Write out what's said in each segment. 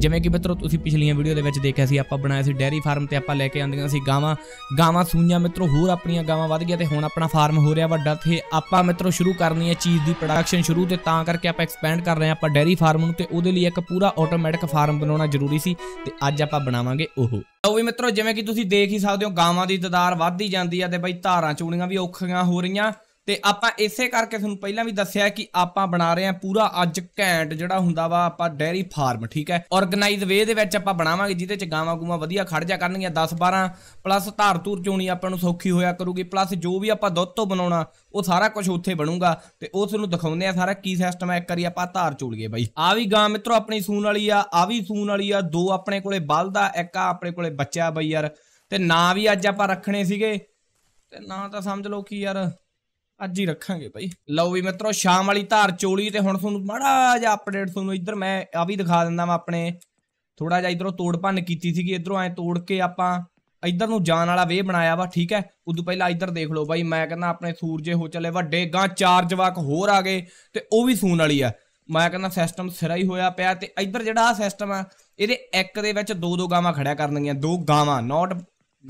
ਜਿਵੇਂ ਕਿ ਮਿੱਤਰੋ ਤੁਸੀਂ ਪਿਛਲੀਆਂ ਵੀਡੀਓ ਦੇ ਵਿੱਚ ਦੇਖਿਆ ਸੀ ਆਪਾਂ ਬਣਾਇਆ ਸੀ ਡੈਰੀ ਫਾਰਮ ਤੇ ਆਪਾਂ ਲੈ ਕੇ ਆਂਦੀਆਂ ਸੀ ਗਾਵਾਂ ਗਾਵਾਂ ਸੂਈਆਂ ਮਿੱਤਰੋ ਹੋਰ ਆਪਣੀਆਂ ਗਾਵਾਂ ਵੱਧ ਗਿਆ ਤੇ ਹੁਣ ਆਪਣਾ ਫਾਰਮ ਹੋ ਰਿਹਾ ਵੱਡਾ ਤੇ ਆਪਾਂ ਮਿੱਤਰੋ ਸ਼ੁਰੂ ਕਰਨੀ ਹੈ ਚੀਜ਼ ਦੀ ਪ੍ਰੋਡਕਸ਼ਨ ਸ਼ੁਰੂ ਤੇ ਤਾਂ ਕਰਕੇ ਆਪਾਂ ਐਕਸਪੈਂਡ ਕਰ ਰਹੇ ਹਾਂ ਆਪਾਂ ਡੈਰੀ ਫਾਰਮ ਨੂੰ ਤੇ ਉਹਦੇ ਲਈ ਇੱਕ ਪੂਰਾ ਆਟੋਮੈਟਿਕ ਫਾਰਮ ਬਣਾਉਣਾ ਜ਼ਰੂਰੀ ਸੀ ਤੇ ਅੱਜ ਆਪਾਂ ਬਣਾਵਾਂਗੇ ਉਹ ਤਾਂ ਵੀ ਮਿੱਤਰੋ ਜਿਵੇਂ ਕਿ ਤੁਸੀਂ ਦੇਖ ਹੀ ਸਕਦੇ ਹੋ ਗਾਵਾਂ ਦੀ ਤਦਾਰ ਵੱਧਦੀ ਜਾਂਦੀ ਆ ਤੇ ਬਈ ਧਾਰਾਂ ਚੋਣੀਆਂ ਵੀ ਔਖੀਆਂ ਹੋ ਰਹੀਆਂ ਤੇ ਆਪਾਂ ਇਸੇ ਕਰਕੇ ਤੁਹਾਨੂੰ ਪਹਿਲਾਂ ਵੀ ਦੱਸਿਆ ਕਿ ਆਪਾਂ ਬਣਾ ਰਹੇ ਆ ਪੂਰਾ ਅੱਜ ਘੈਂਟ ਜਿਹੜਾ ਹੁੰਦਾ ਵਾ ਆਪਾਂ ਡੈਰੀ ਫਾਰਮ ਠੀਕ ਹੈ ਆਰਗੇਨਾਈਜ਼ ਵੇ ਦੇ ਵਿੱਚ ਆਪਾਂ ਬਣਾਵਾਂਗੇ ਜਿਹਦੇ ਚ ਗਾਵਾਂ ਗੂਵਾਂ ਵਧੀਆ ਖੜ ਜਾ ਕਰਨਗੀਆਂ 10 12 ਪਲੱਸ ਧਾਰ ਤੂਰ ਚੋਣੀ ਆਪਾਂ ਨੂੰ ਸੌਖੀ ਹੋਇਆ ਕਰੂਗੀ ਪਲੱਸ ਜੋ ਵੀ ਆਪਾਂ ਦੁੱਧ ਤੋਂ ਬਣਾਉਣਾ ਉਹ ਸਾਰਾ ਕੁਝ ਉੱਥੇ ਬਣੂਗਾ ਤੇ ਉਹ ਤੁਹਾਨੂੰ ਦਿਖਾਉਂਦੇ ਆ ਸਾਰਾ ਕੀ ਸਿਸਟਮ ਹੈ ਇੱਕ ਵਾਰੀ ਆਪਾਂ ਧਾਰ ਚੋਲੀਏ ਬਾਈ ਆ ਵੀ ਗਾਂ ਮਿੱਤਰੋ ਆਪਣੀ ਸੂਨ ਵਾਲੀ ਆ ਆ ਵੀ ਸੂਨ ਵਾਲੀ ਆ ਦੋ ਆਪਣੇ ਕੋਲੇ ਬਲਦਾ ਇੱਕ ਆ ਆਪਣੇ ਕੋਲੇ ਬੱਚਾ ਬਾਈ ਯਾਰ ਤੇ ਨਾਂ ਵੀ ਅੱਜ ਆਪਾਂ ਰੱਖਣੇ ਸੀਗੇ ਤੇ ਨਾਂ ਤਾਂ ਸਮਝ ਲਓ ਕੀ ਯਾਰ ਅੱਜ ਹੀ ਰੱਖਾਂਗੇ ਭਾਈ ਲਓ ਵੀ ਮਿੱਤਰੋ ਸ਼ਾਮ ਵਾਲੀ ਧਾਰ ਚੋਲੀ ਤੇ ਹੁਣ ਤੁਹਾਨੂੰ ਮਾੜਾ ਜਿਹਾ ਅਪਡੇਟ ਤੁਹਾਨੂੰ ਇੱਧਰ ਮੈਂ ਆ ਵੀ ਦਿਖਾ ਦਿੰਦਾ ਮੈਂ ਆਪਣੇ ਥੋੜਾ ਜਿਹਾ ਇਧਰੋਂ ਤੋੜ ਭੰਨ ਕੀਤੀ ਸੀਗੀ ਇਧਰੋਂ ਐ ਤੋੜ ਕੇ ਆਪਾਂ ਇਧਰ ਨੂੰ ਜਾਣ ਵਾਲਾ ਵੇ ਬਣਾਇਆ ਵਾ ਠੀਕ ਹੈ ਉਦੋਂ ਪਹਿਲਾਂ ਇਧਰ ਦੇਖ ਲਓ ਭਾਈ ਮੈਂ ਕਹਿੰਦਾ ਆਪਣੇ ਸੂਰਜੇ ਹੋ ਚਲੇ ਵੱਡੇ ਗਾਂ ਚਾਰ ਜਵਾਕ ਹੋਰ ਆ ਗਏ ਤੇ ਉਹ ਵੀ ਸੂਨ ਵਾਲੀ ਆ ਮੈਂ ਕਹਿੰਦਾ ਸਿਸਟਮ ਸਿਰਾ ਹੀ ਹੋਇਆ ਪਿਆ ਤੇ ਇਧਰ ਜਿਹੜਾ ਆ ਸਿਸਟਮ ਆ ਇਹਦੇ ਇੱਕ ਦੇ ਵਿੱਚ ਦੋ ਦੋ ਗਾਵਾਂ ਖੜਿਆ ਕਰਨਗੀਆਂ ਦੋ ਗਾਵਾਂ ਨਾਟ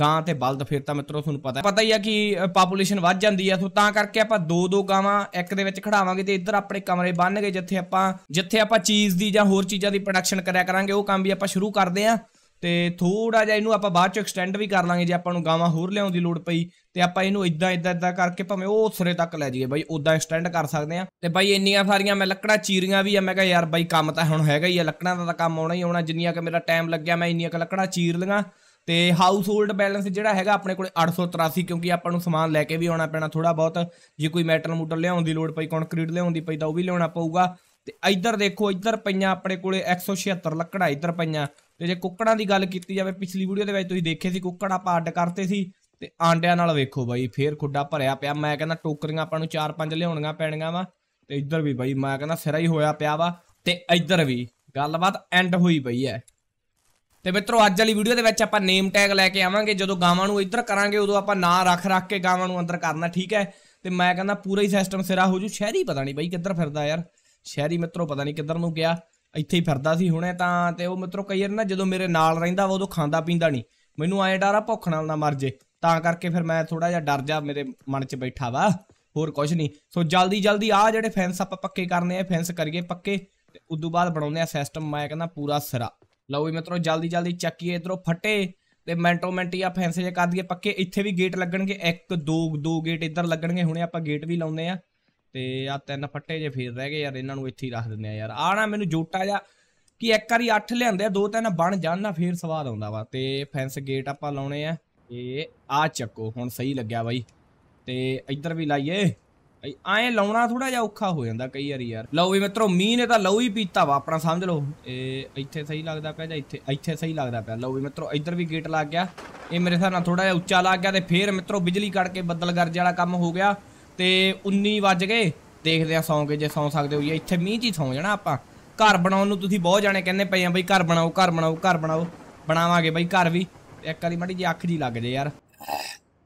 ਗਾਂ ਤੇ ਬਲਦ ਫਿਰ ਤਾਂ ਮਿੱਤਰੋ ਤੁਹਾਨੂੰ ਪਤਾ ਪਤਾ ਹੀ ਆ ਕਿ ਪਾਪੂਲੇਸ਼ਨ ਵੱਧ ਜਾਂਦੀ ਆ ਸੋ ਤਾਂ ਕਰਕੇ ਆਪਾਂ ਦੋ ਦੋ ਗਾਵਾਂ ਇੱਕ ਦੇ ਵਿੱਚ ਖੜਾਵਾਂਗੇ ਤੇ ਇੱਧਰ ਆਪਣੇ ਕਮਰੇ ਬੰਨਗੇ ਜਿੱਥੇ ਆਪਾਂ ਜਿੱਥੇ ਆਪਾਂ ਚੀਜ਼ ਦੀ ਜਾਂ ਹੋਰ ਚੀਜ਼ਾਂ ਦੀ ਪ੍ਰੋਡਕਸ਼ਨ ਕਰਿਆ ਕਰਾਂਗੇ ਉਹ ਕੰਮ ਵੀ ਆਪਾਂ ਸ਼ੁਰੂ ਕਰਦੇ ਆ ਤੇ ਥੋੜਾ ਜਿਹਾ ਇਹਨੂੰ ਆਪਾਂ ਬਾਅਦ ਚ ਐਕਸਟੈਂਡ ਵੀ ਕਰ ਲਾਂਗੇ ਜੇ ਆਪਾਂ ਨੂੰ ਗਾਵਾਂ ਹੋਰ ਲਿਆਉਣ ਦੀ ਲੋੜ ਪਈ ਤੇ ਆਪਾਂ ਇਹਨੂੰ ਇਦਾਂ ਇਦਾਂ ਇਦਾਂ ਕਰਕੇ ਭਾਵੇਂ ਉਹ ਸਰੇ ਤੱਕ ਲੈ ਜਾਈਏ ਬਾਈ ਉਦਾਂ ਐਕਸਟੈਂਡ ਕਰ ਸਕਦੇ ਆ ਤੇ ਬਾਈ ਇੰਨੀਆਂ ਸਾਰੀਆਂ ਮੈਂ ਲੱਕੜਾਂ ਚੀਰੀਆਂ ਵੀ ਆ ਮੈਂ ਕਿਹਾ ਯਾਰ ਬਾਈ ਕੰਮ ਤਾਂ ਹੁਣ ਹੈਗਾ ਹੀ ਆ ਲੱਕੜਾਂ ਦਾ ਤਾਂ ਕੰਮ ਆਉਣਾ ਹੀ ਆਉਣਾ ਜਿੰਨੀਆਂ ਕਿ ਮੇਰਾ ਟਾਈਮ ਲੱਗਿਆ ਮੈਂ ਇੰਨੀਆਂ ਕਿ ਲੱਕੜਾਂ ਚੀਰ ਲੀਆਂ ਤੇ ਹਾਊਸ ਹੋਲਡ ਬੈਲੈਂਸ ਜਿਹੜਾ ਹੈਗਾ ਆਪਣੇ ਕੋਲੇ 883 ਕਿਉਂਕਿ ਆਪਾਂ ਨੂੰ ਸਮਾਨ ਲੈ ਕੇ ਵੀ ਆਉਣਾ ਪੈਣਾ ਥੋੜਾ ਬਹੁਤ ਜੇ ਕੋਈ ਮੈਟਲ ਮੂਟਰ ਲਿਆਉਣ ਦੀ ਲੋੜ ਪਈ ਕੰਕਰੀਟ ਲਿਆਉਣ ਦੀ ਪਈ ਤਾਂ ਉਹ ਵੀ ਲਿਆਉਣਾ ਪਊਗਾ ਤੇ ਇੱਧਰ ਦੇਖੋ ਇੱਧਰ ਪਈਆਂ ਆਪਣੇ ਕੋਲੇ 176 ਲੱਕੜਾਂ ਇੱਧਰ ਪਈਆਂ ਤੇ ਜੇ ਕੁੱਕੜਾਂ ਦੀ ਗੱਲ ਕੀਤੀ ਜਾਵੇ ਪਿਛਲੀ ਵੀਡੀਓ ਦੇ ਵਿੱਚ ਤੁਸੀਂ ਦੇਖੇ ਸੀ ਕੁੱਕੜ ਆਪਾਂ ਅੱਡ ਕਰਤੇ ਸੀ ਤੇ ਆਂਡਿਆਂ ਨਾਲ ਵੇਖੋ ਬਾਈ ਫੇਰ ਖੁੱਡਾ ਭਰਿਆ ਪਿਆ ਮੈਂ ਕਹਿੰਦਾ ਟੋਕਰੀਆਂ ਆਪਾਂ ਨੂੰ 4-5 ਲਿਆਉਣੀਆਂ ਪੈਣੀਆਂ ਵਾ ਤੇ ਇੱਧਰ ਵੀ ਬਾਈ ਮੈਂ ਕਹਿੰਦਾ ਸਿਰਾ ਹੀ ਹੋਇਆ ਪਿਆ ਵਾ ਤੇ ਇੱਧਰ ਵੀ ਗੱਲਬਾਤ ਐਂਡ ਹੋਈ ਪਈ ਐ ਤੇ ਮਿੱਤਰੋ ਅੱਜ ਵਾਲੀ ਵੀਡੀਓ ਦੇ ਵਿੱਚ ਆਪਾਂ ਨੇਮ ਟੈਗ ਲੈ ਕੇ ਆਵਾਂਗੇ ਜਦੋਂ ਗਾਵਾਂ ਨੂੰ ਇੱਧਰ ਕਰਾਂਗੇ ਉਦੋਂ ਆਪਾਂ ਨਾਂ ਰੱਖ ਰੱਖ ਕੇ ਗਾਵਾਂ ਨੂੰ ਅੰਦਰ ਕਰਨਾ ਠੀਕ ਹੈ ਤੇ ਮੈਂ ਕਹਿੰਦਾ ਪੂਰਾ ਹੀ ਸਿਸਟਮ ਸਿਰਾ ਹੋ ਜੂ ਸ਼ਹਿਰੀ ਪਤਾ ਨਹੀਂ ਬਾਈ ਕਿੱਧਰ ਫਿਰਦਾ ਯਾਰ ਸ਼ਹਿਰੀ ਮਿੱਤਰੋ ਪਤਾ ਨਹੀਂ ਕਿੱਧਰ ਨੂੰ ਗਿਆ ਇੱਥੇ ਹੀ ਫਿਰਦਾ ਸੀ ਹੁਣੇ ਤਾਂ ਤੇ ਉਹ ਮਿੱਤਰੋ ਕਈ ਵਾਰ ਨਾ ਜਦੋਂ ਮੇਰੇ ਨਾਲ ਰਹਿੰਦਾ ਉਹ ਉਦੋਂ ਖਾਂਦਾ ਪੀਂਦਾ ਨਹੀਂ ਮੈਨੂੰ ਐ ਡਰ ਆ ਭੁੱਖ ਨਾਲ ਨਾ ਮਰ ਜੇ ਤਾਂ ਕਰਕੇ ਫਿਰ ਮੈਂ ਥੋੜਾ ਜਿਹਾ ਡਰ ਜਾ ਮੇਰੇ ਮਨ 'ਚ ਬੈਠਾ ਵਾ ਹੋਰ ਕੁਝ ਨਹੀਂ ਸੋ ਜਲਦੀ ਜਲਦੀ ਆ ਜਿਹੜੇ ਫੈਂਸ ਆਪਾਂ ਪੱਕੇ ਕਰਨੇ ਆ ਫੈਂਸ ਕਰੀਏ ਪੱਕੇ ਤੇ ਉਦੋਂ ਬਾਅਦ ਬਣਾਉਂਦੇ ਆ ਸਿਸਟਮ ਮੈਂ ਕਹਿੰਦਾ ਪੂਰਾ ਸਿਰਾ ਲਓ ਵੀ ਮਿੱਤਰੋ ਜਲਦੀ ਜਲਦੀ ਚੱਕੀਏ ਇਧਰੋਂ ਫਟੇ ਤੇ ਮੈਂਟੋ ਮੈਂਟੀ ਆ ਫੈਂਸੇ ਜੇ ਕਰ ਦਈਏ ਪੱਕੇ ਇੱਥੇ ਵੀ ਗੇਟ ਲੱਗਣਗੇ ਇੱਕ ਦੋ ਦੋ ਗੇਟ ਇੱਧਰ ਲੱਗਣਗੇ ਹੁਣੇ ਆਪਾਂ ਗੇਟ ਵੀ ਲਾਉਂਦੇ ਆ ਤੇ ਆ ਤਿੰਨ ਫੱਟੇ ਜੇ ਫੇਰ ਰਹਿ ਗਏ ਯਾਰ ਇਹਨਾਂ ਨੂੰ ਇੱਥੇ ਹੀ ਰੱਖ ਦਿੰਦੇ ਆ ਯਾਰ ਆ ਨਾ ਮੈਨੂੰ ਜੋਟਾ ਜਾ ਕਿ ਇੱਕ ਵਾਰੀ 8 ਲਿਆਂਦੇ ਆ ਦੋ ਤਿੰਨ ਬਣ ਜਾਣ ਨਾ ਫੇਰ ਸਵਾਦ ਆਉਂਦਾ ਵਾ ਤੇ ਫੈਂਸ ਗੇਟ ਆਪਾਂ ਲਾਉਣੇ ਆ ਇਹ ਆ ਚੱਕੋ ਹੁਣ ਸਹੀ ਲੱਗਿਆ ਬਾਈ ਤੇ ਇੱਧਰ ਵੀ ਲਾਈਏ ਐਂ ਲਾਉਣਾ ਥੋੜਾ ਜਿਹਾ ਔਖਾ ਹੋ ਜਾਂਦਾ ਕਈ ਵਾਰੀ ਯਾਰ ਲਓ ਵੀ ਮਿੱਤਰੋ ਮੀਂਹ ਨੇ ਤਾਂ ਲਓ ਹੀ ਪੀਤਾ ਵਾ ਆਪਣਾ ਸਮਝ ਲਓ ਇਹ ਇੱਥੇ ਸਹੀ ਲੱਗਦਾ ਪਿਆ ਜਾਂ ਇੱਥੇ ਇੱਥੇ ਸਹੀ ਲੱਗਦਾ ਪਿਆ ਲਓ ਵੀ ਮਿੱਤਰੋ ਇੱਧਰ ਵੀ ਗੇਟ ਲੱਗ ਗਿਆ ਇਹ ਮੇਰੇ ਸਾਹ ਨਾਲ ਥੋੜਾ ਜਿਹਾ ਉੱਚਾ ਲੱਗ ਗਿਆ ਤੇ ਫੇਰ ਮਿੱਤਰੋ ਬਿਜਲੀ ਕੱਟ ਕੇ ਬੱਦਲ ਗਰਜ ਵਾਲਾ ਕੰਮ ਹੋ ਗਿਆ ਤੇ 19 ਵੱਜ ਗਏ ਦੇਖਦੇ ਆ ਸੌਂ ਕੇ ਜੇ ਸੌਂ ਸਕਦੇ ਹੋਈਏ ਇੱਥੇ ਮੀਂਹ 'ਚ ਹੀ ਸੌਂ ਜਾਣਾ ਆਪਾਂ ਘਰ ਬਣਾਉਣ ਨੂੰ ਤੁਸੀਂ ਬਹੁਤ ਜਾਣੇ ਕਹਿੰਦੇ ਪਏ ਆ ਬਈ ਘਰ ਬਣਾਓ ਘਰ ਬਣਾਓ ਘਰ ਬਣਾਓ ਬਣਾਵਾਂਗੇ ਬਈ ਘਰ ਵੀ ਇੱਕ ਵਾਰੀ ਮੜੀ ਜੀ ਅੱਖ ਜੀ ਲੱਗ ਜੇ ਯਾਰ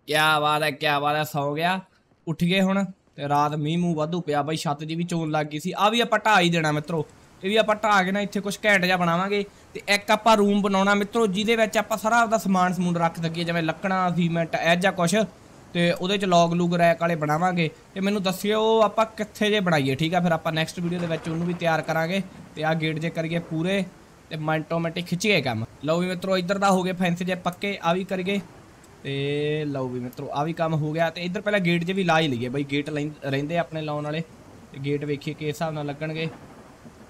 ਕੀ ਬਾਤ ਹੈ ਕੀ ਬਾਤ ਹੈ ਸੌ ਗਿਆ ਉੱਠ ਗਏ ਹੁਣ ਤੇ ਰਾਤ ਮੀਂਹ ਮੂ ਵਾਧੂ ਪਿਆ ਬਾਈ ਛੱਤ ਦੀ ਵੀ ਚੋਣ ਲੱਗ ਗਈ ਸੀ ਆ ਵੀ ਆਪਾਂ ਢਾ ਹੀ ਦੇਣਾ ਮਿੱਤਰੋ ਇਹ ਵੀ ਆਪਾਂ ਢਾ ਕੇ ਨਾ ਇੱਥੇ ਕੁਝ ਘੈਂਟ ਜਿਹਾ ਬਣਾਵਾਂਗੇ ਤੇ ਇੱਕ ਆਪਾਂ ਰੂਮ ਬਣਾਉਣਾ ਮਿੱਤਰੋ ਜਿਹਦੇ ਵਿੱਚ ਆਪਾਂ ਸਾਰਾ ਆਪਦਾ ਸਮਾਨ ਸਮੂਨ ਰੱਖ ਸਕੀਏ ਜਿਵੇਂ ਲੱਕੜਾਂ ਸੀਮੈਂਟ ਐ ਜਾਂ ਕੁਝ ਤੇ ਉਹਦੇ ਚ ਲੌਗ ਲੂਗ ਰੈਕ ਵਾਲੇ ਬਣਾਵਾਂਗੇ ਤੇ ਮੈਨੂੰ ਦੱਸਿਓ ਆਪਾਂ ਕਿੱਥੇ ਜੇ ਬਣਾਈਏ ਠੀਕ ਆ ਫਿਰ ਆਪਾਂ ਨੈਕਸਟ ਵੀਡੀਓ ਦੇ ਵਿੱਚ ਉਹਨੂੰ ਵੀ ਤਿਆਰ ਕਰਾਂਗੇ ਤੇ ਆ ਗੇਟ ਜੇ ਕਰੀਏ ਪੂਰੇ ਤੇ ਮੈਂਟੋਮੈਟਿਕ ਖਿੱਚੀਏ ਕੰਮ ਲਓ ਵੀ ਮਿੱਤਰੋ ਇੱਧਰ ਦਾ ਹੋ ਗਏ ਫੈਂਸ ਜੇ ਪੱਕੇ ਆ ਵੀ ਕਰੀਏ ਤੇ ਲਓ ਵੀ ਮਿੱਤਰੋ ਆ ਵੀ ਕੰਮ ਹੋ ਗਿਆ ਤੇ ਇੱਧਰ ਪਹਿਲਾਂ ਗੇਟ 'ਚ ਵੀ ਲਾ ਹੀ ਲਈਏ ਬਾਈ ਗੇਟ ਰਹਿੰਦੇ ਆਪਣੇ ਲਾਉਣ ਵਾਲੇ ਤੇ ਗੇਟ ਵੇਖੀਏ ਕਿਸ ਹਿਸਾਬ ਨਾਲ ਲੱਗਣਗੇ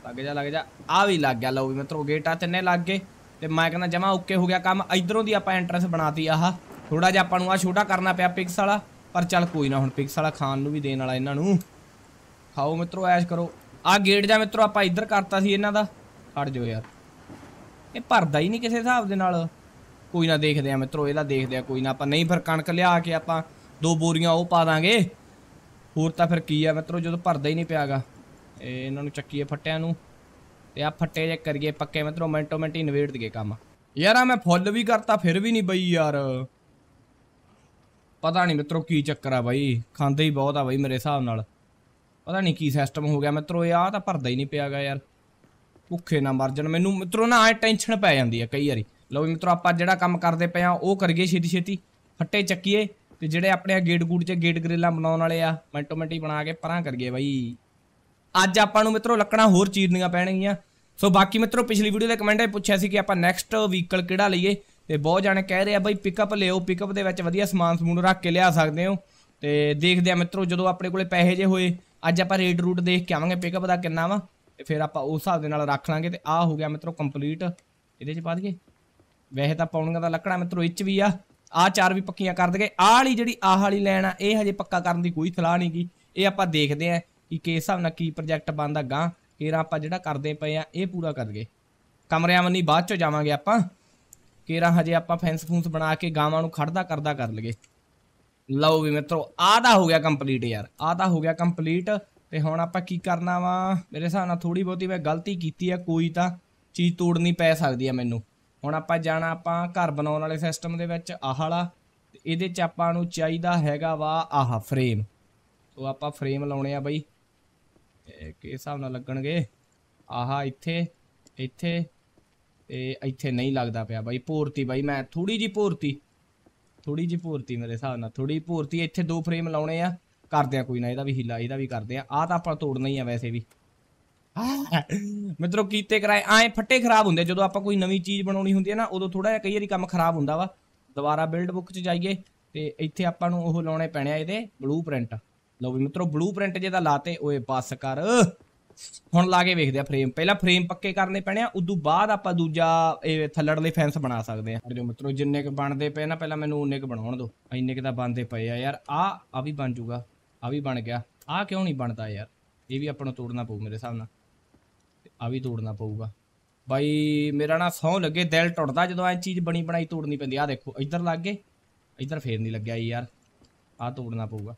ਲੱਗ ਜਾ ਲੱਗ ਜਾ ਆ ਵੀ ਲੱਗ ਗਿਆ ਲਓ ਵੀ ਮਿੱਤਰੋ ਗੇਟ ਆ ਤਿੰਨੇ ਲੱਗ ਗਏ ਤੇ ਮੈਂ ਕਹਿੰਦਾ ਜਮਾ ਓਕੇ ਹੋ ਗਿਆ ਕੰਮ ਇਧਰੋਂ ਦੀ ਆਪਾਂ ਐਂਟਰੈਂਸ ਬਣਾਤੀ ਆਹ ਥੋੜਾ ਜਿਹਾ ਆਪਾਂ ਨੂੰ ਆ ਛੋਟਾ ਕਰਨਾ ਪਿਆ ਪਿਕਸ ਵਾਲਾ ਪਰ ਚੱਲ ਕੋਈ ਨਾ ਹੁਣ ਪਿਕਸ ਵਾਲਾ ਖਾਣ ਨੂੰ ਵੀ ਦੇਣ ਵਾਲਾ ਇਹਨਾਂ ਨੂੰ ਖਾਓ ਮਿੱਤਰੋ ਐਸ਼ ਕਰੋ ਆ ਗੇਟ ਜਾਂ ਮਿੱਤਰੋ ਆਪਾਂ ਇੱਧਰ ਕਰਤਾ ਸੀ ਇਹਨਾਂ ਦਾ ਹਟ ਜਾਓ ਯਾਰ ਇਹ ਭਰਦਾ ਹੀ ਨਹੀਂ ਕਿਸੇ ਹਿਸਾਬ ਦੇ ਨਾਲ ਕੋਈ ਨਾ ਦੇਖਦੇ ਆ ਮਿੱਤਰੋ ਇਹਦਾ ਦੇਖਦੇ ਆ ਕੋਈ ਨਾ ਆਪਾਂ ਨਹੀਂ ਫਿਰ ਕਣਕ ਲਿਆ ਕੇ ਆਪਾਂ ਦੋ ਬੋਰੀਆਂ ਉਹ ਪਾ ਦਾਂਗੇ ਹੋਰ ਤਾਂ ਫਿਰ ਕੀ ਆ ਮਿੱਤਰੋ ਜਦੋਂ ਭਰਦਾ ਹੀ ਨਹੀਂ ਪਿਆਗਾ ਇਹ ਇਹਨਾਂ ਨੂੰ ਚੱਕੀਏ ਫੱਟਿਆਂ ਨੂੰ ਤੇ ਆ ਫੱਟੇ ਜੇ ਕਰੀਏ ਪੱਕੇ ਮਿੱਤਰੋ ਮਿੰਟੋ ਮਿੰਟ ਹੀ ਨਵੇੜ ਦਈਏ ਕੰਮ ਯਾਰ ਆ ਮੈਂ ਫੁੱਲ ਵੀ ਕਰਤਾ ਫਿਰ ਵੀ ਨਹੀਂ ਬਈ ਯਾਰ ਪਤਾ ਨਹੀਂ ਮਿੱਤਰੋ ਕੀ ਚੱਕਰ ਆ ਬਾਈ ਖਾਂਦੇ ਹੀ ਬਹੁਤ ਆ ਬਾਈ ਮੇਰੇ ਹਿਸਾਬ ਨਾਲ ਪਤਾ ਨਹੀਂ ਕੀ ਸਿਸਟਮ ਹੋ ਗਿਆ ਮਿੱਤਰੋ ਇਹ ਆ ਤਾਂ ਭਰਦਾ ਹੀ ਨਹੀਂ ਪਿਆਗਾ ਯਾਰ ਭੁੱਖੇ ਨਾ ਮਰ ਜਾਣ ਮੈਨੂੰ ਮਿੱਤਰੋ ਨਾ ਐ ਟੈਨਸ਼ਨ ਪੈ ਜਾਂਦੀ ਆ ਕਈ ਵਾਰੀ ਲਓ ਵੀ ਮਿੱਤਰੋ ਆਪਾਂ ਜਿਹੜਾ ਕੰਮ ਕਰਦੇ ਪਏ ਆ ਉਹ ਕਰੀਏ ਛੇਤੀ ਛੇਤੀ ਫੱਟੇ ਚੱਕੀਏ ਤੇ ਜਿਹੜੇ ਆਪਣੇ ਗੇਟ ਗੂਟ 'ਚ ਗੇਟ ਗ੍ਰਿਲਾਂ ਬਣਾਉਣ ਵਾਲੇ ਆ ਮਿੰਟੋ ਮਿੰਟ ਬਣਾ ਕੇ ਪਰਾਂ ਕਰੀਏ ਬਾਈ ਅੱਜ ਆਪਾਂ ਨੂੰ ਮਿੱਤਰੋ ਲੱਕੜਾਂ ਹੋਰ ਚੀਰਨੀਆਂ ਪੈਣਗੀਆਂ ਸੋ ਬਾਕੀ ਮਿੱਤਰੋ ਪਿਛਲੀ ਵੀਡੀਓ ਦੇ ਕਮੈਂਟ ਵਿੱਚ ਪੁੱਛਿਆ ਸੀ ਕਿ ਆਪਾਂ ਨੈਕਸਟ ਵਹੀਕਲ ਕਿਹੜਾ ਲਈਏ ਤੇ ਬਹੁਤ ਜਾਣੇ ਕਹਿ ਰਹੇ ਆ ਬਾਈ ਪਿਕਅਪ ਲਿਓ ਪਿਕਅਪ ਦੇ ਵਿੱਚ ਵਧੀਆ ਸਮਾਨ ਸਮੂਨ ਰੱਖ ਕੇ ਲਿਆ ਸਕਦੇ ਹੋ ਤੇ ਦੇਖਦੇ ਆ ਮਿੱਤਰੋ ਜਦੋਂ ਆਪਣੇ ਕੋਲੇ ਪੈਸੇ ਜੇ ਹੋਏ ਅੱਜ ਆਪਾਂ ਰੇਟ ਰੂਟ ਦੇਖ ਕੇ ਆਵਾਂਗੇ ਪਿਕਅਪ ਦਾ ਕਿੰਨਾ ਵਾ ਤੇ ਫਿਰ ਆਪਾਂ ਉਸ ਹਿਸਾਬ ਦੇ ਨਾਲ ਰੱਖ ਲਾਂਗੇ ਤੇ ਆ ਹੋ ਗਿਆ ਮਿੱਤਰੋ ਕੰਪਲੀਟ ਇਹਦੇ 'ਚ ਪਾ ਦਈਏ ਵੈਸੇ ਤਾਂ ਪੌਣੀਆਂ ਦਾ ਲੱਕੜਾ ਮਿੱਤਰੋ ਇੱਚ ਵੀ ਆ ਆ ਚਾਰ ਵੀ ਪੱਕੀਆਂ ਕਰ ਦਗੇ ਆਹ ਵਾਲੀ ਜਿਹੜੀ ਆਹ ਵਾਲੀ ਲੈਣ ਆ ਇਹ ਹਜੇ ਪੱਕਾ ਕਰਨ ਦੀ ਕੋਈ ਸਲਾਹ ਨਹੀਂਗੀ ਇਹ ਆਪਾਂ ਦੇਖਦੇ ਆ ਕਿ ਕਿਸ ਹਿਸਾਬ ਨਾਲ ਕੀ ਪ੍ਰੋਜੈਕਟ ਬੰਦਾ ਗਾਂ ਕੇਰਾ ਆਪਾਂ ਜਿਹੜਾ ਕਰਦੇ ਪਏ ਆ ਇਹ ਪੂਰਾ ਕਰ ਗਏ ਕਮਰਿਆਂ ਵੰਨੀ ਬਾਅਦ ਚੋਂ ਜਾਵਾਂਗੇ ਆਪਾਂ ਕੇਰਾ ਹਜੇ ਆਪਾਂ ਫੈਂਸ ਫੂਸ ਬਣਾ ਕੇ ਗਾਵਾਂ ਨੂੰ ਖੜਦਾ ਕਰਦਾ ਕਰ ਲਗੇ ਲਓ ਵੀ ਮਿੱਤਰੋ ਆਹ ਦਾ ਹੋ ਗਿਆ ਕੰਪਲੀਟ ਯਾਰ ਆਹ ਦਾ ਹੋ ਗਿਆ ਕੰਪਲੀਟ ਤੇ ਹੁਣ ਆਪਾਂ ਕੀ ਕਰਨਾ ਵਾ ਮੇਰੇ ਹਿਸਾਬ ਨਾਲ ਥੋੜੀ ਬਹੁਤੀ ਮੈਂ ਗਲਤੀ ਕੀਤੀ ਆ ਕੋਈ ਤਾਂ ਚੀਜ਼ ਤੋੜਨੀ ਪੈ ਸਕਦੀ ਆ ਮੈਨੂੰ ਹੁਣ ਆਪਾਂ ਜਾਣਾ ਆਪਾਂ ਘਰ ਬਣਾਉਣ ਵਾਲੇ ਸਿਸਟਮ ਦੇ ਵਿੱਚ ਆਹ ਵਾਲਾ ਇਹਦੇ ਚ ਆਪਾਂ ਨੂੰ ਚਾਹੀਦਾ ਹੈਗਾ ਵਾ ਆਹ ਫਰੇਮ ਤੋਂ ਆਪਾਂ ਫਰੇਮ ਲਾਉਣੇ ਆ ਬਈ ਕਿਸ ਹਿਸਾਬ ਨਾਲ ਲੱਗਣਗੇ ਆਹ ਇੱਥੇ ਇੱਥੇ ਤੇ ਇੱਥੇ ਨਹੀਂ ਲੱਗਦਾ ਪਿਆ ਬਾਈ ਪੂਰਤੀ ਬਾਈ ਮੈਂ ਥੋੜੀ ਜੀ ਪੂਰਤੀ ਥੋੜੀ ਜੀ ਪੂਰਤੀ ਮੇਰੇ ਹਿਸਾਬ ਨਾਲ ਥੋੜੀ ਪੂਰਤੀ ਇੱਥੇ ਦੋ ਫਰੇਮ ਲਾਉਣੇ ਆ ਕਰਦੇ ਆ ਕੋਈ ਨਾ ਇਹਦਾ ਵੀ ਹਿੱਲਾ ਇਹਦਾ ਵੀ ਕਰਦੇ ਆ ਆਹ ਤਾਂ ਆਪਾਂ ਤੋੜਨਾ ਹੀ ਆ ਵੈਸੇ ਵੀ ਮਿੱਤਰੋ ਕੀਤੇ ਕਰਾਏ ਐ ਫੱਟੇ ਖਰਾਬ ਹੁੰਦੇ ਜਦੋਂ ਆਪਾਂ ਕੋਈ ਨਵੀਂ ਚੀਜ਼ ਬਣਾਉਣੀ ਹੁੰਦੀ ਹੈ ਨਾ ਉਦੋਂ ਥੋੜਾ ਜਿਹਾ ਕਈ ਵਾਰੀ ਕੰਮ ਖਰਾਬ ਹੁੰਦਾ ਵਾ ਦੁਬਾਰਾ ਬਿਲਡ ਬੁੱਕ 'ਚ ਜਾਈਏ ਤੇ ਇੱਥੇ ਆਪਾਂ ਨੂੰ ਉਹ ਲਾਉਣੇ ਪੈਣੇ ਆ ਇਹਦੇ ਬਲੂਪ੍ਰਿੰਟ ਲਓ ਵੀ ਮਿੱਤਰੋ ਬਲੂਪ੍ਰਿੰਟ ਜੇ ਦਾ ਲਾਤੇ ਓਏ ਬਸ ਕਰ ਹੁਣ ਲਾ ਕੇ ਵੇਖਦੇ ਆ ਫਰੇਮ ਪਹਿਲਾਂ ਫਰੇਮ ਪੱਕੇ ਕਰਨੇ ਪੈਣੇ ਆ ਉਦੋਂ ਬਾਅਦ ਆਪਾਂ ਦੂਜਾ ਇਹ ਥੱਲੜਲੇ ਫੈਂਸ ਬਣਾ ਸਕਦੇ ਆ ਜੋ ਮਿੱਤਰੋ ਜਿੰਨੇ ਕ ਬਣਦੇ ਪਏ ਨਾ ਪਹਿਲਾਂ ਮੈਨੂੰ ਉਨੇ ਕ ਬਣਾਉਣ ਦਿਓ ਇੰਨੇ ਕ ਤਾਂ ਬਣਦੇ ਪਏ ਆ ਯਾਰ ਆ ਆ ਵੀ ਬਣ ਜੂਗਾ ਆ ਵੀ ਬਣ ਗਿਆ ਆ ਕਿਉਂ ਨਹੀਂ ਬਣਦਾ ਯਾਰ ਇਹ ਵੀ ਆਪਾਂ ਨੂੰ ਤੋੜਨਾ ਪਊ ਮੇਰੇ ਹਿਸਾਬ ਨਾਲ ਆ ਵੀ ਤੋੜਨਾ ਪਊਗਾ ਬਾਈ ਮੇਰਾ ਨਾ ਸੌ ਲੱਗੇ ਦਿਲ ਟੁੱਟਦਾ ਜਦੋਂ ਐ ਚੀਜ਼ ਬਣੀ ਬਣਾਈ ਤੋੜਨੀ ਪੈਂਦੀ ਆ ਦੇਖੋ ਇੱਧਰ ਲੱਗ ਗਏ ਇੱਧਰ ਫੇਰ ਨਹੀਂ ਲੱਗਿਆ ਯਾਰ ਆ ਤੋੜਨਾ ਪਊਗਾ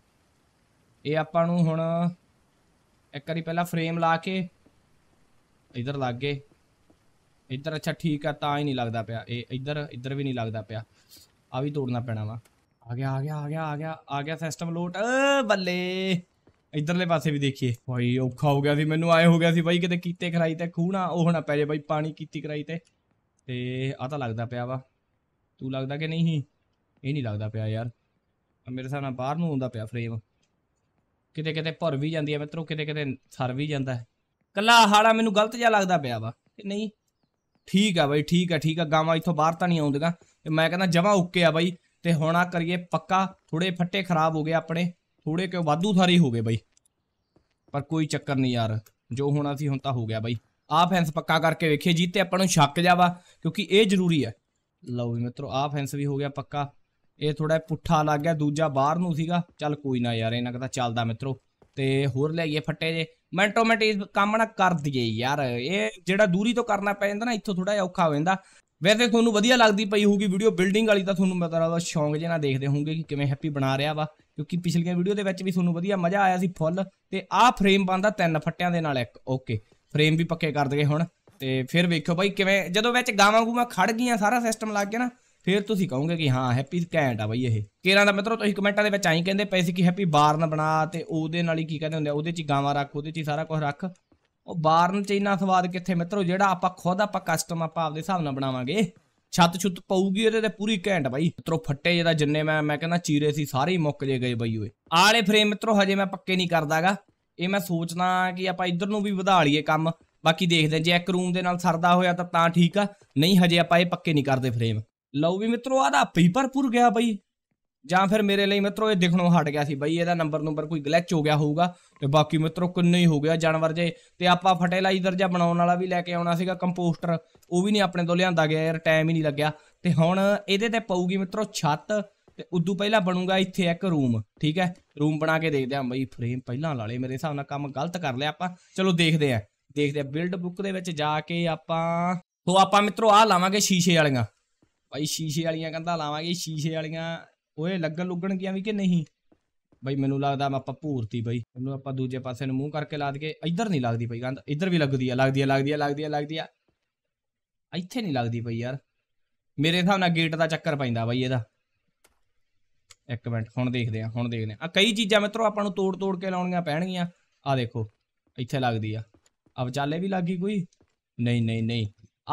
ਇਹ ਆਪਾਂ ਨੂੰ ਹੁਣ ਇੱਕ ਵਾਰੀ ਪਹਿਲਾਂ ਫਰੇਮ ਲਾ ਕੇ ਇੱਧਰ ਲੱਗ ਗਏ ਇੱਧਰ ਅੱਛਾ ਠੀਕ ਆ ਤਾਂ ਹੀ ਨਹੀਂ ਲੱਗਦਾ ਪਿਆ ਇਹ ਇੱਧਰ ਇੱਧਰ ਵੀ ਨਹੀਂ ਲੱਗਦਾ ਪਿਆ ਆ ਵੀ ਤੋੜਨਾ ਪੈਣਾ ਵਾ ਆ ਗਿਆ ਆ ਗਿਆ ਆ ਗਿਆ ਆ ਗਿਆ ਆ ਗਿਆ ਸਿਸਟਮ ਲੋਟ ਬੱਲੇ ਇਧਰਲੇ ਪਾਸੇ ਵੀ ਦੇਖੀਏ ਭਾਈ ਔਖਾ ਹੋ ਗਿਆ ਸੀ ਮੈਨੂੰ ਆਏ ਹੋ ਗਿਆ ਸੀ ਬਾਈ ਕਿਤੇ ਕੀਤੇ ਖਰਾਈ ਤੇ ਖੂਣਾ ਉਹ ਹੁਣ ਪੈ ਜੇ ਬਾਈ ਪਾਣੀ ਕੀਤੀ ਖਰਾਈ ਤੇ ਤੇ ਆ ਤਾਂ ਲੱਗਦਾ ਪਿਆ ਵਾ ਤੂੰ ਲੱਗਦਾ ਕਿ ਨਹੀਂ ਇਹ ਨਹੀਂ ਲੱਗਦਾ ਪਿਆ ਯਾਰ ਮੇਰੇ ਸਾਹ ਨਾਲ ਬਾਹਰ ਨੂੰ ਆਉਂਦਾ ਪਿਆ ਫਰੇਮ ਕਿਤੇ ਕਿਤੇ ਭਰ ਵੀ ਜਾਂਦੀ ਹੈ ਮਿੱਤਰੋ ਕਿਤੇ ਕਿਤੇ ਸਰ ਵੀ ਜਾਂਦਾ ਕੱਲਾ ਹਾਲਾ ਮੈਨੂੰ ਗਲਤ ਜਿਹਾ ਲੱਗਦਾ ਪਿਆ ਵਾ ਕਿ ਨਹੀਂ ਠੀਕ ਆ ਬਾਈ ਠੀਕ ਆ ਠੀਕ ਆ ਗਾਵਾਂ ਇੱਥੋਂ ਬਾਹਰ ਤਾਂ ਨਹੀਂ ਆਉਂਦੀਆਂ ਤੇ ਮੈਂ ਕਹਿੰਦਾ ਜਮਾ ਓਕੇ ਆ ਬਾਈ ਤੇ ਹੁਣ ਆ ਕਰੀਏ ਪੱਕਾ ਥੋੜੇ ਫੱਟੇ ਖਰਾਬ ਹੋ ਗਏ ਆਪਣੇ ਥੋੜੇ ਕਿ ਵਾਧੂ ਥਾਰੇ ਹੋ ਗਏ ਬਾਈ ਪਰ ਕੋਈ ਚੱਕਰ ਨਹੀਂ ਯਾਰ ਜੋ ਹੋਣਾ ਸੀ ਹੁਣ ਤਾਂ ਹੋ ਗਿਆ ਬਾਈ ਆਹ ਫੈਂਸ ਪੱਕਾ ਕਰਕੇ ਵੇਖੀਏ ਤੇ ਆਪਾਂ ਨੂੰ ਸ਼ੱਕ ਜਾਵਾ ਕਿਉਂਕਿ ਇਹ ਜ਼ਰੂਰੀ ਹੈ ਲਓ ਵੀ ਮਿੱਤਰੋ ਆਹ ਫੈਂਸ ਵੀ ਹੋ ਗਿਆ ਪੱਕਾ ਇਹ ਥੋੜਾ ਪੁੱਠਾ ਲੱਗ ਗਿਆ ਦੂਜਾ ਬਾਹਰ ਨੂੰ ਸੀਗਾ ਚੱਲ ਕੋਈ ਨਾ ਯਾਰ ਇਹਨਾਂ ਕਹਤਾ ਚੱਲਦਾ ਮਿੱਤਰੋ ਤੇ ਹੋਰ ਲੈ ਫੱਟੇ ਜੇ ਮਿੰਟੋ ਮਿੰਟ ਇਸ ਕੰਮ ਨਾ ਕਰ ਦਈਏ ਯਾਰ ਇਹ ਜਿਹੜਾ ਦੂਰੀ ਤੋਂ ਕਰਨਾ ਪੈ ਜਾਂਦਾ ਨਾ ਇੱਥੋਂ ਥੋੜਾ ਜਿਹਾ ਔਖਾ ਹੋ ਜਾਂਦਾ ਵੈਸੇ ਤੁਹਾਨੂੰ ਵਧੀਆ ਲੱਗਦੀ ਪਈ ਹੋਊਗੀ ਵੀਡੀਓ ਬਿਲਡਿੰਗ ਵਾਲੀ ਤਾਂ ਤੁਹਾਨੂੰ ਮਤਲਬ ਸ਼ੌਂਕ ਜੇ ਨਾ ਦੇਖਦੇ ਹੋਵੋਗੇ ਕਿ ਕਿਵੇਂ ਹੈਪੀ ਬਣਾ ਰਿਹਾ ਵਾ ਕਿਉਂਕਿ ਪਿਛਲੀਆਂ ਵੀਡੀਓ ਦੇ ਵਿੱਚ ਵੀ ਤੁਹਾਨੂੰ ਵਧੀਆ ਮਜ਼ਾ ਆਇਆ ਸੀ ਫੁੱਲ ਤੇ ਆਹ ਫਰੇਮ ਬੰਦਾ ਤਿੰਨ ਫੱਟਿਆਂ ਦੇ ਨਾਲ ਇੱਕ ਓਕੇ ਫਰੇਮ ਵੀ ਪੱਕੇ ਕਰ ਦਗੇ ਹੁਣ ਤੇ ਫਿਰ ਵੇਖੋ ਬਾਈ ਕਿਵੇਂ ਜਦੋਂ ਵਿੱਚ ਗਾਵਾਂ ਗੂਵਾਂ ਖੜ ਗਈਆਂ ਸਾਰਾ ਸਿਸਟਮ ਲੱਗ ਗਿਆ ਨਾ ਫਿਰ ਤੁਸੀਂ ਕਹੋਗੇ ਕਿ ਹਾਂ ਹੈਪੀ ਘੈਂਟ ਆ ਬਾਈ ਇਹ ਕੇਰਾਂ ਦਾ ਮਿੱਤਰੋ ਤੁਸੀਂ ਕਮੈਂਟਾਂ ਦੇ ਵਿੱਚ ਆਈ ਕਹਿੰਦੇ ਪਏ ਸੀ ਕਿ ਹੈਪੀ ਬਾਰਨ ਬਣਾ ਤੇ ਉਹਦੇ ਨਾਲ ਹੀ ਕੀ ਕਹਿੰਦੇ ਹੁੰਦੇ ਆ ਉਹਦੇ 'ਚ ਗਾਵਾਂ ਰੱਖ ਉਹਦੇ 'ਚ ਸਾਰਾ ਕੁਝ ਰੱਖ ਉਹ ਬਾਰਨ 'ਚ ਇੰਨਾ ਸਵਾਦ ਕਿੱਥੇ ਮਿੱਤਰੋ ਜਿਹੜਾ ਆਪਾਂ ਖੁਦ ਆਪਾਂ ਕਸਟਮ ਆਪਾਂ ਆਪਦੇ ਹਿਸਾਬ ਨਾਲ ਬਣਾਵਾਂਗੇ ਛੱਤ ਛੁੱਤ ਪਊਗੀ ਇਹਦੇ ਤੇ ਪੂਰੀ ਘੈਂਟ ਬਾਈ ਮਿੱਤਰੋ ਫੱਟੇ ਜਿਹਦਾ ਜਿੰਨੇ ਮੈਂ ਮੈਂ ਕਹਿੰਦਾ ਚੀਰੇ ਸੀ ਸਾਰੇ ਹੀ ਮੁੱਕ ਜੇ ਗਏ ਬਾਈ ਓਏ ਆਲੇ ਫਰੇਮ ਮਿੱਤਰੋ ਹਜੇ ਮੈਂ ਪੱਕੇ ਨਹੀਂ ਕਰਦਾਗਾ ਇਹ ਮੈਂ ਸੋਚਦਾ ਕਿ ਆਪਾਂ ਇੱਧਰ ਨੂੰ ਵੀ ਵਧਾ ਲਈਏ ਕੰਮ ਬਾਕੀ ਦੇਖਦੇ ਜੇ ਇੱਕ ਰੂਮ ਦੇ ਨਾਲ ਸਰਦਾ ਹੋਇਆ ਤਾਂ ਤਾਂ ਠੀਕ ਆ ਨਹੀਂ ਹਜੇ ਆਪਾਂ ਇਹ ਪੱਕੇ ਨਹੀਂ ਕਰਦੇ ਫਰੇਮ ਲਓ ਵੀ ਮਿੱਤਰੋ ਆਦਾ ਪੇਪਰ ਪੂਰ ਗਿਆ ਬਾਈ ਜਾਂ ਫਿਰ ਮੇਰੇ ਲਈ ਮਿੱਤਰੋ ਇਹ ਦਿਖਣੋਂ ਹਟ ਗਿਆ ਸੀ ਬਈ ਇਹਦਾ ਨੰਬਰ ਨੰਬਰ ਕੋਈ ਗਲਿਚ ਹੋ ਗਿਆ ਹੋਊਗਾ ਤੇ ਬਾਕੀ ਮਿੱਤਰੋ ਕਿੰਨੇ ਹੀ ਹੋ ਗਿਆ ਜਾਨਵਰ ਜੇ ਤੇ ਆਪਾਂ ਫਰਟੀਲਾਈਜ਼ਰ ਜਾਂ ਬਣਾਉਣ ਵਾਲਾ ਵੀ ਲੈ ਕੇ ਆਉਣਾ ਸੀਗਾ ਕੰਪੋਸਟਰ ਉਹ ਵੀ ਨਹੀਂ ਆਪਣੇ ਤੋਂ ਲਿਆਂਦਾ ਗਿਆ ਯਾਰ ਟਾਈਮ ਹੀ ਨਹੀਂ ਲੱਗਿਆ ਤੇ ਹੁਣ ਇਹਦੇ ਤੇ ਪਊਗੀ ਮਿੱਤਰੋ ਛੱਤ ਤੇ ਉਦੋਂ ਪਹਿਲਾਂ ਬਣੂਗਾ ਇੱਥੇ ਇੱਕ ਰੂਮ ਠੀਕ ਹੈ ਰੂਮ ਬਣਾ ਕੇ ਦੇਖਦੇ ਆਂ ਬਈ ਫਰੇਮ ਪਹਿਲਾਂ ਲਾ ਲੇ ਮੇਰੇ ਹਿਸਾਬ ਨਾਲ ਕੰਮ ਗਲਤ ਕਰ ਲਿਆ ਆਪਾਂ ਚਲੋ ਦੇਖਦੇ ਆਂ ਦੇਖਦੇ ਆਂ ਬਿਲਡ ਬੁੱਕ ਦੇ ਵਿੱਚ ਜਾ ਕੇ ਆਪਾਂ ਸੋ ਆਪਾਂ ਮਿੱਤਰੋ ਆਹ ਲਾਵਾਂਗੇ ਸ਼ੀਸ਼ੇ ਵਾਲੀਆਂ ਭਾਈ ਸ਼ੀਸ਼ੇ ਵਾਲੀਆਂ ਕੰਧਾਂ ਲਾਵਾਂਗੇ ਸ਼ੀਸ਼ੇ ਵਾਲੀਆਂ ਓਏ ਲੱਗਣ ਲੁੱਗਣ ਗਿਆ ਵੀ ਕਿ ਨਹੀਂ ਬਈ ਮੈਨੂੰ ਲੱਗਦਾ ਮੈਂ ਆਪਾਂ ਭੂਰਤੀ ਬਈ ਇਹਨੂੰ ਆਪਾਂ ਦੂਜੇ ਪਾਸੇ ਨੂੰ ਮੂੰਹ ਕਰਕੇ ਲਾ ਦਈਏ ਇੱਧਰ ਨਹੀਂ ਲੱਗਦੀ ਬਈ ਗੰਦ ਇੱਧਰ ਵੀ ਲੱਗਦੀ ਆ ਲੱਗਦੀ ਆ ਲੱਗਦੀ ਆ ਲੱਗਦੀ ਆ ਲੱਗਦੀ ਆ ਇੱਥੇ ਨਹੀਂ ਲੱਗਦੀ ਬਈ ਯਾਰ ਮੇਰੇ ਹਿਸਾਬ ਨਾਲ ਗੇਟ ਦਾ ਚੱਕਰ ਪੈਂਦਾ ਬਈ ਇਹਦਾ ਇੱਕ ਮਿੰਟ ਹੁਣ ਦੇਖਦੇ ਆ ਹੁਣ ਦੇਖਦੇ ਆ ਆ ਕਈ ਚੀਜ਼ਾਂ ਮਿੱਤਰੋ ਆਪਾਂ ਨੂੰ ਤੋੜ ਤੋੜ ਕੇ ਲਾਉਣੀਆਂ ਪੈਣਗੀਆਂ ਆ ਦੇਖੋ ਇੱਥੇ ਲੱਗਦੀ ਆ ਆ ਚਾਲੇ ਵੀ ਲੱਗੀ ਕੋਈ ਨਹੀਂ ਨਹੀਂ ਨਹੀਂ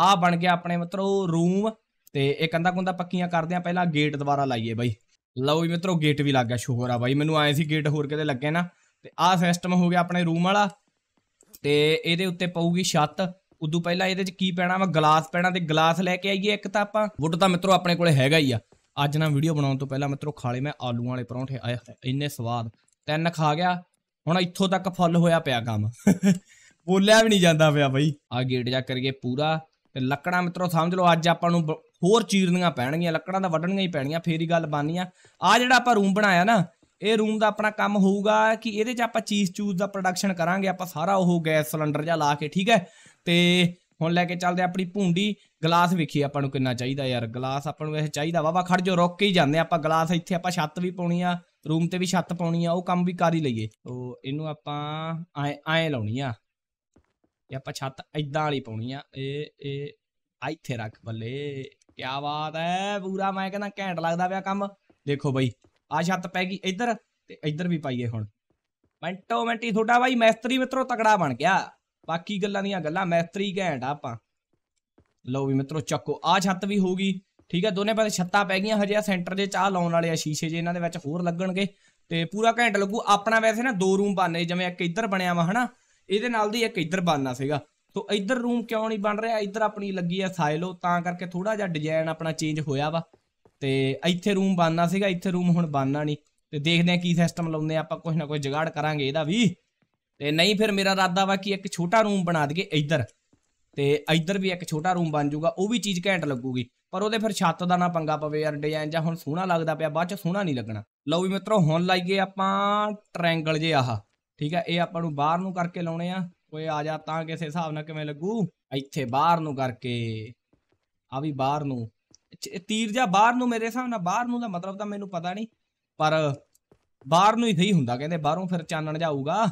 ਆ ਬਣ ਗਿਆ ਆਪਣੇ ਮਿੱਤਰੋ ਰੂਮ ਤੇ ਇਹ ਕੰਦਾ ਕੁੰਦਾ ਪੱਕੀਆਂ ਕਰਦੇ ਆ ਪਹਿਲਾਂ ਗੇਟ ਦੁਬਾਰਾ ਲਾਈਏ ਬਾਈ ਲਓ ਵੀ ਮਿੱਤਰੋ ਗੇਟ ਵੀ ਲੱਗ ਗਿਆ ਸ਼ੋਰ ਆ ਬਾਈ ਮੈਨੂੰ ਆਏ ਸੀ ਗੇਟ ਹੋਰ ਕਿਤੇ ਲੱਗੇ ਨਾ ਤੇ ਆਹ ਸਿਸਟਮ ਹੋ ਗਿਆ ਆਪਣੇ ਰੂਮ ਵਾਲਾ ਤੇ ਇਹਦੇ ਉੱਤੇ ਪਊਗੀ ਛੱਤ ਉਦੋਂ ਪਹਿਲਾਂ ਇਹਦੇ ਚ ਕੀ ਪੈਣਾ ਵਾ ਗਲਾਸ ਪੈਣਾ ਤੇ ਗਲਾਸ ਲੈ ਕੇ ਆਈਏ ਇੱਕ ਤਾਂ ਆਪਾਂ ਵੁੱਡ ਤਾਂ ਮਿੱਤਰੋ ਆਪਣੇ ਕੋਲੇ ਹੈਗਾ ਹੀ ਆ ਅੱਜ ਨਾ ਵੀਡੀਓ ਬਣਾਉਣ ਤੋਂ ਪਹਿਲਾਂ ਮਿੱਤਰੋ ਖਾਲੇ ਮੈਂ ਆਲੂਆਂ ਵਾਲੇ ਪਰੌਂਠੇ ਆਏ ਇੰਨੇ ਸਵਾਦ ਤਿੰਨ ਖਾ ਗਿਆ ਹੁਣ ਇੱਥੋਂ ਤੱਕ ਫੁੱਲ ਹੋਇਆ ਪਿਆ ਕੰਮ ਬੋਲਿਆ ਵੀ ਨਹੀਂ ਜਾਂਦਾ ਪਿਆ ਬਾਈ ਆ ਗੇਟ ਜਾ ਕਰੀਏ ਪੂਰਾ ਤੇ ਲੱਕੜਾਂ ਮਿੱਤਰੋ ਸਮਝ ਲਓ ਅੱਜ ਆਪਾਂ ਨੂੰ ਹੋਰ ਚੀਰਨੀਆਂ ਪੈਣਗੀਆਂ ਲੱਕੜਾਂ ਦਾ ਵੱਢਣੀਆਂ ਹੀ ਪੈਣੀਆਂ ਫੇਰ ਹੀ ਗੱਲ ਬਾਨੀਆਂ ਆ ਆ ਜਿਹੜਾ ਆਪਾਂ ਰੂਮ ਬਣਾਇਆ ਨਾ ਇਹ ਰੂਮ ਦਾ ਆਪਣਾ ਕੰਮ ਹੋਊਗਾ ਕਿ ਇਹਦੇ 'ਚ ਆਪਾਂ ਚੀਜ਼ ਚੂਜ਼ ਦਾ ਪ੍ਰੋਡਕਸ਼ਨ ਕਰਾਂਗੇ ਆਪਾਂ ਸਾਰਾ ਉਹ ਗੈਸ ਸਿਲੰਡਰ ਜਾਂ ਲਾ ਕੇ ਠੀਕ ਹੈ ਤੇ ਹੁਣ ਲੈ ਕੇ ਚੱਲਦੇ ਆਪਣੀ ਭੁੰਡੀ ਗਲਾਸ ਵੇਖੀ ਆਪਾਂ ਨੂੰ ਕਿੰਨਾ ਚਾਹੀਦਾ ਯਾਰ ਗਲਾਸ ਆਪਾਂ ਨੂੰ ਇਹ ਚਾਹੀਦਾ ਵਾਵਾ ਖੜ ਜੋ ਰੁੱਕ ਕੇ ਹੀ ਜਾਂਦੇ ਆਪਾਂ ਗਲਾਸ ਇੱਥੇ ਆਪਾਂ ਛੱਤ ਵੀ ਪਾਉਣੀ ਆ ਰੂਮ ਤੇ ਵੀ ਛੱਤ ਪਾਉਣੀ ਆ ਉਹ ਕੰਮ ਵੀ ਕਰ ਹੀ ਲਈਏ ਉਹ ਇਹਨੂੰ ਆਪਾਂ ਐ ਐ ਲਾਉਣੀ ਆ ਇਹ ਆਪਾਂ ਛੱਤ ਐਦਾਂ ਵਾਲੀ ਪਾਉਣੀ ਆ ਇਹ ਇਹ ਇੱਥੇ ਰੱਖ ਬੱਲੇ ਕੀ ਬਾਤ ਹੈ ਪੂਰਾ ਮੈਂ ਕਹਿੰਦਾ ਘੈਂਟ ਲੱਗਦਾ ਪਿਆ ਕੰਮ ਦੇਖੋ ਬਈ ਆ ਛੱਤ ਪੈ ਗਈ ਇੱਧਰ ਤੇ ਇੱਧਰ ਵੀ ਪਾਈਏ ਹੁਣ ਮੈਂਟੋ ਮੈਂਟੀ ਥੋੜਾ ਬਾਈ ਮੈਸਤਰੀ ਮਿੱਤਰੋ ਤਕੜਾ ਬਣ ਗਿਆ ਬਾਕੀ ਗੱਲਾਂ ਦੀਆਂ ਗੱਲਾਂ ਮੈਸਤਰੀ ਘੈਂਟ ਆ ਆਪਾਂ ਲਓ ਵੀ ਮਿੱਤਰੋ ਚੱਕੋ ਆ ਛੱਤ ਵੀ ਹੋ ਗਈ ਠੀਕ ਹੈ ਦੋਨੇ ਪਾਸੇ ਛੱਤਾਂ ਪੈ ਗਈਆਂ ਹਜੇ ਆ ਸੈਂਟਰ ਦੇ ਚਾਹ ਲਾਉਣ ਵਾਲੇ ਆ ਸ਼ੀਸ਼ੇ ਜੇ ਇਹਨਾਂ ਦੇ ਵਿੱਚ ਹੋਰ ਲੱਗਣਗੇ ਤੇ ਪੂਰਾ ਘੈਂਟ ਲੱਗੂ ਆਪਣਾ ਵੈਸੇ ਨਾ ਦੋ ਰੂਮ ਬਣਨੇ ਜਿਵੇਂ ਇੱਕ ਇੱਧਰ ਬਣਿਆ ਵਾ ਹਨਾ ਇਹਦੇ ਨਾਲ ਦੀ ਇੱਕ ਇੱਧਰ ਬਣਨਾ ਸੀਗਾ ਤੋ ਇੱਧਰ ਰੂਮ ਕਿਉਂ ਨਹੀਂ ਬਣ ਰਿਹਾ ਇੱਧਰ ਆਪਣੀ ਲੱਗੀ ਆ ਸਾਇਲੋ ਤਾਂ ਕਰਕੇ ਥੋੜਾ ਜਿਹਾ ਡਿਜ਼ਾਈਨ ਆਪਣਾ ਚੇਂਜ ਹੋਇਆ ਵਾ ਤੇ ਇੱਥੇ ਰੂਮ ਬਣਨਾ ਸੀਗਾ ਇੱਥੇ ਰੂਮ ਹੁਣ ਬਣਨਾ ਨਹੀਂ ਤੇ ਦੇਖਦੇ ਆ ਕੀ ਸਿਸਟਮ ਲਾਉਂਦੇ ਆ ਆਪਾਂ ਕੁਝ ਨਾ ਕੁਝ ਜਗਾੜ ਕਰਾਂਗੇ ਇਹਦਾ ਵੀ ਤੇ ਨਹੀਂ ਫਿਰ ਮੇਰਾ ਇਰਾਦਾ ਵਾ ਕਿ ਇੱਕ ਛੋਟਾ ਰੂਮ ਬਣਾ ਦਈਏ ਇੱਧਰ ਤੇ ਇੱਧਰ ਵੀ ਇੱਕ ਛੋਟਾ ਰੂਮ ਬਣ ਜਾਊਗਾ ਉਹ ਵੀ ਚੀਜ਼ ਘੈਂਟ ਲੱਗੂਗੀ ਪਰ ਉਹਦੇ ਫਿਰ ਛੱਤ ਦਾ ਨਾ ਪੰਗਾ ਪਵੇ ਯਾਰ ਡਿਜ਼ਾਈਨ ਜਾਂ ਹੁਣ ਸੋਹਣਾ ਲੱਗਦਾ ਪਿਆ ਬਾਅਦ ਚ ਸੋਹਣਾ ਨਹੀਂ ਲੱਗਣਾ ਲਓ ਵੀ ਮਿੱਤਰੋ ਹੁਣ ਲਾਈਏ ਆਪਾਂ ਟ੍ਰਾਇੰਗਲ ਜੇ ਆਹ ਠੀਕ ਆ ਇਹ ਆਪਾਂ ਨੂੰ ਬਾਹਰ ਨੂੰ ਕਰਕੇ ਲਾਉਣੇ ਆ ਓਏ ਆ ਜਾ ਤਾਂ ਕਿਸੇ ਹਿਸਾਬ ਨਾਲ ਕਿਵੇਂ ਲੱਗੂ ਇੱਥੇ ਬਾਹਰ ਨੂੰ ਕਰਕੇ ਆ ਵੀ ਬਾਹਰ ਨੂੰ ਤੀਰ ਜਾ ਬਾਹਰ ਨੂੰ ਮੇਰੇ ਹਿਸਾਬ ਨਾਲ ਬਾਹਰ ਨੂੰ ਦਾ ਮਤਲਬ ਤਾਂ ਮੈਨੂੰ ਪਤਾ ਨਹੀਂ ਪਰ ਬਾਹਰ ਨੂੰ ਹੀ ਸਹੀ ਹੁੰਦਾ ਕਹਿੰਦੇ ਬਾਹਰੋਂ ਫਿਰ ਚਾਨਣ ਜਾਊਗਾ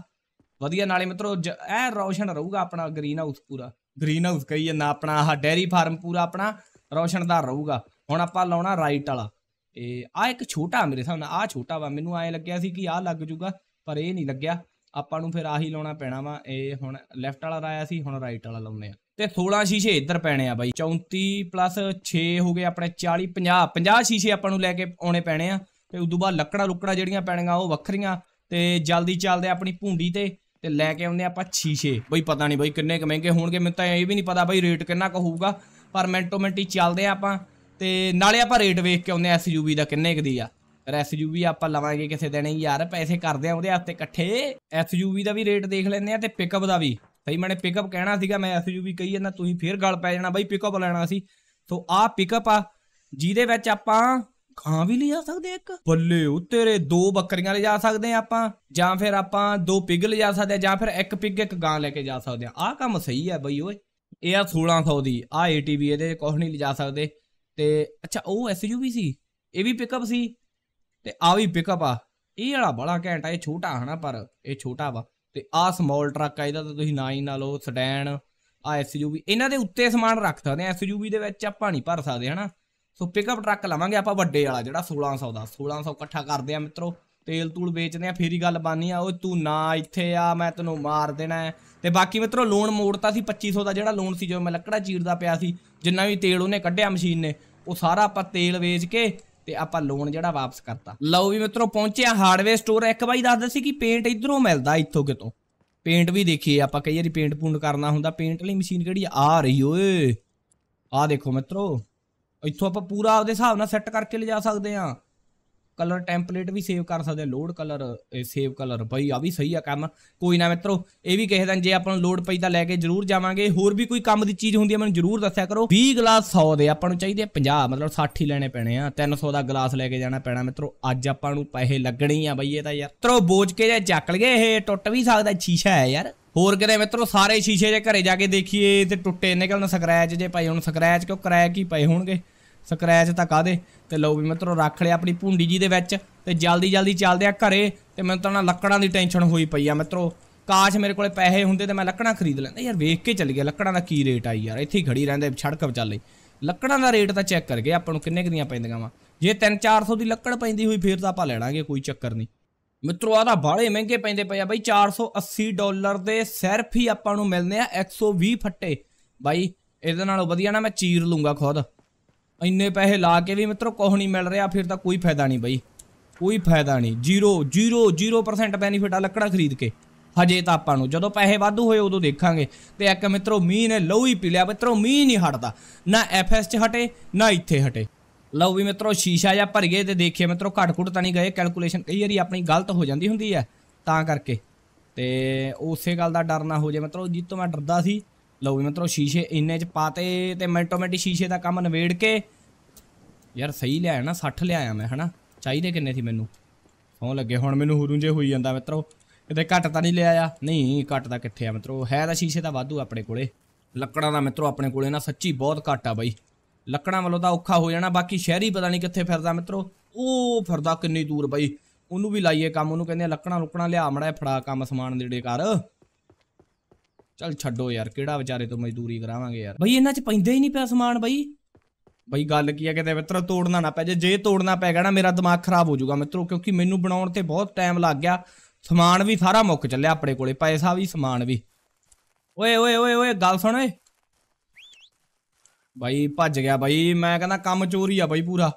ਵਧੀਆ ਨਾਲੇ ਮਿੱਤਰੋ ਐ ਰੌਸ਼ਨ ਰਹੂਗਾ ਆਪਣਾ ਗ੍ਰੀਨ ਹਾਊਸ ਪੂਰਾ ਗ੍ਰੀਨ ਹਾਊਸ ਕਹੀ ਜਾਂਦਾ ਆਪਣਾ ਆਹ ਡੈਰੀ ਫਾਰਮ ਪੂਰਾ ਆਪਣਾ ਰੌਸ਼ਨਦਾਰ ਰਹੂਗਾ ਹੁਣ ਆਪਾਂ ਲਾਉਣਾ ਰਾਈਟ ਵਾਲਾ ਇਹ ਆ ਇੱਕ ਛੋਟਾ ਮੇਰੇ ਹਿਸਾਬ ਨਾਲ ਆ ਛੋਟਾ ਵਾ ਮੈਨੂੰ ਐ ਲੱਗਿਆ ਸੀ ਕਿ ਆ ਲੱਗ ਜੂਗਾ ਪਰ ਇਹ ਨਹੀਂ ਲੱਗਿਆ ਆਪਾਂ ਨੂੰ ਫਿਰ ਆਹੀ ਲਾਉਣਾ ਪੈਣਾ ਵਾ ਇਹ ਹੁਣ ਲੈਫਟ ਵਾਲਾ ਰਾਇਆ ਸੀ ਹੁਣ ਰਾਈਟ ਵਾਲਾ ਲਾਉਨੇ ਆ ਤੇ 16 ਸ਼ੀਸ਼ੇ ਇੱਧਰ ਪੈਣੇ ਆ ਬਾਈ 34 6 ਹੋ ਗਏ ਆਪਣੇ 40 50 50 ਸ਼ੀਸ਼ੇ ਆਪਾਂ ਨੂੰ ਲੈ ਕੇ ਆਉਣੇ ਪੈਣੇ ਆ ਤੇ ਉਦੋਂ ਬਾਅਦ ਲੱਕੜਾ ਲੁਕੜਾ ਜਿਹੜੀਆਂ ਪੈਣੀਆਂ ਉਹ ਵੱਖਰੀਆਂ ਤੇ ਜਲਦੀ ਚੱਲਦੇ ਆਪਣੀ ਭੁੰਡੀ ਤੇ ਤੇ ਲੈ ਕੇ ਆਉਂਦੇ ਆਪਾਂ ਸ਼ੀਸ਼ੇ ਬਈ ਪਤਾ ਨਹੀਂ ਬਈ ਕਿੰਨੇ ਕ ਮਹਿੰਗੇ ਹੋਣਗੇ ਮੈਨੂੰ ਤਾਂ ਇਹ ਵੀ ਨਹੀਂ ਪਤਾ ਬਈ ਰੇਟ ਕਿੰਨਾ ਕੁ ਹੋਊਗਾ ਪਰ ਮਿੰਟੋ ਮਿੰਟੀ ਚੱਲਦੇ ਆਪਾਂ ਤੇ ਨਾਲੇ ਆਪਾਂ ਰੇਟ ਵੇਖ ਕੇ ਆਉਂਦੇ ਐਸਯੂਵੀ ਦਾ ਕਿੰਨੇ ਕ ਦੀ ਆ ਐਸਯੂਵੀ ਆਪਾਂ ਲਵਾਂਗੇ ਕਿਸੇ ਦਿਨ ਯਾਰ ਪੈਸੇ ਕਰਦੇ ਆ ਉਹਦੇ ਹੱਥੇ ਇਕੱਠੇ ਐਸਯੂਵੀ ਦਾ ਵੀ ਰੇਟ ਦੇਖ ਲੈਂਦੇ ਆ ਤੇ ਪਿਕਅਪ ਦਾ ਵੀ ਸਹੀ ਮੈਨੇ ਪਿਕਅਪ ਕਹਿਣਾ ਸੀਗਾ ਮੈਂ ਐਸਯੂਵੀ ਕਹੀ ਜਾਂਦਾ ਤੁਸੀਂ ਫੇਰ ਗੱਲ ਪੈ ਜਾਣਾ ਬਾਈ ਪਿਕਅਪ ਲੈਣਾ ਸੀ ਸੋ ਆ ਪਿਕਅਪ ਆ ਜਿਹਦੇ ਵਿੱਚ ਆਪਾਂ ਖਾਂ ਵੀ ਲਿਆ ਸਕਦੇ ਇੱਕ ਬੱਲੇ ਉਹ ਤੇਰੇ ਦੋ ਬੱਕਰੀਆਂ ਲੈ ਜਾ ਸਕਦੇ ਆ ਆਪਾਂ ਜਾਂ ਫਿਰ ਆਪਾਂ ਦੋ ਪਿਗ ਲੈ ਜਾ ਸਕਦੇ ਆ ਜਾਂ ਫਿਰ ਇੱਕ ਪਿਗ ਇੱਕ ਗਾਂ ਲੈ ਕੇ ਜਾ ਸਕਦੇ ਆ ਆ ਕੰਮ ਸਹੀ ਆ ਬਈ ਓਏ ਇਹ ਆ 1600 ਦੀ ਆ ਏਟੀਵੀ ਇਹਦੇ ਕੁਝ ਨਹੀਂ ਲੈ ਜਾ ਸਕਦੇ ਤੇ ਅੱਛਾ ਉਹ ਐਸਯੂਵੀ ਸੀ ਇਹ ਵੀ ਪਿਕਅਪ ਸੀ ਤੇ ਆ ਵੀ ਪਿਕਅਪ ਆ ਇਹ ਵਾਲਾ ਬੜਾ ਘੈਂਟ ਆ ਇਹ ਛੋਟਾ ਹਨਾ ਪਰ ਇਹ ਛੋਟਾ ਵਾ ਤੇ ਆ ਸਮਾਲ ਟਰੱਕ ਆ ਇਹਦਾ ਤਾਂ ਤੁਸੀਂ ਨਾ ਹੀ ਨਾ ਲਓ ਸਟੈਂਡ ਆ ਐਸਯੂਵੀ ਇਹਨਾਂ ਦੇ ਉੱਤੇ ਸਮਾਨ ਰੱਖ ਸਕਦੇ ਆ ਐਸਯੂਵੀ ਦੇ ਵਿੱਚ ਆਪਾਂ ਨਹੀਂ ਭਰ ਸਕਦੇ ਹਨਾ ਸੋ ਪਿਕਅਪ ਟਰੱਕ ਲਵਾਂਗੇ ਆਪਾਂ ਵੱਡੇ ਵਾਲਾ ਜਿਹੜਾ 1600 ਦਾ 1600 ਇਕੱਠਾ ਕਰਦੇ ਆ ਮਿੱਤਰੋ ਤੇਲ ਤੂਲ ਵੇਚਦੇ ਆ ਫੇਰੀ ਗੱਲ ਬਾਨੀ ਆ ਓਏ ਤੂੰ ਨਾ ਇੱਥੇ ਆ ਮੈਂ ਤੈਨੂੰ ਮਾਰ ਦੇਣਾ ਤੇ ਬਾਕੀ ਮਿੱਤਰੋ ਲੋਨ ਮੋੜਤਾ ਸੀ 2500 ਦਾ ਜਿਹੜਾ ਲੋਨ ਸੀ ਜੋ ਮੈਂ ਲੱਕੜਾ ਚੀਰਦਾ ਪਿਆ ਸੀ ਜਿੰਨਾ ਵੀ ਤੇਲ ਉਹਨੇ ਕੱਢਿਆ ਮਸ਼ੀਨ ਨੇ ਉਹ ਸਾਰਾ ਆਪਾਂ ਤੇਲ ਵੇਚ ਕੇ ਤੇ ਆਪਾਂ ਲੋਨ ਜਿਹੜਾ ਵਾਪਸ ਕਰਤਾ ਲਓ ਵੀ ਮਿੱਤਰੋ ਪਹੁੰਚਿਆ ਹਾਰਡਵੇਅਰ ਸਟੋਰ ਇੱਕ ਬਾਈ ਦੱਸਦੇ ਸੀ ਕਿ ਪੇਂਟ ਇਧਰੋਂ ਮਿਲਦਾ ਇੱਥੋਂ ਕਿਤੋਂ ਪੇਂਟ ਵੀ ਦੇਖੀਏ ਆਪਾਂ ਕਈ ਵਾਰੀ ਪੇਂਟ ਪੂੰਡ ਕਰਨਾ ਹੁੰਦਾ ਪੇਂਟ ਲਈ ਮਸ਼ੀਨ ਕਿਹੜੀ ਆ ਰਹੀ ਓਏ ਆ ਦੇਖੋ ਮਿੱਤਰੋ ਇੱਥੋਂ ਆਪਾਂ ਪੂਰਾ ਆਪਦੇ ਹਿਸਾਬ ਨਾਲ ਸੈੱਟ ਕਰਕੇ ਲਿਜਾ ਸਕਦੇ ਆ ਕਲਰ ਟੈਂਪਲੇਟ ਵੀ ਸੇਵ ਕਰ ਸਕਦੇ ਆ ਲੋਡ ਕਲਰ ਸੇਵ ਕਲਰ ਬਈ ਆ ਵੀ ਸਹੀ ਆ ਕੰਮ ਕੋਈ ਨਾ ਮਿੱਤਰੋ ਇਹ ਵੀ ਕਹੇ ਦਿਨ ਜੇ ਆਪਾਂ ਨੂੰ ਲੋਡ ਪਈ ਤਾਂ ਲੈ ਕੇ ਜ਼ਰੂਰ ਜਾਵਾਂਗੇ ਹੋਰ ਵੀ ਕੋਈ ਕੰਮ ਦੀ ਚੀਜ਼ ਹੁੰਦੀ ਹੈ ਮੈਨੂੰ ਜ਼ਰੂਰ ਦੱਸਿਆ ਕਰੋ 20 ਗਲਾਸ 100 ਦੇ ਆਪਾਂ ਨੂੰ ਚਾਹੀਦੇ 50 ਮਤਲਬ 60 ਹੀ ਲੈਣੇ ਪੈਣੇ ਆ 300 ਦਾ ਗਲਾਸ ਲੈ ਕੇ ਜਾਣਾ ਪੈਣਾ ਮਿੱਤਰੋ ਅੱਜ ਆਪਾਂ ਨੂੰ ਪੈਸੇ ਲੱਗਣੇ ਆ ਬਈ ਇਹ ਤਾਂ ਯਾਰ ਮਿੱਤਰੋ ਬੋਝ ਕੇ ਜੇ ਚੱਕ ਲਈਏ ਇਹ ਟੁੱਟ ਵੀ ਸਕਦਾ ਸ਼ੀਸ਼ਾ ਹੈ ਯਾਰ ਹੋਰ ਕਿਤੇ ਮਿੱਤਰੋ ਸਾਰੇ ਸ਼ੀਸ਼ੇ ਜੇ ਘਰੇ ਜਾ ਕੇ ਦੇਖੀਏ ਤੇ ਟੁੱਟੇ ਨਿਕਲਣ ਸਕਰੈਚ ਜੇ ਭਾਈ ਹੁਣ ਸਕ੍ਰੈਚ ਕਿਉਂ ਕਰੈਕ ਹੀ ਪਏ ਹੋਣਗੇ ਸਕ੍ਰੈਚ ਤਾਂ ਕਾਦੇ ਤੇ ਲਓ ਵੀ ਮਿੱਤਰੋ ਰੱਖ ਲਿਆ ਆਪਣੀ ਭੁੰਡੀ ਜੀ ਦੇ ਵਿੱਚ ਤੇ ਜਲਦੀ ਜਲਦੀ ਚੱਲਦੇ ਆ ਘਰੇ ਤੇ ਮੈਨੂੰ ਤਾਂ ਨਾ ਲੱਕੜਾਂ ਦੀ ਟੈਨਸ਼ਨ ਹੋਈ ਪਈ ਆ ਮਿੱਤਰੋ ਕਾਸ਼ ਮੇਰੇ ਕੋਲੇ ਪੈਸੇ ਹੁੰਦੇ ਤੇ ਮੈਂ ਲੱਕੜਾਂ ਖਰੀਦ ਲੈਂਦਾ ਯਾਰ ਵੇਖ ਕੇ ਚੱਲ ਗਿਆ ਲੱਕੜਾਂ ਦਾ ਕੀ ਰੇਟ ਆਈ ਯਾਰ ਇੱਥੇ ਹੀ ਖੜੀ ਰਹਿੰਦੇ ਛੜਕ ਵਿਚਾਲੇ ਲੱਕੜਾਂ ਦਾ ਰੇਟ ਤਾਂ ਚੈੱਕ ਕਰ ਗਏ ਆਪਾਂ ਨੂੰ ਕਿੰਨੇ ਦੀਆਂ ਪੈਂਦੀਆਂ ਵਾ ਜੇ 3-400 ਦੀ ਲੱਕੜ ਪੈਂਦੀ ਹੋਈ ਫੇਰ ਤਾਂ ਆਪਾਂ ਲੈ ਲਾਂਗੇ ਕੋਈ ਚੱਕਰ ਨਹੀਂ ਮਿੱਤਰੋ ਆ ਤਾਂ ਬਾਲੇ ਮਹਿੰਗੇ ਪੈਂਦੇ ਪਏ ਆ ਬਾਈ 480 ਡਾਲਰ ਦੇ ਸਿਰਫ ਹੀ ਆਪਾਂ ਨੂੰ ਮਿਲਨੇ ਆ 120 ਫੱਟੇ ਬਾਈ ਇਹਦੇ ਨਾਲੋਂ ਵਧੀਆ ਨਾ ਮੈਂ ਚੀਰ ਲੂੰਗਾ ਖੁਦ ਇੰਨੇ ਪੈਸੇ ਲਾ ਕੇ ਵੀ ਮਿੱਤਰੋ ਕੁਝ ਨਹੀਂ ਮਿਲ ਰਿਹਾ ਫਿਰ ਤਾਂ ਕੋਈ ਫਾਇਦਾ ਨਹੀਂ ਬਈ ਕੋਈ ਫਾਇਦਾ ਨਹੀਂ 0 0 0% ਬੈਨੀਫਿਟ ਆ ਲੱਕੜਾ ਖਰੀਦ ਕੇ ਹਜੇ ਤਾਂ ਆਪਾਂ ਨੂੰ ਜਦੋਂ ਪੈਸੇ ਵਾਧੂ ਹੋਏ ਉਦੋਂ ਦੇਖਾਂਗੇ ਤੇ ਇੱਕ ਮਿੱਤਰੋ ਮੀਂਹ ਨੇ ਲਉ ਹੀ ਪੀ ਲਿਆ ਮਿੱਤਰੋ ਮੀਂਹ ਨਹੀਂ ਹਟਦਾ ਨਾ ਐਫਐਸ 'ਚ ਹਟੇ ਨਾ ਇੱਥੇ ਹਟੇ ਲਉ ਵੀ ਮਿੱਤਰੋ ਸ਼ੀਸ਼ਾ ਜਾਂ ਭਰ ਗਏ ਤੇ ਦੇਖੀਏ ਮਿੱਤਰੋ ਘਟ ਘੁੱਟ ਤਾਂ ਨਹੀਂ ਗਏ ਕੈਲਕੂਲੇਸ਼ਨ ਕਈ ਵਾਰੀ ਆਪਣੀ ਗਲਤ ਹੋ ਜਾਂਦੀ ਹੁੰਦੀ ਹੈ ਤਾਂ ਕਰਕੇ ਤੇ ਉਸੇ ਗੱਲ ਦਾ ਡਰ ਨਾ ਹੋ ਜਾਏ ਮਿੱਤਰੋ ਜਿੱਤੋਂ ਮੈਂ ਡਰਦਾ ਸੀ ਲਓ ਵੀ ਮਤਲਬ ਸ਼ੀਸ਼ੇ ਇੰਨੇ ਚ ਪਾਤੇ ਤੇ ਮੈਂਟੋਮੈਟਿਕ ਸ਼ੀਸ਼ੇ ਦਾ ਕੰਮ ਨਵੇੜ ਕੇ ਯਾਰ ਸਹੀ ਲਿਆ ਨਾ 60 ਲਿਆਇਆ ਮੈਂ ਹਨਾ ਚਾਹੀਦੇ ਕਿੰਨੇ ਸੀ ਮੈਨੂੰ ਸੌ ਲੱਗੇ ਹੁਣ ਮੈਨੂੰ ਹੁਰੂ ਜੇ ਹੋਈ ਜਾਂਦਾ ਮਿੱਤਰੋ ਇਹਦੇ ਘੱਟ ਤਾਂ ਨਹੀਂ ਲਿਆ ਆ ਨਹੀਂ ਘੱਟ ਦਾ ਕਿੱਥੇ ਆ ਮਿੱਤਰੋ ਹੈ ਤਾਂ ਸ਼ੀਸ਼ੇ ਦਾ ਵਾਧੂ ਆਪਣੇ ਕੋਲੇ ਲੱਕੜਾਂ ਦਾ ਮਿੱਤਰੋ ਆਪਣੇ ਕੋਲੇ ਨਾ ਸੱਚੀ ਬਹੁਤ ਘੱਟ ਆ ਬਾਈ ਲੱਕੜਾਂ ਵੱਲੋਂ ਤਾਂ ਔਖਾ ਹੋ ਜਾਣਾ ਬਾਕੀ ਸ਼ਹਿਰੀ ਪਤਾ ਨਹੀਂ ਕਿੱਥੇ ਫਿਰਦਾ ਮਿੱਤਰੋ ਉਹ ਫਿਰਦਾ ਕਿੰਨੀ ਦੂਰ ਬਾਈ ਉਹਨੂੰ ਵੀ ਲਾਈਏ ਕੰਮ ਉਹਨੂੰ ਕਹਿੰਦੇ ਲੱਕੜਾਂ ਲੁਕੜਾਂ ਲਿਆ ਮੜਾ ਫੜਾ ਕੰਮ ਸਮਾਨ ਦੇੜੇ ਕਰ ਚੱਲ ਛੱਡੋ ਯਾਰ ਕਿਹੜਾ ਵਿਚਾਰੇ ਤੋਂ ਮਜ਼ਦੂਰੀ ਕਰਾਵਾਂਗੇ ਯਾਰ ਬਈ ਇਹਨਾਂ 'ਚ ਪੈਂਦੇ ਹੀ ਨਹੀਂ ਪਿਆ ਸਮਾਨ ਬਈ ਬਈ ਗੱਲ ਕੀ ਆ ਕਿਤੇ ਮਿੱਤਰ ਤੋੜਨਾ ਨਾ ਪੈ ਜੇ ਜੇ ਤੋੜਨਾ ਪੈ ਗਿਆ ਨਾ ਮੇਰਾ ਦਿਮਾਗ ਖਰਾਬ ਹੋ ਜਾਊਗਾ ਮਿੱਤਰੋ ਕਿਉਂਕਿ ਮੈਨੂੰ ਬਣਾਉਣ ਤੇ ਬਹੁਤ ਟਾਈਮ ਲੱਗ ਗਿਆ ਸਮਾਨ ਵੀ ਸਾਰਾ ਮੁੱਕ ਚੱਲਿਆ ਆਪਣੇ ਕੋਲੇ ਪੈਸਾ ਵੀ ਸਮਾਨ ਵੀ ਓਏ ਓਏ ਓਏ ਓਏ ਗੱਲ ਸੁਣ ਓਏ ਬਾਈ ਭੱਜ ਗਿਆ ਬਾਈ ਮੈਂ ਕਹਿੰਦਾ ਕੰਮ ਚੋਰੀ ਆ ਬਾਈ ਪੂਰਾ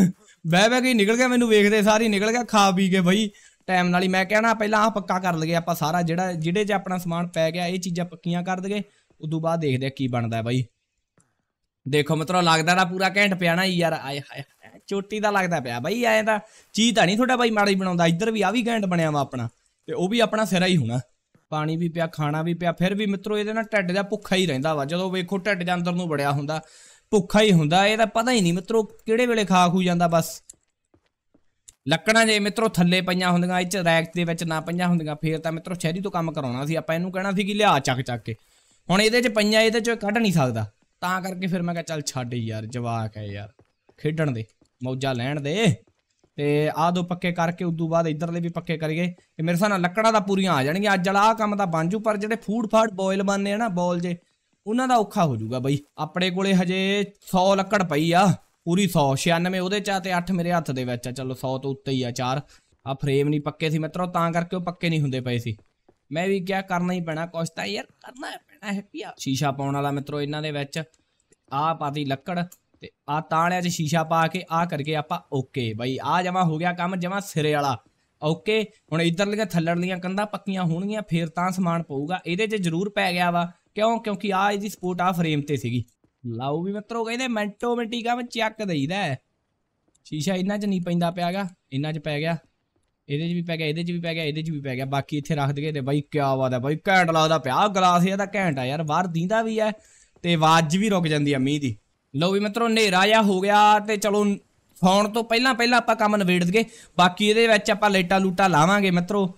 ਬਹਿ ਬਹਿ ਕੇ ਨਿਕਲ ਗਿਆ ਮੈਨੂੰ ਵੇਖਦੇ ਸਾਰੀ ਨਿਕਲ ਗਿਆ ਖਾ ਪੀ ਕੇ ਬਾਈ ਟਾਈਮ ਨਾਲ ਹੀ ਮੈਂ ਕਹਿਣਾ ਪਹਿਲਾਂ ਆ ਪੱਕਾ ਕਰ ਲਗੇ ਆਪਾਂ ਸਾਰਾ ਜਿਹੜਾ ਜਿਹੜੇ 'ਚ ਆਪਣਾ ਸਮਾਨ ਪੈ ਗਿਆ ਇਹ ਚੀਜ਼ਾਂ ਪੱਕੀਆਂ ਕਰ ਦਗੇ ਉਦੋਂ ਬਾਅਦ ਦੇਖਦੇ ਆ ਕੀ ਬਣਦਾ ਬਾਈ ਦੇਖੋ ਮਿੱਤਰੋ ਲੱਗਦਾ ਨਾ ਪੂਰਾ ਘੈਂਟ ਪਿਆ ਨਾ ਯਾਰ ਆਏ ਹਾਏ ਚੋਟੀ ਦਾ ਲੱਗਦਾ ਪਿਆ ਬਾਈ ਐਂ ਤਾਂ ਚੀਜ਼ ਤਾਂ ਨਹੀਂ ਤੁਹਾਡਾ ਬਾਈ ਮਾੜੀ ਬਣਾਉਂਦਾ ਇੱਧਰ ਵੀ ਆ ਵੀ ਘੈਂਟ ਬਣਿਆ ਵਾ ਆਪਣਾ ਤੇ ਉਹ ਵੀ ਆਪਣਾ ਸਿਰਾ ਹੀ ਹੋਣਾ ਪਾਣੀ ਵੀ ਪਿਆ ਖਾਣਾ ਵੀ ਪਿਆ ਫਿਰ ਵੀ ਮਿੱਤਰੋ ਇਹਦੇ ਨਾਲ ਟੱਡ ਦਾ ਭੁੱਖਾ ਹੀ ਰਹਿੰਦਾ ਵਾ ਜਦੋਂ ਵੇਖੋ ਟੱਡ ਦੇ ਅੰਦਰ ਨੂੰ ਵੜਿਆ ਹੁੰਦਾ ਭੁੱਖਾ ਹੀ ਹੁੰਦਾ ਇਹ ਤਾਂ ਪਤਾ ਹੀ ਨਹੀਂ ਮਿੱਤਰੋ ਕਿਹੜੇ ਵੇਲੇ ਖਾ ਖੂ ਜਾਂਦਾ ਬਸ ਲੱਕੜਾਂ ਜੇ ਮਿੱਤਰੋ ਥੱਲੇ ਪਈਆਂ ਹੁੰਦੀਆਂ ਇੱਚ ਰੈਕ ਦੇ ਵਿੱਚ ਨਾ ਪਈਆਂ ਹੁੰਦੀਆਂ ਫੇਰ ਤਾਂ ਮਿੱਤਰੋ ਸ਼ਹਿਰੀ ਤੋਂ ਕੰਮ ਕਰਾਉਣਾ ਸੀ ਆਪਾਂ ਇਹਨੂੰ ਕਹਿਣਾ ਸੀ ਕਿ ਲਿਆ ਚੱਕ ਚੱਕ ਕੇ ਹੁਣ ਇਹਦੇ ਚ ਪਈਆਂ ਇਹਦੇ ਚੋਂ ਕੱਢ ਨਹੀਂ ਸਕਦਾ ਤਾਂ ਕਰਕੇ ਫਿਰ ਮੈਂ ਕਿਹਾ ਚੱਲ ਛੱਡ ਯਾਰ ਜਵਾਕ ਹੈ ਯਾਰ ਖੇਡਣ ਦੇ ਮੌਜਾ ਲੈਣ ਦੇ ਤੇ ਆਹ ਦੋ ਪੱਕੇ ਕਰਕੇ ਉਦੋਂ ਬਾਅਦ ਇਧਰਲੇ ਵੀ ਪੱਕੇ ਕਰੀਏ ਕਿ ਮੇਰੇ ਸਾਹ ਨਾਲ ਲੱਕੜਾਂ ਦਾ ਪੂਰੀਆਂ ਆ ਜਾਣਗੀਆਂ ਅੱਜ ਵਾਲਾ ਆਹ ਕੰਮ ਤਾਂ ਬਣ ਜੂ ਪਰ ਜਿਹੜੇ ਫੂਡ ਫਾਡ ਬੋਇਲ ਬਣਨੇ ਆ ਨਾ ਬੋਲ ਜੇ ਉਹਨਾਂ ਦਾ ਔਖਾ ਹੋ ਜਾਊਗਾ ਬਈ ਆਪਣੇ ਕੋਲੇ ਹਜੇ 100 ਲੱਕੜ ਪਈ ਆ ਪੂਰੀ 100 96 ਉਹਦੇ ਚਾ ਤੇ 8 ਮੇਰੇ ਹੱਥ ਦੇ ਵਿੱਚ ਆ ਚਲੋ 100 ਤੋਂ ਉੱਤੇ ਹੀ ਆ ਚਾਰ ਆ ਫਰੇਮ ਨਹੀਂ ਪੱਕੇ ਸੀ ਮਿੱਤਰੋ ਤਾਂ ਕਰਕੇ ਉਹ ਪੱਕੇ ਨਹੀਂ ਹੁੰਦੇ ਪਏ ਸੀ ਮੈਂ ਵੀ ਕਿਹਾ ਕਰਨਾ ਹੀ ਪੈਣਾ ਕੁਛ ਤਾਂ ਯਾਰ ਕਰਨਾ ਪੈਣਾ ਹੈਪੀ ਆ ਸ਼ੀਸ਼ਾ ਪਾਉਣ ਵਾਲਾ ਮਿੱਤਰੋ ਇਹਨਾਂ ਦੇ ਵਿੱਚ ਆ ਪਾਤੀ ਲੱਕੜ ਤੇ ਆ ਤਾਲਿਆਂ 'ਚ ਸ਼ੀਸ਼ਾ ਪਾ ਕੇ ਆ ਕਰਕੇ ਆਪਾਂ ਓਕੇ ਬਾਈ ਆ ਜਮਾ ਹੋ ਗਿਆ ਕੰਮ ਜਮਾ ਸਿਰੇ ਵਾਲਾ ਓਕੇ ਹੁਣ ਇਧਰ ਥੱਲੜ ਲੀਆਂ ਕੰਧਾਂ ਪੱਕੀਆਂ ਹੋਣਗੀਆਂ ਫੇਰ ਤਾਂ ਸਮਾਨ ਪਊਗਾ ਇਹਦੇ 'ਚ ਜ਼ਰੂਰ ਪੈ ਗਿਆ ਵਾ ਕਿਉਂ ਕਿਉਂਕਿ ਆ ਇਹਦੀ ਸਪੋਰਟ ਆ ਫਰੇਮ ਤੇ ਸੀਗੀ ਲਾਉ ਵੀ ਮਿੱਤਰੋ ਕਹਿੰਦੇ ਮਿੱਟੀ ਕਾ ਕੰਮ ਚੱਕ ਦਈਦਾ ਸ਼ੀਸ਼ਾ ਇੰਨਾ 'ਚ ਨਹੀਂ ਪੈਂਦਾ ਪਿਆਗਾ ਇੰਨਾ 'ਚ ਪੈ ਗਿਆ ਇਹਦੇ 'ਚ ਵੀ ਪੈ ਗਿਆ ਇਹਦੇ 'ਚ ਵੀ ਪੈ ਗਿਆ ਇਹਦੇ 'ਚ ਵੀ ਪੈ ਗਿਆ ਬਾਕੀ ਇੱਥੇ ਰੱਖ ਦਗੇ ਤੇ ਬਾਈ ਕਿਆ ਬਾਤ ਹੈ ਬਾਈ ਘੈਂਟ ਲੱਗਦਾ ਪਿਆ ਗਲਾਸ ਇਹਦਾ ਘੈਂਟ ਆ ਯਾਰ ਬਾਹਰ ਦੀਂਦਾ ਵੀ ਐ ਤੇ ਆਵਾਜ਼ ਵੀ ਰੁਕ ਜਾਂਦੀ ਆ ਮੀਂਹ ਦੀ ਲਓ ਵੀ ਮਿੱਤਰੋ ਹਨੇਰਾ ਜਾ ਹੋ ਗਿਆ ਤੇ ਚਲੋ ਫੌਣ ਤੋਂ ਪਹਿਲਾਂ ਪਹਿਲਾਂ ਆਪਾਂ ਕੰਮ ਨਵੇੜ ਦਗੇ ਬਾਕੀ ਇਹਦੇ ਵਿੱਚ ਆਪਾਂ ਲੇਟਾ ਲੂਟਾ ਲਾਵਾਂਗੇ ਮਿੱਤਰੋ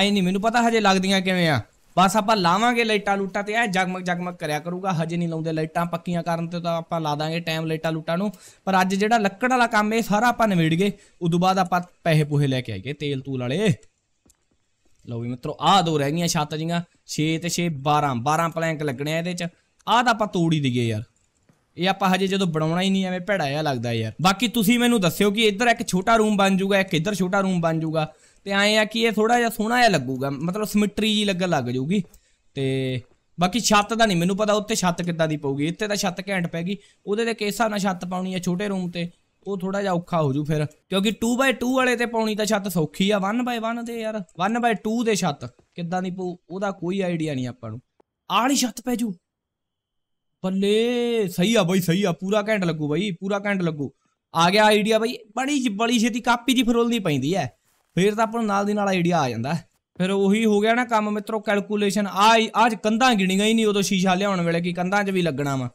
ਆਏ ਨਹੀਂ ਮੈਨੂੰ ਪਤਾ ਹਜੇ ਲੱਗਦੀਆਂ ਕਿਵੇਂ ਆ ਬਸ ਆਪਾਂ ਲਾਵਾਂਗੇ ਲਾਈਟਾਂ ਲੂਟਾਂ ਤੇ ਐ ਜਗਮਗ ਜਗਮਗ ਕਰਿਆ ਕਰੂਗਾ ਹਜੇ ਨਹੀਂ ਲਾਉਂਦੇ ਲਾਈਟਾਂ ਪੱਕੀਆਂ ਕਰਨ ਤੇ ਤਾਂ ਆਪਾਂ ਲਾ ਦਾਂਗੇ ਟਾਈਮ ਲਾਈਟਾਂ ਲੂਟਾਂ ਨੂੰ ਪਰ ਅੱਜ ਜਿਹੜਾ ਲੱਕੜ ਵਾਲਾ ਕੰਮ ਇਹ ਸਾਰਾ ਆਪਾਂ ਨਿਬੇੜ ਗਏ ਉਦੋਂ ਬਾਅਦ ਆਪਾਂ ਪੈਸੇ ਪੂਹੇ ਲੈ ਕੇ ਆਈਏ ਤੇਲ ਤੂਲ ਵਾਲੇ ਲਓ ਵੀ ਮਿੱਤਰੋ ਆਹ ਦੋ ਰਹਿ ਗਈਆਂ ਛੱਤ ਜੀਆਂ 6 ਤੇ 6 12 12 ਪਲੈਂਕ ਲੱਗਣੇ ਆ ਇਹਦੇ ਚ ਆਹ ਤਾਂ ਆਪਾਂ ਤੋੜ ਹੀ ਦਈਏ ਯਾਰ ਇਹ ਆਪਾਂ ਹਜੇ ਜਦੋਂ ਬਣਾਉਣਾ ਹੀ ਨਹੀਂ ਐਵੇਂ ਭੜਾ ਜਿਹਾ ਲੱਗਦਾ ਯਾਰ ਬਾਕੀ ਤੁਸੀਂ ਮੈਨੂੰ ਦੱਸਿਓ ਕਿ ਇੱਧਰ ਇੱਕ ਛੋਟਾ ਰੂਮ ਬਣ ਜਾਊਗਾ ਇੱਕ ਇੱਧਰ ਛੋਟਾ ਰੂਮ ਬਣ ਜਾਊਗਾ ਤੇ ਐ ਆ ਕਿ ਇਹ ਥੋੜਾ ਜਿਹਾ ਸੋਹਣਾ ਜਿਹਾ ਲੱਗੂਗਾ ਮਤਲਬ ਸਿਮਟਰੀ ਜੀ ਲੱਗਣ ਲੱਗ ਜਾਊਗੀ ਤੇ ਬਾਕੀ ਛੱਤ ਦਾ ਨਹੀਂ ਮੈਨੂੰ ਪਤਾ ਉੱਤੇ ਛੱਤ ਕਿੱਦਾਂ ਦੀ ਪਊਗੀ ਇੱਥੇ ਤਾਂ ਛੱਤ ਘੈਂਟ ਪੈਗੀ ਉਹਦੇ ਤੇ ਕਿਸ ਹਿਸਾਬ ਨਾਲ ਛੱਤ ਪਾਉਣੀ ਹੈ ਛੋਟੇ ਰੂਮ ਤੇ ਉਹ ਥੋੜਾ ਜਿਹਾ ਔਖਾ ਹੋ ਜੂ ਫਿਰ ਕਿਉਂਕਿ 2x2 ਵਾਲੇ ਤੇ ਪਾਉਣੀ ਤਾਂ ਛੱਤ ਸੌਖੀ ਆ 1x1 ਤੇ ਯਾਰ 1x2 ਦੇ ਛੱਤ ਕਿੱਦਾਂ ਦੀ ਪਊ ਉਹਦਾ ਕੋਈ ਆਈਡੀਆ ਨਹੀਂ ਆਪਾਂ ਨੂੰ ਆਹ ਵਾਲੀ ਛੱਤ ਪੈ ਜੂ ਬੱਲੇ ਸਹੀ ਆ ਬਈ ਸਹੀ ਆ ਪੂਰਾ ਘੈਂਟ ਲੱਗੂ ਬਈ ਪੂਰਾ ਘੈਂਟ ਲੱਗੂ ਆ ਗਿਆ ਆਈਡੀਆ ਬਈ ਬੜੀ ਬੜੀ ਛੇਤੀ ਕਾਪੀ ਦੀ ਨਹੀਂ ਪੈਂਦੀ ਐ ਫੇਰ ਤਾਂ ਆਪਾਂ ਨੂੰ ਨਾਲ ਦੀ ਨਾਲ ਆਈਡੀਆ ਆ ਜਾਂਦਾ ਫਿਰ ਉਹੀ ਹੋ ਗਿਆ ਨਾ ਕੰਮ ਮਿੱਤਰੋ ਕੈਲਕੂਲੇਸ਼ਨ ਆ ਅੱਜ ਕੰਧਾਂ ਗਿਣੀ ਗਈ ਨਹੀਂ ਉਦੋਂ ਸ਼ੀਸ਼ਾ ਲਿਆਉਣ ਵੇਲੇ ਕਿ ਕੰਧਾਂ 'ਚ ਵੀ ਲੱਗਣਾ ਵਾ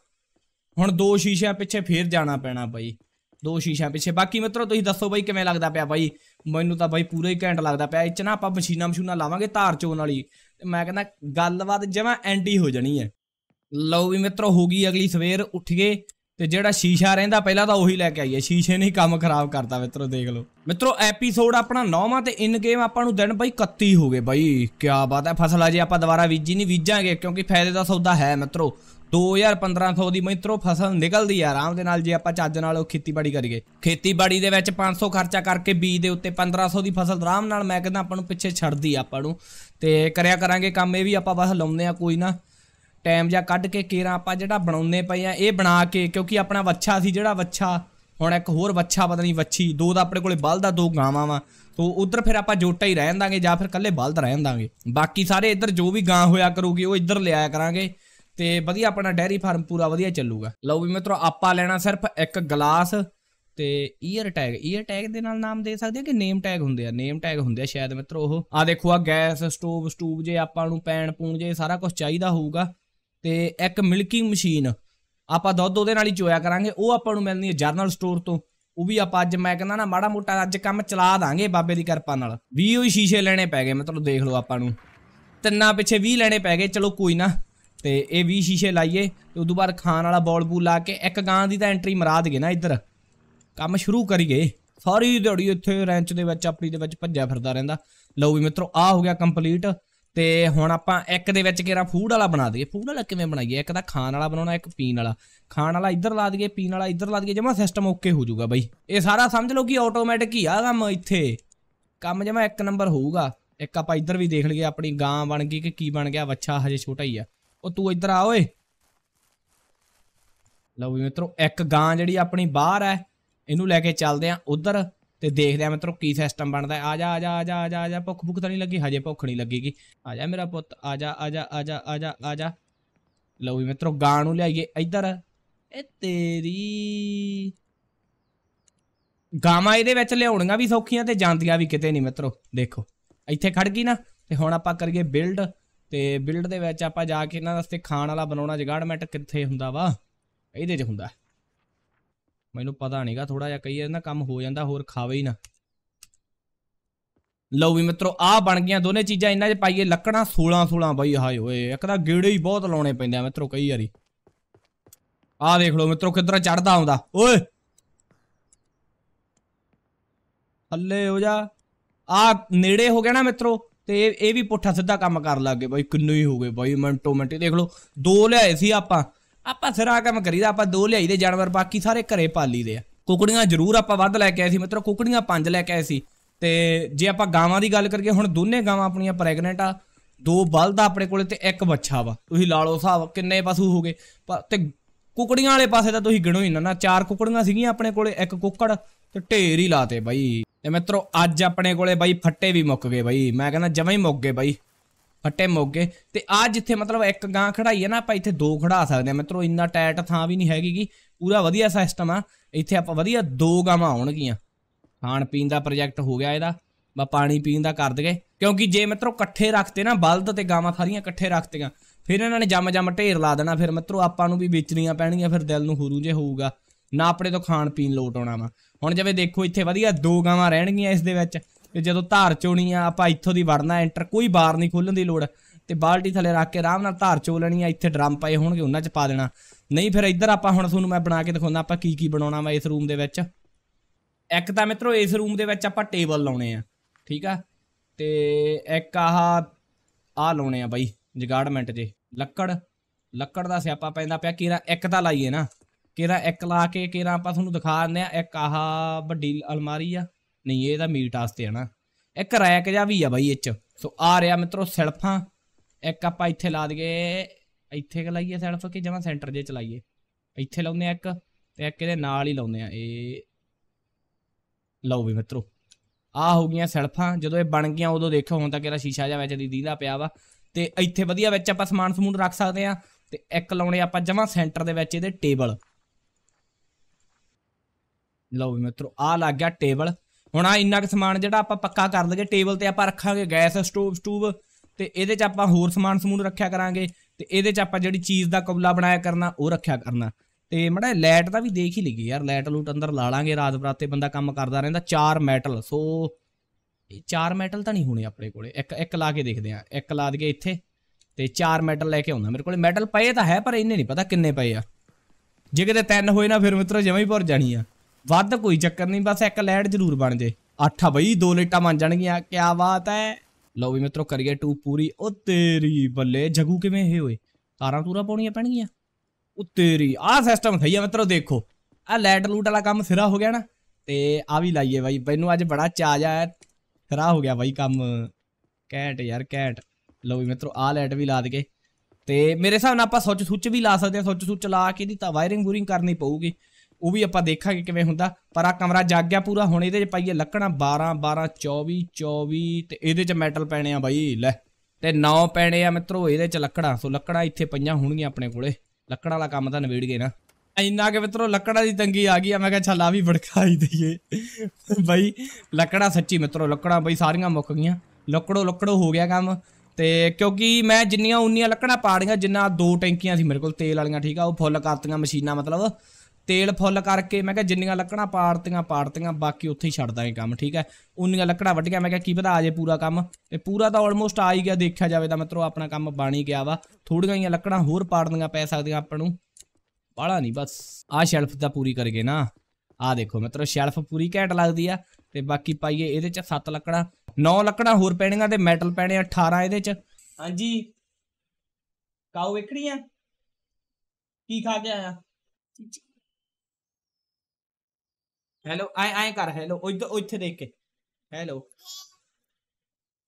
ਹੁਣ ਦੋ ਸ਼ੀਸ਼ਿਆਂ ਪਿੱਛੇ ਫੇਰ ਜਾਣਾ ਪੈਣਾ ਬਾਈ ਦੋ ਸ਼ੀਸ਼ਿਆਂ ਪਿੱਛੇ ਬਾਕੀ ਮਿੱਤਰੋ ਤੁਸੀਂ ਦੱਸੋ ਬਾਈ ਕਿਵੇਂ ਲੱਗਦਾ ਪਿਆ ਬਾਈ ਮੈਨੂੰ ਤਾਂ ਬਾਈ ਪੂਰਾ ਹੀ ਘੈਂਟ ਲੱਗਦਾ ਪਿਆ ਇਹ ਚ ਨਾ ਆਪਾਂ ਮਸ਼ੀਨਾਂ ਮਸ਼ੂਨਾ ਲਾਵਾਂਗੇ ਧਾਰ ਚੋਣ ਵਾਲੀ ਤੇ ਮੈਂ ਕਹਿੰਦਾ ਗੱਲਬਾਤ ਜਿਵੇਂ ਐਂਟੀ ਹੋ ਜਾਣੀ ਹੈ ਲਓ ਵੀ ਮਿੱਤਰੋ ਹੋ ਗਈ ਅਗਲੀ ਸਵੇਰ ਉੱਠ ਗਏ ਤੇ ਜਿਹੜਾ ਸ਼ੀਸ਼ਾ ਰਹਿੰਦਾ ਪਹਿਲਾਂ ਤਾਂ ਉਹੀ ਲੈ ਕੇ ਆਈਏ ਸ਼ੀਸ਼ੇ ਨੇ ਕੰਮ ਖਰਾਬ ਕਰਤਾ ਮਿੱਤਰੋ ਦੇਖ ਲਓ ਮਿੱਤਰੋ ਐਪੀਸੋਡ ਆਪਣਾ 9ਵਾਂ ਤੇ ਇਨ ਗੇਮ ਆਪਾਂ ਨੂੰ ਦਿਨ ਬਾਈ 31 ਹੋ ਗਏ ਬਾਈ ਕੀ ਬਾਤ ਹੈ ਫਸਲ ਆ ਜੇ ਆਪਾਂ ਦੁਬਾਰਾ ਬੀਜੀ ਨਹੀਂ ਬੀਜਾਂਗੇ ਕਿਉਂਕਿ ਫਾਇਦੇ ਦਾ ਸੌਦਾ ਹੈ ਮਿੱਤਰੋ 2500 ਦੀ ਮਿੱਤਰੋ ਫਸਲ ਨਿਕਲਦੀ ਆ ਆਰਾਮ ਦੇ ਨਾਲ ਜੇ ਆਪਾਂ ਚੱਜ ਨਾਲ ਉਹ ਖੇਤੀਬਾੜੀ ਕਰੀਏ ਖੇਤੀਬਾੜੀ ਦੇ ਵਿੱਚ 500 ਖਰਚਾ ਕਰਕੇ ਬੀਜ ਦੇ ਉੱਤੇ 1500 ਦੀ ਫਸਲ ਆਰਾਮ ਨਾਲ ਮੈਂ ਕਹਿੰਦਾ ਆਪਾਂ ਨੂੰ ਪਿੱਛੇ ਛੱਡਦੀ ਆ ਆਪਾਂ ਨੂੰ ਤੇ ਕਰਿਆ ਕਰਾਂਗੇ ਕੰਮ ਇਹ ਵੀ ਆਪਾਂ ਬਸ ਲਾਉਂਦੇ ਆ ਕੋਈ ਨਾ ਟਾਈਮ ਜਾਂ ਕੱਢ ਕੇ ਕੇਰਾ ਆਪਾਂ ਜਿਹੜਾ ਬਣਾਉਨੇ ਪਏ ਆ ਇਹ ਬਣਾ ਕੇ ਕਿਉਂਕਿ ਆਪਣਾ ਵੱਛਾ ਸੀ ਜਿਹੜਾ ਵੱਛਾ ਹੁਣ ਇੱਕ ਹੋਰ ਵੱਛਾ ਪਤਾ ਨਹੀਂ ਵੱਛੀ ਦੋ ਦਾ ਆਪਣੇ ਕੋਲੇ ਦਾ ਦੋ ਗਾਵਾਂ ਵਾ ਤੋ ਉਧਰ ਫਿਰ ਆਪਾਂ ਜੋਟਾ ਹੀ ਰਹਿਣ ਦਾਂਗੇ ਜਾਂ ਫਿਰ ਕੱਲੇ ਬਲਦ ਰਹਿਣ ਦਾਂਗੇ ਬਾਕੀ ਸਾਰੇ ਇੱਧਰ ਜੋ ਵੀ ਗਾਂ ਹੋਇਆ ਕਰੂਗੀ ਉਹ ਇੱਧਰ ਲਿਆਇਆ ਕਰਾਂਗੇ ਤੇ ਵਧੀਆ ਆਪਣਾ ਡੈਰੀ ਫਾਰਮ ਪੂਰਾ ਵਧੀਆ ਚੱਲੂਗਾ ਲਓ ਵੀ ਮਿੱਤਰੋ ਆਪਾਂ ਲੈਣਾ ਸਿਰਫ ਇੱਕ ਗਲਾਸ ਤੇ ਈਅਰ ਟੈਗ ਈਅਰ ਟੈਗ ਦੇ ਨਾਲ ਨਾਮ ਦੇ ਸਕਦੇ ਆ ਕਿ ਨੇਮ ਟੈਗ ਹੁੰਦੇ ਆ ਨੇਮ ਟੈਗ ਹੁੰਦੇ ਆ ਸ਼ਾਇਦ ਮਿੱਤਰੋ ਉਹ ਆ ਦੇਖੋ ਆ ਗੈਸ ਸਟੋਵ ਸਟੂਬ ਜੇ ਆਪਾਂ ਨੂੰ ਪੈਣ ਪੂਣ ਜੇ ਸਾਰਾ ਕੁਝ ਚਾਹੀਦਾ ਹੋਊਗਾ ਤੇ ਇੱਕ ਮਿਲਕਿੰਗ ਮਸ਼ੀਨ ਆਪਾਂ ਦੁੱਧ ਉਹਦੇ ਨਾਲ ਹੀ ਚੋਇਆ ਕਰਾਂਗੇ ਉਹ ਆਪਾਂ ਨੂੰ ਮਿਲਣੀ ਹੈ ਜਰਨਲ ਸਟੋਰ ਤੋਂ ਉਹ ਵੀ ਆਪਾਂ ਅੱਜ ਮੈਂ ਕਹਿੰਦਾ ਨਾ ਮਾੜਾ ਮੋਟਾ ਅੱਜ ਕੰਮ ਚਲਾ ਦਾਂਗੇ ਬਾਬੇ ਦੀ ਕਿਰਪਾ ਨਾਲ 20 ਹੀ ਸ਼ੀਸ਼ੇ ਲੈਣੇ ਪੈ ਗਏ ਮਤਲਬ ਦੇਖ ਲਓ ਆਪਾਂ ਨੂੰ ਤਿੰਨਾਂ ਪਿੱਛੇ 20 ਲੈਣੇ ਪੈ ਗਏ ਚਲੋ ਕੋਈ ਨਾ ਤੇ ਇਹ 20 ਸ਼ੀਸ਼ੇ ਲਾਈਏ ਤੇ ਉਦੋਂ ਬਾਅਦ ਖਾਣ ਵਾਲਾ ਬੋਲ ਬੂ ਲਾ ਕੇ ਇੱਕ ਗਾਂ ਦੀ ਤਾਂ ਐਂਟਰੀ ਮਰਾ ਦਗੇ ਨਾ ਇੱਧਰ ਕੰਮ ਸ਼ੁਰੂ ਕਰੀਏ ਸਾਰੀ ਦਿਹਾੜੀ ਇੱਥੇ ਰੈਂਚ ਦੇ ਵਿੱਚ ਆਪਣੀ ਦੇ ਵਿੱਚ ਭੱਜਿਆ ਫਿਰਦਾ ਰਹਿੰਦਾ ਲਓ ਵੀ ਮਿੱਤਰੋ ਆ ਹੋ ਗਿਆ ਕੰਪਲੀਟ ਤੇ ਹੁਣ ਆਪਾਂ ਇੱਕ ਦੇ ਵਿੱਚ ਕਿਹੜਾ ਫੂਡ ਵਾਲਾ ਬਣਾ ਦਈਏ ਫੂਡ ਵਾਲਾ ਕਿਵੇਂ ਬਣਾਈਏ ਇੱਕ ਤਾਂ ਖਾਣ ਵਾਲਾ ਬਣਾਉਣਾ ਇੱਕ ਪੀਣ ਵਾਲਾ ਖਾਣ ਵਾਲਾ ਇੱਧਰ ਲਾ ਦਈਏ ਪੀਣ ਵਾਲਾ ਇੱਧਰ ਲਾ ਦਈਏ ਜਮਾ ਸਿਸਟਮ ਓਕੇ ਹੋ ਜਾਊਗਾ ਬਾਈ ਇਹ ਸਾਰਾ ਸਮਝ ਲਓ ਕਿ ਆਟੋਮੈਟਿਕ ਹੀ ਆ ਕੰਮ ਇੱਥੇ ਕੰਮ ਜਮਾ ਇੱਕ ਨੰਬਰ ਹੋਊਗਾ ਇੱਕ ਆਪਾਂ ਇੱਧਰ ਵੀ ਦੇਖ ਲਈਏ ਆਪਣੀ ਗਾਂ ਬਣ ਗਈ ਕਿ ਕੀ ਬਣ ਗਿਆ ਵੱਛਾ ਹਜੇ ਛੋਟਾ ਹੀ ਆ ਉਹ ਤੂੰ ਇੱਧਰ ਆ ਓਏ ਲਓ ਵੀ ਮਿੱਤਰੋ ਇੱਕ ਗਾਂ ਜਿਹੜੀ ਆਪਣੀ ਬਾਹਰ ਹੈ ਇਹਨੂੰ ਲੈ ਕੇ ਚੱਲਦੇ ਆ ਉਧਰ ਤੇ ਦੇਖਦੇ ਆ ਮਿੱਤਰੋ ਕੀ ਸਿਸਟਮ ਬਣਦਾ ਆ ਜਾ ਆ ਜਾ ਆ ਜਾ ਆ ਜਾ ਆ ਜਾ ਭੁੱਖ ਭੁੱਖ ਤਾਂ ਨਹੀਂ ਲੱਗੀ ਹਜੇ ਭੁੱਖ ਨਹੀਂ ਲੱਗੇਗੀ ਆ ਜਾ ਮੇਰਾ ਪੁੱਤ ਆ ਜਾ ਆ ਜਾ ਆ ਜਾ ਆ ਜਾ ਆ ਜਾ ਲਓ ਵੀ ਮਿੱਤਰੋ ਗਾਂ ਨੂੰ ਲਿਆਈਏ ਇੱਧਰ ਇਹ ਤੇਰੀ ਗਾਮਾ ਇਹਦੇ ਵਿੱਚ ਲਿਆਉਣੀਆਂ ਵੀ ਸੌਖੀਆਂ ਤੇ ਜਾਂਦੀਆਂ ਵੀ ਕਿਤੇ ਨਹੀਂ ਮਿੱਤਰੋ ਦੇਖੋ ਇੱਥੇ ਖੜ ਗਈ ਨਾ ਤੇ ਹੁਣ ਆਪਾਂ ਕਰੀਏ ਬਿਲਡ ਤੇ ਬਿਲਡ ਦੇ ਵਿੱਚ ਆਪਾਂ ਜਾ ਕੇ ਇਹਨਾਂ ਵਾਸਤੇ ਖਾਣ ਵਾਲਾ ਬਣਾਉਣਾ ਜਗਾੜਮੈਂਟ ਕਿੱਥੇ ਹੁੰਦਾ ਵਾ ਇਹਦੇ 'ਚ ਹੁੰਦਾ ਮੈਨੂੰ ਪਤਾ ਨਹੀਂਗਾ ਥੋੜਾ ਜਿਹਾ ਕਈ ਨਾ ਕੰਮ ਹੋ ਜਾਂਦਾ ਹੋਰ ਖਾਵੇ ਹੀ ਨਾ ਲਓ ਵੀ ਮਿੱਤਰੋ ਆ ਬਣ ਗਈਆਂ ਦੋਨੇ ਚੀਜ਼ਾਂ ਇੰਨਾ 'ਚ ਪਾਈਏ ਲੱਕੜਾਂ 16 16 ਬਾਈ ਹਾਏ ਓਏ ਇੱਕ ਤਾਂ ਗੇੜੇ ਹੀ ਬਹੁਤ ਲਾਉਣੇ ਪੈਂਦੇ ਆ ਮਿੱਤਰੋ ਕਈ ਵਾਰੀ ਆ ਦੇਖ ਲਓ ਮਿੱਤਰੋ ਕਿੱਧਰ ਚੜਦਾ ਆਉਂਦਾ ਓਏ ਹੱਲੇ ਹੋ ਜਾ ਆ ਨੇੜੇ ਹੋ ਗਿਆ ਨਾ ਮਿੱਤਰੋ ਤੇ ਇਹ ਵੀ ਪੁੱਠਾ ਸਿੱਧਾ ਕੰਮ ਕਰਨ ਲੱਗੇ ਬਾਈ ਕਿੰਨੇ ਹੀ ਹੋ ਗਏ ਬਾਈ ਮਿੰਟੋ ਮਿੰਟੇ ਦੇਖ ਲਓ ਦੋ ਲਿਆਏ ਸੀ ਆਪਾਂ ਆਪਾਂ ਸਿਰਾ ਕੰਮ ਕਰੀਦਾ ਆਪਾਂ ਦੋ ਲਿਆਈ ਦੇ ਜਾਨਵਰ ਬਾਕੀ ਸਾਰੇ ਘਰੇ ਪਾਲੀ ਦੇ ਆ ਕੁਕੜੀਆਂ ਜ਼ਰੂਰ ਆਪਾਂ ਵੱਧ ਲੈ ਕੇ ਆਏ ਸੀ ਮਿੱਤਰੋ ਕੁਕੜੀਆਂ ਪੰਜ ਲੈ ਕੇ ਆਏ ਸੀ ਤੇ ਜੇ ਆਪਾਂ ਗਾਵਾਂ ਦੀ ਗੱਲ ਕਰੀਏ ਹੁਣ ਦੋਨੇ ਗਾਵਾਂ ਆਪਣੀਆਂ ਪ੍ਰੈਗਨੈਂਟ ਆ ਦੋ ਬਲਦ ਆ ਆਪਣੇ ਕੋਲੇ ਤੇ ਇੱਕ ਬੱਚਾ ਵਾ ਤੁਸੀਂ ਲਾ ਲਓ ਹਿਸਾਬ ਕਿੰਨੇ ਪਸ਼ੂ ਹੋ ਗਏ ਤੇ ਕੁਕੜੀਆਂ ਵਾਲੇ ਪਾਸੇ ਤਾਂ ਤੁਸੀਂ ਗਿਣੋ ਹੀ ਨਾ ਨਾ ਚਾਰ ਕੁਕੜੀਆਂ ਸੀਗੀਆਂ ਆਪਣੇ ਕੋਲੇ ਇੱਕ ਕੁਕੜ ਤੇ ਢੇਰ ਹੀ ਲਾਤੇ ਬਾਈ ਤੇ ਮਿੱਤਰੋ ਅੱਜ ਆਪਣੇ ਕੋਲੇ ਬਾਈ ਫੱਟੇ ਵੀ ਮੁੱਕ ਗਏ ਬਾਈ ਮੈਂ ਕਹਿੰਦਾ ਜਮੇ ਹੀ ਮੁੱਕ ਗਏ ਬਾਈ ਫੱਟੇ ਮੋਗੇ ਤੇ ਆ ਜਿੱਥੇ ਮਤਲਬ ਇੱਕ ਗਾਂ ਖੜਾਈ ਹੈ ਨਾ ਆਪਾਂ ਇੱਥੇ ਦੋ ਖੜਾ ਸਕਦੇ ਆ ਮਿੱਤਰੋ ਇੰਨਾ ਟਾਈਟ ਥਾਂ ਵੀ ਨਹੀਂ ਹੈਗੀਗੀ ਪੂਰਾ ਵਧੀਆ ਸਿਸਟਮ ਆ ਇੱਥੇ ਆਪਾਂ ਵਧੀਆ ਦੋ ਗਾਵਾਂ ਆਉਣਗੀਆਂ ਖਾਣ ਪੀਣ ਦਾ ਪ੍ਰੋਜੈਕਟ ਹੋ ਗਿਆ ਇਹਦਾ ਬਾ ਪਾਣੀ ਪੀਣ ਦਾ ਕਰ ਦਗੇ ਕਿਉਂਕਿ ਜੇ ਮਿੱਤਰੋ ਇਕੱਠੇ ਰੱਖਤੇ ਨਾ ਬਲਦ ਤੇ ਗਾਵਾਂ ਸਾਰੀਆਂ ਇਕੱਠੇ ਰੱਖਤੀਆਂ ਫਿਰ ਇਹਨਾਂ ਨੇ ਜੰਮ ਜੰਮ ਢੇਰ ਲਾ ਦੇਣਾ ਫਿਰ ਮਿੱਤਰੋ ਆਪਾਂ ਨੂੰ ਵੀ ਵੇਚਣੀਆਂ ਪੈਣਗੀਆਂ ਫਿਰ ਦਿਲ ਨੂੰ ਹੂਰੂ ਜੇ ਹੋਊਗਾ ਨਾ ਆਪਣੇ ਤੋਂ ਖਾਣ ਪੀਣ ਲੋਟ ਆਉਣਾ ਵਾ ਹੁਣ ਜਿਵੇਂ ਦੇਖੋ ਇੱਥੇ ਵਧੀਆ ਦੋ ਗਾਵਾਂ ਰਹਿਣਗੀਆਂ ਇਸ ਦੇ ਵਿੱਚ ਵੀ ਜਦੋਂ ਧਾਰ ਚੋਣੀ ਆ ਆਪਾਂ ਇੱਥੋਂ ਦੀ ਵੜਨਾ ਐਂਟਰ ਕੋਈ ਬਾਰ ਨਹੀਂ ਖੋਲਣ ਦੀ ਲੋੜ ਤੇ ਬਾਲਟੀ ਥੱਲੇ ਰੱਖ ਕੇ ਆਰਾਮ ਨਾਲ ਧਾਰ ਚੋ ਲੈਣੀ ਆ ਇੱਥੇ ਡਰਮ ਪਏ ਹੋਣਗੇ ਉਹਨਾਂ 'ਚ ਪਾ ਦੇਣਾ ਨਹੀਂ ਫਿਰ ਇੱਧਰ ਆਪਾਂ ਹੁਣ ਤੁਹਾਨੂੰ ਮੈਂ ਬਣਾ ਕੇ ਦਿਖਾਉਣਾ ਆਪਾਂ ਕੀ ਕੀ ਬਣਾਉਣਾ ਵਾ ਇਸ ਰੂਮ ਦੇ ਵਿੱਚ ਇੱਕ ਤਾਂ ਮਿੱਤਰੋ ਇਸ ਰੂਮ ਦੇ ਵਿੱਚ ਆਪਾਂ ਟੇਬਲ ਲਾਉਣੇ ਆ ਠੀਕ ਆ ਤੇ ਇੱਕ ਆਹ ਆ ਲਾਉਣੇ ਆ ਬਾਈ ਜਗਾੜਮੈਂਟ ਜੇ ਲੱਕੜ ਲੱਕੜ ਦਾ ਸਿਆਪਾ ਪੈਂਦਾ ਪਿਆ ਕਿਹੜਾ ਇੱਕ ਤਾਂ ਲਾਈਏ ਨਾ ਕਿਹੜਾ ਇੱਕ ਲਾ ਕੇ ਕਿਹੜਾ ਆਪਾਂ ਤੁਹਾਨੂੰ ਦਿਖਾ ਦਿੰਦੇ ਆ ਇੱਕ ਆਹ ਵੱਡੀ ਅਲਮਾਰੀ ਆ ਨਹੀਂ ਇਹ ਤਾਂ ਮੀਟ ਵਾਸਤੇ ਨਾ ਇੱਕ ਰੈਕ ਜਾਂ ਵੀ ਆ ਬਾਈ ਇਹ ਚ ਸੋ ਆ ਰਿਹਾ ਮਿੱਤਰੋ ਸੈਲਫਾਂ ਇੱਕ ਆਪਾਂ ਇੱਥੇ ਲਾ ਦਈਏ ਇੱਥੇ ਲਾਈਏ ਸੈਲਫ ਕਿ ਜਮਾ ਸੈਂਟਰ ਜੇ ਚਲਾਈਏ ਇੱਥੇ ਲਾਉਨੇ ਆ ਇੱਕ ਤੇ ਇੱਕ ਇਹਦੇ ਨਾਲ ਹੀ ਲਾਉਨੇ ਆ ਇਹ ਲਓ ਵੀ ਮਿੱਤਰੋ ਆ ਹੋ ਗਈਆਂ ਸੈਲਫਾਂ ਜਦੋਂ ਇਹ ਬਣ ਗਈਆਂ ਉਦੋਂ ਦੇਖੋ ਹੁਣ ਤਾਂ ਕਿਹੜਾ ਸ਼ੀਸ਼ਾ ਜਾਂ ਵਿੱਚ ਦੀ ਦੀਦਾ ਪਿਆ ਵਾ ਤੇ ਇੱਥੇ ਵਧੀਆ ਵਿੱਚ ਆਪਾਂ ਸਮਾਨ ਸਮੂਨ ਰੱਖ ਸਕਦੇ ਆ ਤੇ ਇੱਕ ਲਾਉਣੇ ਆਪਾਂ ਜਮਾ ਸੈਂਟਰ ਦੇ ਵਿੱਚ ਇਹਦੇ ਟੇਬਲ ਲਓ ਵੀ ਮਿੱਤਰੋ ਆ ਲੱਗ ਗਿਆ ਟੇਬਲ ਹੁਣ ਆ ਇੰਨਾ ਕੁ ਸਮਾਨ ਜਿਹੜਾ ਆਪਾਂ ਪੱਕਾ ਕਰ ਲਗੇ ਟੇਬਲ ਤੇ ਆਪਾਂ ਰੱਖਾਂਗੇ ਗੈਸ ਸਟੋਵ ਸਟੂਵ ਤੇ ਇਹਦੇ 'ਚ ਆਪਾਂ ਹੋਰ ਸਮਾਨ ਸਮੂਨ ਰੱਖਿਆ ਕਰਾਂਗੇ ਤੇ ਇਹਦੇ 'ਚ ਆਪਾਂ ਜਿਹੜੀ ਚੀਜ਼ ਦਾ ਕਬਲਾ ਬਣਾਇਆ ਕਰਨਾ ਉਹ ਰੱਖਿਆ ਕਰਨਾ ਤੇ ਮੜਾ ਲਾਈਟ ਦਾ ਵੀ ਦੇਖ ਹੀ ਲਈਏ ਯਾਰ ਲਾਈਟ ਲੂਟ ਅੰਦਰ ਲਾ ਲਾਂਗੇ ਰਾਤ ਬਰਾਤੇ ਬੰਦਾ ਕੰਮ ਕਰਦਾ ਰਹਿੰਦਾ ਚਾਰ ਮੈਟਲ ਸੋ ਇਹ ਚਾਰ ਮੈਟਲ ਤਾਂ ਨਹੀਂ ਹੋਣੇ ਆਪਣੇ ਕੋਲੇ ਇੱਕ ਇੱਕ ਲਾ ਕੇ ਦੇਖਦੇ ਆ ਇੱਕ ਲਾ ਦਈਏ ਇੱਥੇ ਤੇ ਚਾਰ ਮੈਟਲ ਲੈ ਕੇ ਆਉਂਦਾ ਮੇਰੇ ਕੋਲੇ ਮੈਟਲ ਪਏ ਤਾਂ ਹੈ ਪਰ ਇਹਨੇ ਨਹੀਂ ਪਤਾ ਕਿੰਨੇ ਪਏ ਆ ਜੇ ਕਿਤੇ ਤਿੰਨ ਹੋਏ ਨਾ ਫਿਰ ਮਿੱਤਰੋ ਜਮਾਂ ਹੀ ਭੁਰ ਜਾਣੀ ਆ ਵੱਧ ਕੋਈ ਚੱਕਰ ਨਹੀਂ ਬਸ ਇੱਕ ਲੈਡ ਜ਼ਰੂਰ ਬਣ ਜੇ ਅੱਠਾ ਬਈ ਦੋ ਲੇਟਾਂ ਬਣ ਜਾਣਗੀਆਂ ਕੀ ਬਾਤ ਹੈ ਲਓ ਵੀ ਮਿੱਤਰੋ ਕਰੀਏ ਟੂ ਪੂਰੀ ਉਹ ਤੇਰੀ ਬੱਲੇ ਜਗੂ ਕਿਵੇਂ ਇਹ ਹੋਏ ਤਾਰਾਂ ਤੂਰਾ ਪਾਉਣੀਆਂ ਪੈਣਗੀਆਂ ਉਹ ਤੇਰੀ ਆ ਸਿਸਟਮ ਸਹੀ ਆ ਮਿੱਤਰੋ ਦੇਖੋ ਆ ਲੈਡ ਲੂਟ ਵਾਲਾ ਕੰਮ ਸਿਰਾ ਹੋ ਗਿਆ ਨਾ ਤੇ ਆ ਵੀ ਲਾਈਏ ਬਾਈ ਮੈਨੂੰ ਅੱਜ ਬੜਾ ਚਾਜ ਆਇਆ ਸਿਰਾ ਹੋ ਗਿਆ ਬਾਈ ਕੰਮ ਕੈਂਟ ਯਾਰ ਕੈਂਟ ਲਓ ਵੀ ਮਿੱਤਰੋ ਆ ਲੈਡ ਵੀ ਲਾ ਦਗੇ ਤੇ ਮੇਰੇ ਹਿਸਾਬ ਨਾਲ ਆਪਾਂ ਸੁੱਚ ਸੁੱਚ ਵੀ ਲਾ ਸਕਦੇ ਆ ਸੁੱਚ ਸੁੱਚ ਲਾ ਕੇ ਦੀ ਤਾਂ ਵਾਇਰਿੰਗ ਵੂਰਿੰਗ ਕਰਨੀ ਪਊਗੀ ਉਹ ਵੀ ਆਪਾਂ ਦੇਖਾਂਗੇ ਕਿਵੇਂ ਹੁੰਦਾ ਪਰ ਆ ਕਮਰਾ ਜਾਗ ਗਿਆ ਪੂਰਾ ਹੁਣ ਇਹਦੇ 'ਚ ਪਾਈਏ ਲੱਕੜਾਂ 12 12 24 24 ਤੇ ਇਹਦੇ 'ਚ ਮੈਟਲ ਪੈਣੇ ਆ ਬਾਈ ਲੈ ਤੇ 9 ਪੈਣੇ ਆ ਮਿੱਤਰੋ ਇਹਦੇ 'ਚ ਲੱਕੜਾਂ ਸੋ ਲੱਕੜਾਂ ਇੱਥੇ ਪਈਆਂ ਹੋਣਗੀਆਂ ਆਪਣੇ ਕੋਲੇ ਲੱਕੜਾਂ ਵਾਲਾ ਕੰਮ ਤਾਂ ਨਵੇੜ ਗਏ ਨਾ ਇੰਨਾ ਕਿ ਮਿੱਤਰੋ ਲੱਕੜਾਂ ਦੀ ਤੰਗੀ ਆ ਗਈ ਆ ਮੈਂ ਕਿਹਾ ਛੱਲਾ ਵੀ ਫੜਕਾਈ ਦਈਏ ਬਾਈ ਲੱਕੜਾਂ ਸੱਚੀ ਮਿੱਤਰੋ ਲੱਕੜਾਂ ਬਾਈ ਸਾਰੀਆਂ ਮੁੱਕ ਗਈਆਂ ਲੱਕੜੋ ਲੱਕੜੋ ਹੋ ਗਿਆ ਕੰਮ ਤੇ ਕਿਉਂਕਿ ਮੈਂ ਜਿੰਨੀਆਂ ਉਨੀਆਂ ਲੱਕੜਾਂ ਪਾੜੀਆਂ ਜਿੰਨਾ ਦੋ ਟੈਂਕੀਆਂ ਸੀ ਮੇਰੇ ਕੋਲ ਤੇਲ ਵਾਲੀਆਂ ਠੀਕ ਆ ਉਹ ਫੁੱਲ ਕਰਤੀਆਂ ਮਸ਼ੀਨਾਂ ਮਤਲਬ ਤੇਲ ਫੁੱਲ ਕਰਕੇ ਮੈਂ ਕਿਹਾ ਜਿੰਨੀਆਂ ਲੱਕੜਾਂ ਪਾੜਤੀਆਂ ਪਾੜਤੀਆਂ ਬਾਕੀ ਉੱਥੇ ਹੀ ਛੱਡ ਦਾਂਗੇ ਕੰਮ ਠੀਕ ਹੈ ਉਨੀਆਂ ਲੱਕੜਾਂ ਵੱਢੀਆਂ ਮੈਂ ਕਿਹਾ ਕੀ ਪਤਾ ਆ ਜੇ ਪੂਰਾ ਕੰਮ ਇਹ ਪੂਰਾ ਤਾਂ ਆਲਮੋਸਟ ਆ ਹੀ ਗਿਆ ਦੇਖਿਆ ਜਾਵੇ ਤਾਂ ਮਿੱਤਰੋ ਆਪਣਾ ਕੰਮ ਬਣ ਹੀ ਗਿਆ ਵਾ ਥੋੜੀਆਂ ਹੀ ਲੱਕੜਾਂ ਹੋਰ ਪਾੜਨੀਆਂ ਪੈ ਸਕਦੀਆਂ ਆਪਾਂ ਨੂੰ ਬਾਲਾ ਨਹੀਂ ਬਸ ਆ ਸ਼ੈਲਫ ਤਾਂ ਪੂਰੀ ਕਰ ਗਏ ਨਾ ਆ ਦੇਖੋ ਮਿੱਤਰੋ ਸ਼ੈਲਫ ਪੂਰੀ ਘੈਂਟ ਲੱਗਦੀ ਆ ਤੇ ਬਾਕੀ ਪਾਈਏ ਇਹਦੇ ਚ ਸੱਤ ਲੱਕੜਾਂ ਨੌ ਲੱਕੜਾਂ ਹੋਰ ਪੈਣੀਆਂ ਤੇ ਮੈਟਲ ਪੈਣੇ 18 ਇਹਦੇ ਚ ਹਾਂਜੀ ਕਾਉ ਵੇਖੜੀਆਂ ਕੀ ਖਾ ਕੇ ਆਇਆ ਹੈਲੋ ਐ ਐ ਕਰ ਹੈਲੋ ਉਧਰ ਉੱਥੇ ਦੇਖ ਕੇ ਹੈਲੋ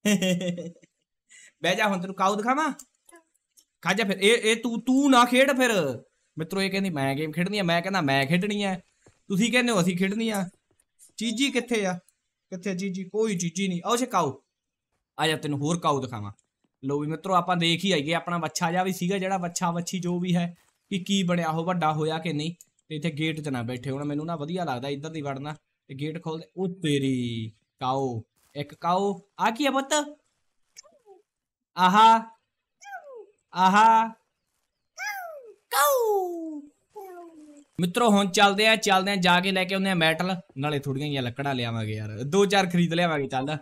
ਬਹਿ ਜਾ ਹੁਣ ਤੈਨੂੰ ਕਾਉ ਦਿਖਾਵਾਂ ਖਾ ਜਾ ਫਿਰ ਇਹ ਇਹ ਤੂੰ ਤੂੰ ਨਾ ਖੇਡ ਫਿਰ ਮਿੱਤਰੋ ਇਹ ਕਹਿੰਦੀ ਮੈਂ ਗੇਮ ਖੇਡਣੀ ਆ ਮੈਂ ਕਹਿੰਦਾ ਮੈਂ ਖੇਡਣੀ ਆ ਤੁਸੀਂ ਕਹਿੰਦੇ ਹੋ ਅਸੀਂ ਖੇਡਣੀ ਆ ਚੀਜੀ ਕਿੱਥੇ ਆ ਕਿੱਥੇ ਚੀਜੀ ਕੋਈ ਚੀਜੀ ਨਹੀਂ ਆਓ ਕਾਉ ਆ ਜਾ ਤੈਨੂੰ ਹੋਰ ਕਾਉ ਦਿਖਾਵਾਂ ਲੋ ਵੀ ਮਿੱਤਰੋ ਆਪਾਂ ਦੇਖ ਹੀ ਆਈਏ ਆਪਣਾ ਬੱਚਾ ਜਾ ਵੀ ਸੀਗਾ ਜਿਹੜਾ ਬੱਚਾ ਬੱਚੀ ਜੋ ਵੀ ਹੈ ਕਿ ਕੀ ਬਣਿਆ ਉਹ ਵੱਡਾ ਹੋਇਆ ਕਿ ਨਹੀਂ ਤੇ ਇੱਥੇ ਗੇਟ 'ਚ ਨਾ ਬੈਠੇ ਹੁਣ ਮੈਨੂੰ ਨਾ ਵਧੀਆ ਲੱਗਦਾ ਇੱਧਰ ਦੀ ਵੜਨਾ ਤੇ ਗੇਟ ਖੋਲ ਦੇ ਉਹ ਤੇਰੀ ਕਾਓ ਇੱਕ ਕਾਓ ਆ ਕੀ ਹੈ ਪੁੱਤ ਆਹਾ ਆਹਾ ਕਾਓ ਮਿੱਤਰੋ ਹੁਣ ਚੱਲਦੇ ਆ ਚੱਲਦੇ ਆ ਜਾ ਕੇ ਲੈ ਕੇ ਆਉਂਦੇ ਆ ਮੈਟਲ ਨਾਲੇ ਥੋੜੀਆਂ ਜੀਆਂ ਲੱਕੜਾਂ ਲਿਆਵਾਂਗੇ ਯਾਰ ਦੋ ਚਾਰ ਖਰੀਦ ਲਿਆਵਾਂਗੇ ਚੱਲ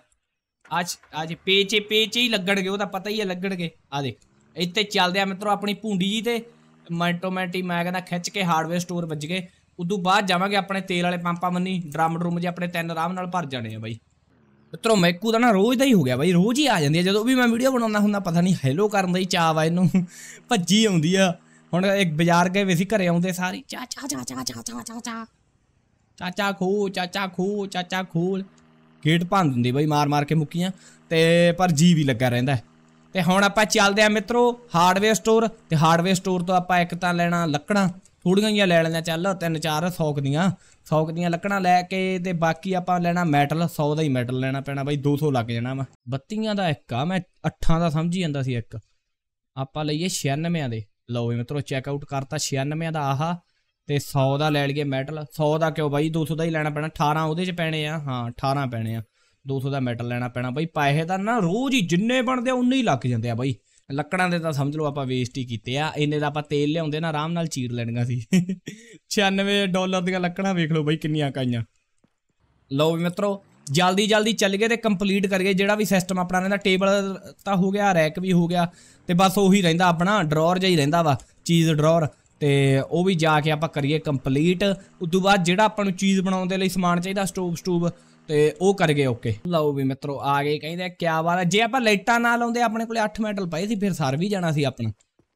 ਅੱਜ ਅੱਜ ਪੇਚੇ ਪੇਚੇ ਹੀ ਲੱਗਣਗੇ ਉਹ ਤਾਂ ਪਤਾ ਹੀ ਹੈ ਲੱਗਣਗੇ ਆ ਦੇਖ ਇੱਥੇ ਚੱਲਦੇ ਆ ਮਿੱਤਰੋ ਆਪਣੀ ਭੁੰਡੀ ਜੀ ਤੇ ਮੈਂਟੋਮੈਟੀ ਮੈਂ ਕਹਿੰਦਾ ਖਿੱਚ ਕੇ ਹਾਰਡਵੇਅਰ ਸਟੋਰ ਵੱਜ ਗਏ ਉਦੋਂ ਬਾਅਦ ਜਾਵਾਂਗੇ ਆਪਣੇ ਤੇਲ ਵਾਲੇ ਪੰਪਾਂ ਬੰਨੀ ਡਰਮ ਡਰਮ ਜੇ ਆਪਣੇ ਤਿੰਨ ਆਰਾਮ ਨਾਲ ਭਰ ਜਾਣੇ ਆ ਬਾਈ ਮਿੱਤਰੋ ਮੈਕੂ ਦਾ ਨਾ ਰੋਜ਼ ਦਾ ਹੀ ਹੋ ਗਿਆ ਬਾਈ ਰੋਜ਼ ਹੀ ਆ ਜਾਂਦੀ ਹੈ ਜਦੋਂ ਵੀ ਮੈਂ ਵੀਡੀਓ ਬਣਾਉਂਦਾ ਹੁੰਦਾ ਪਤਾ ਨਹੀਂ ਹੈਲੋ ਕਰਨ ਦਾ ਹੀ ਚਾਹ ਆ ਇਹਨੂੰ ਭੱਜੀ ਆਉਂਦੀ ਆ ਹੁਣ ਇੱਕ ਬਾਜ਼ਾਰ ਗਏ ਵੇ ਸੀ ਘਰੇ ਆਉਂਦੇ ਸਾਰੀ ਚਾ ਚਾ ਚਾ ਚਾ ਚਾ ਚਾ ਚਾ ਚਾ ਚਾਚਾ ਖੂ ਚਾਚਾ ਖੂ ਚਾਚਾ ਖੂਲ ਗੇਟ ਭੰਨ ਦਿੰਦੇ ਬਾਈ ਮਾਰ ਮਾਰ ਕੇ ਮੁੱਕੀਆਂ ਤੇ ਪਰ ਜੀ ਵੀ ਲੱਗਾ ਰਹਿੰਦਾ ਤੇ ਹੁਣ ਆਪਾਂ ਚੱਲਦੇ ਆ ਮਿੱਤਰੋ ਹਾਰਡਵੇਅਰ ਸਟੋਰ ਤੇ ਹਾਰਡਵੇਅਰ ਸਟੋਰ ਤੋਂ ਆਪਾਂ ਇੱਕ ਤਾਂ ਲੈਣਾ ਲੱਕੜਾਂ ਥੋੜੀਆਂ ਜੀਆਂ ਲੈ ਲੈਣਾ ਚੱਲ ਤਿੰਨ ਚਾਰ ਸੌਕ ਦੀਆਂ ਸੌਕ ਦੀਆਂ ਲੱਕੜਾਂ ਲੈ ਕੇ ਤੇ ਬਾਕੀ ਆਪਾਂ ਲੈਣਾ ਮੈਟਲ 100 ਦਾ ਹੀ ਮੈਟਲ ਲੈਣਾ ਪੈਣਾ ਬਾਈ 200 ਲੱਗ ਜਾਣਾ ਵਾ ਬੱਤੀਆਂ ਦਾ ਇੱਕ ਆ ਮੈਂ ਅੱਠਾਂ ਦਾ ਸਮਝੀ ਜਾਂਦਾ ਸੀ ਇੱਕ ਆਪਾਂ ਲਈਏ 96 ਦੇ ਲਓ ਵੀ ਮਿੱਤਰੋ ਚੈੱਕ ਆਊਟ ਕਰਤਾ 96 ਦਾ ਆਹਾ ਤੇ 100 ਦਾ ਲੈ ਲਈਏ ਮੈਟਲ 100 ਦਾ ਕਿਉਂ ਬਾਈ 200 ਦਾ ਹੀ ਲੈਣਾ ਪੈਣਾ 18 ਉਹਦੇ ਚ ਪੈਣੇ ਆ ਹਾਂ 18 ਪੈਣੇ ਆ 200 ਦਾ ਮੈਟਲ ਲੈਣਾ ਪੈਣਾ ਬਾਈ ਪੈਸੇ ਤਾਂ ਨਾ ਰੋਜ਼ ਹੀ ਜਿੰਨੇ ਬਣਦੇ ਉਨੇ ਹੀ ਲੱਗ ਜਾਂਦੇ ਆ ਬਾਈ ਲੱਕੜਾਂ ਦੇ ਤਾਂ ਸਮਝ ਲਓ ਆਪਾਂ ਵੇਸਟ ਹੀ ਕੀਤੇ ਆ ਇੰਨੇ ਦਾ ਆਪਾਂ ਤੇਲ ਲਿਆਉਂਦੇ ਨਾ ਆਰਾਮ ਨਾਲ ਚੀਰ ਲੈਣੀਆਂ ਸੀ 96 ਡਾਲਰ ਦੀਆਂ ਲੱਕੜਾਂ ਵੇਖ ਲਓ ਬਾਈ ਕਿੰਨੀਆਂ ਕਾਈਆਂ ਲਓ ਵੀ ਮਿੱਤਰੋ ਜਲਦੀ ਜਲਦੀ ਚੱਲ ਗਏ ਤੇ ਕੰਪਲੀਟ ਕਰ ਗਏ ਜਿਹੜਾ ਵੀ ਸਿਸਟਮ ਆਪਣਾ ਰਹਿੰਦਾ ਟੇਬਲ ਤਾਂ ਹੋ ਗਿਆ ਰੈਕ ਵੀ ਹੋ ਗਿਆ ਤੇ ਬਸ ਉਹੀ ਰਹਿੰਦਾ ਆਪਣਾ ਡਰਾਅਰ ਜਿਹਾ ਹੀ ਰਹਿੰਦਾ ਵਾ ਚੀਜ਼ ਡਰਾਅਰ ਤੇ ਉਹ ਵੀ ਜਾ ਕੇ ਆਪਾਂ ਕਰੀਏ ਕੰਪਲੀਟ ਉਸ ਤੋਂ ਬਾਅਦ ਜਿਹੜਾ ਆਪਾਂ ਨੂੰ ਚੀਜ਼ ਬਣਾਉਣ ਦੇ ਲਈ ਸਮਾਨ ਚਾਹੀਦਾ ਸਟੋਵ ਸਟੂਬ ਤੇ ਉਹ ਕਰ ਗਏ ਓਕੇ ਲਓ ਵੀ ਮਿੱਤਰੋ ਆ ਗਏ ਕਹਿੰਦੇ ਕੀ ਬਾਤ ਹੈ ਜੇ ਆਪਾਂ ਲਾਈਟਾਂ ਨਾ ਲਾਉਂਦੇ ਆਪਣੇ ਕੋਲੇ 8 ਮੈਟਲ ਪਏ ਸੀ ਫਿਰ ਸਰ ਵੀ ਜਾਣਾ ਸੀ ਆਪਣਾ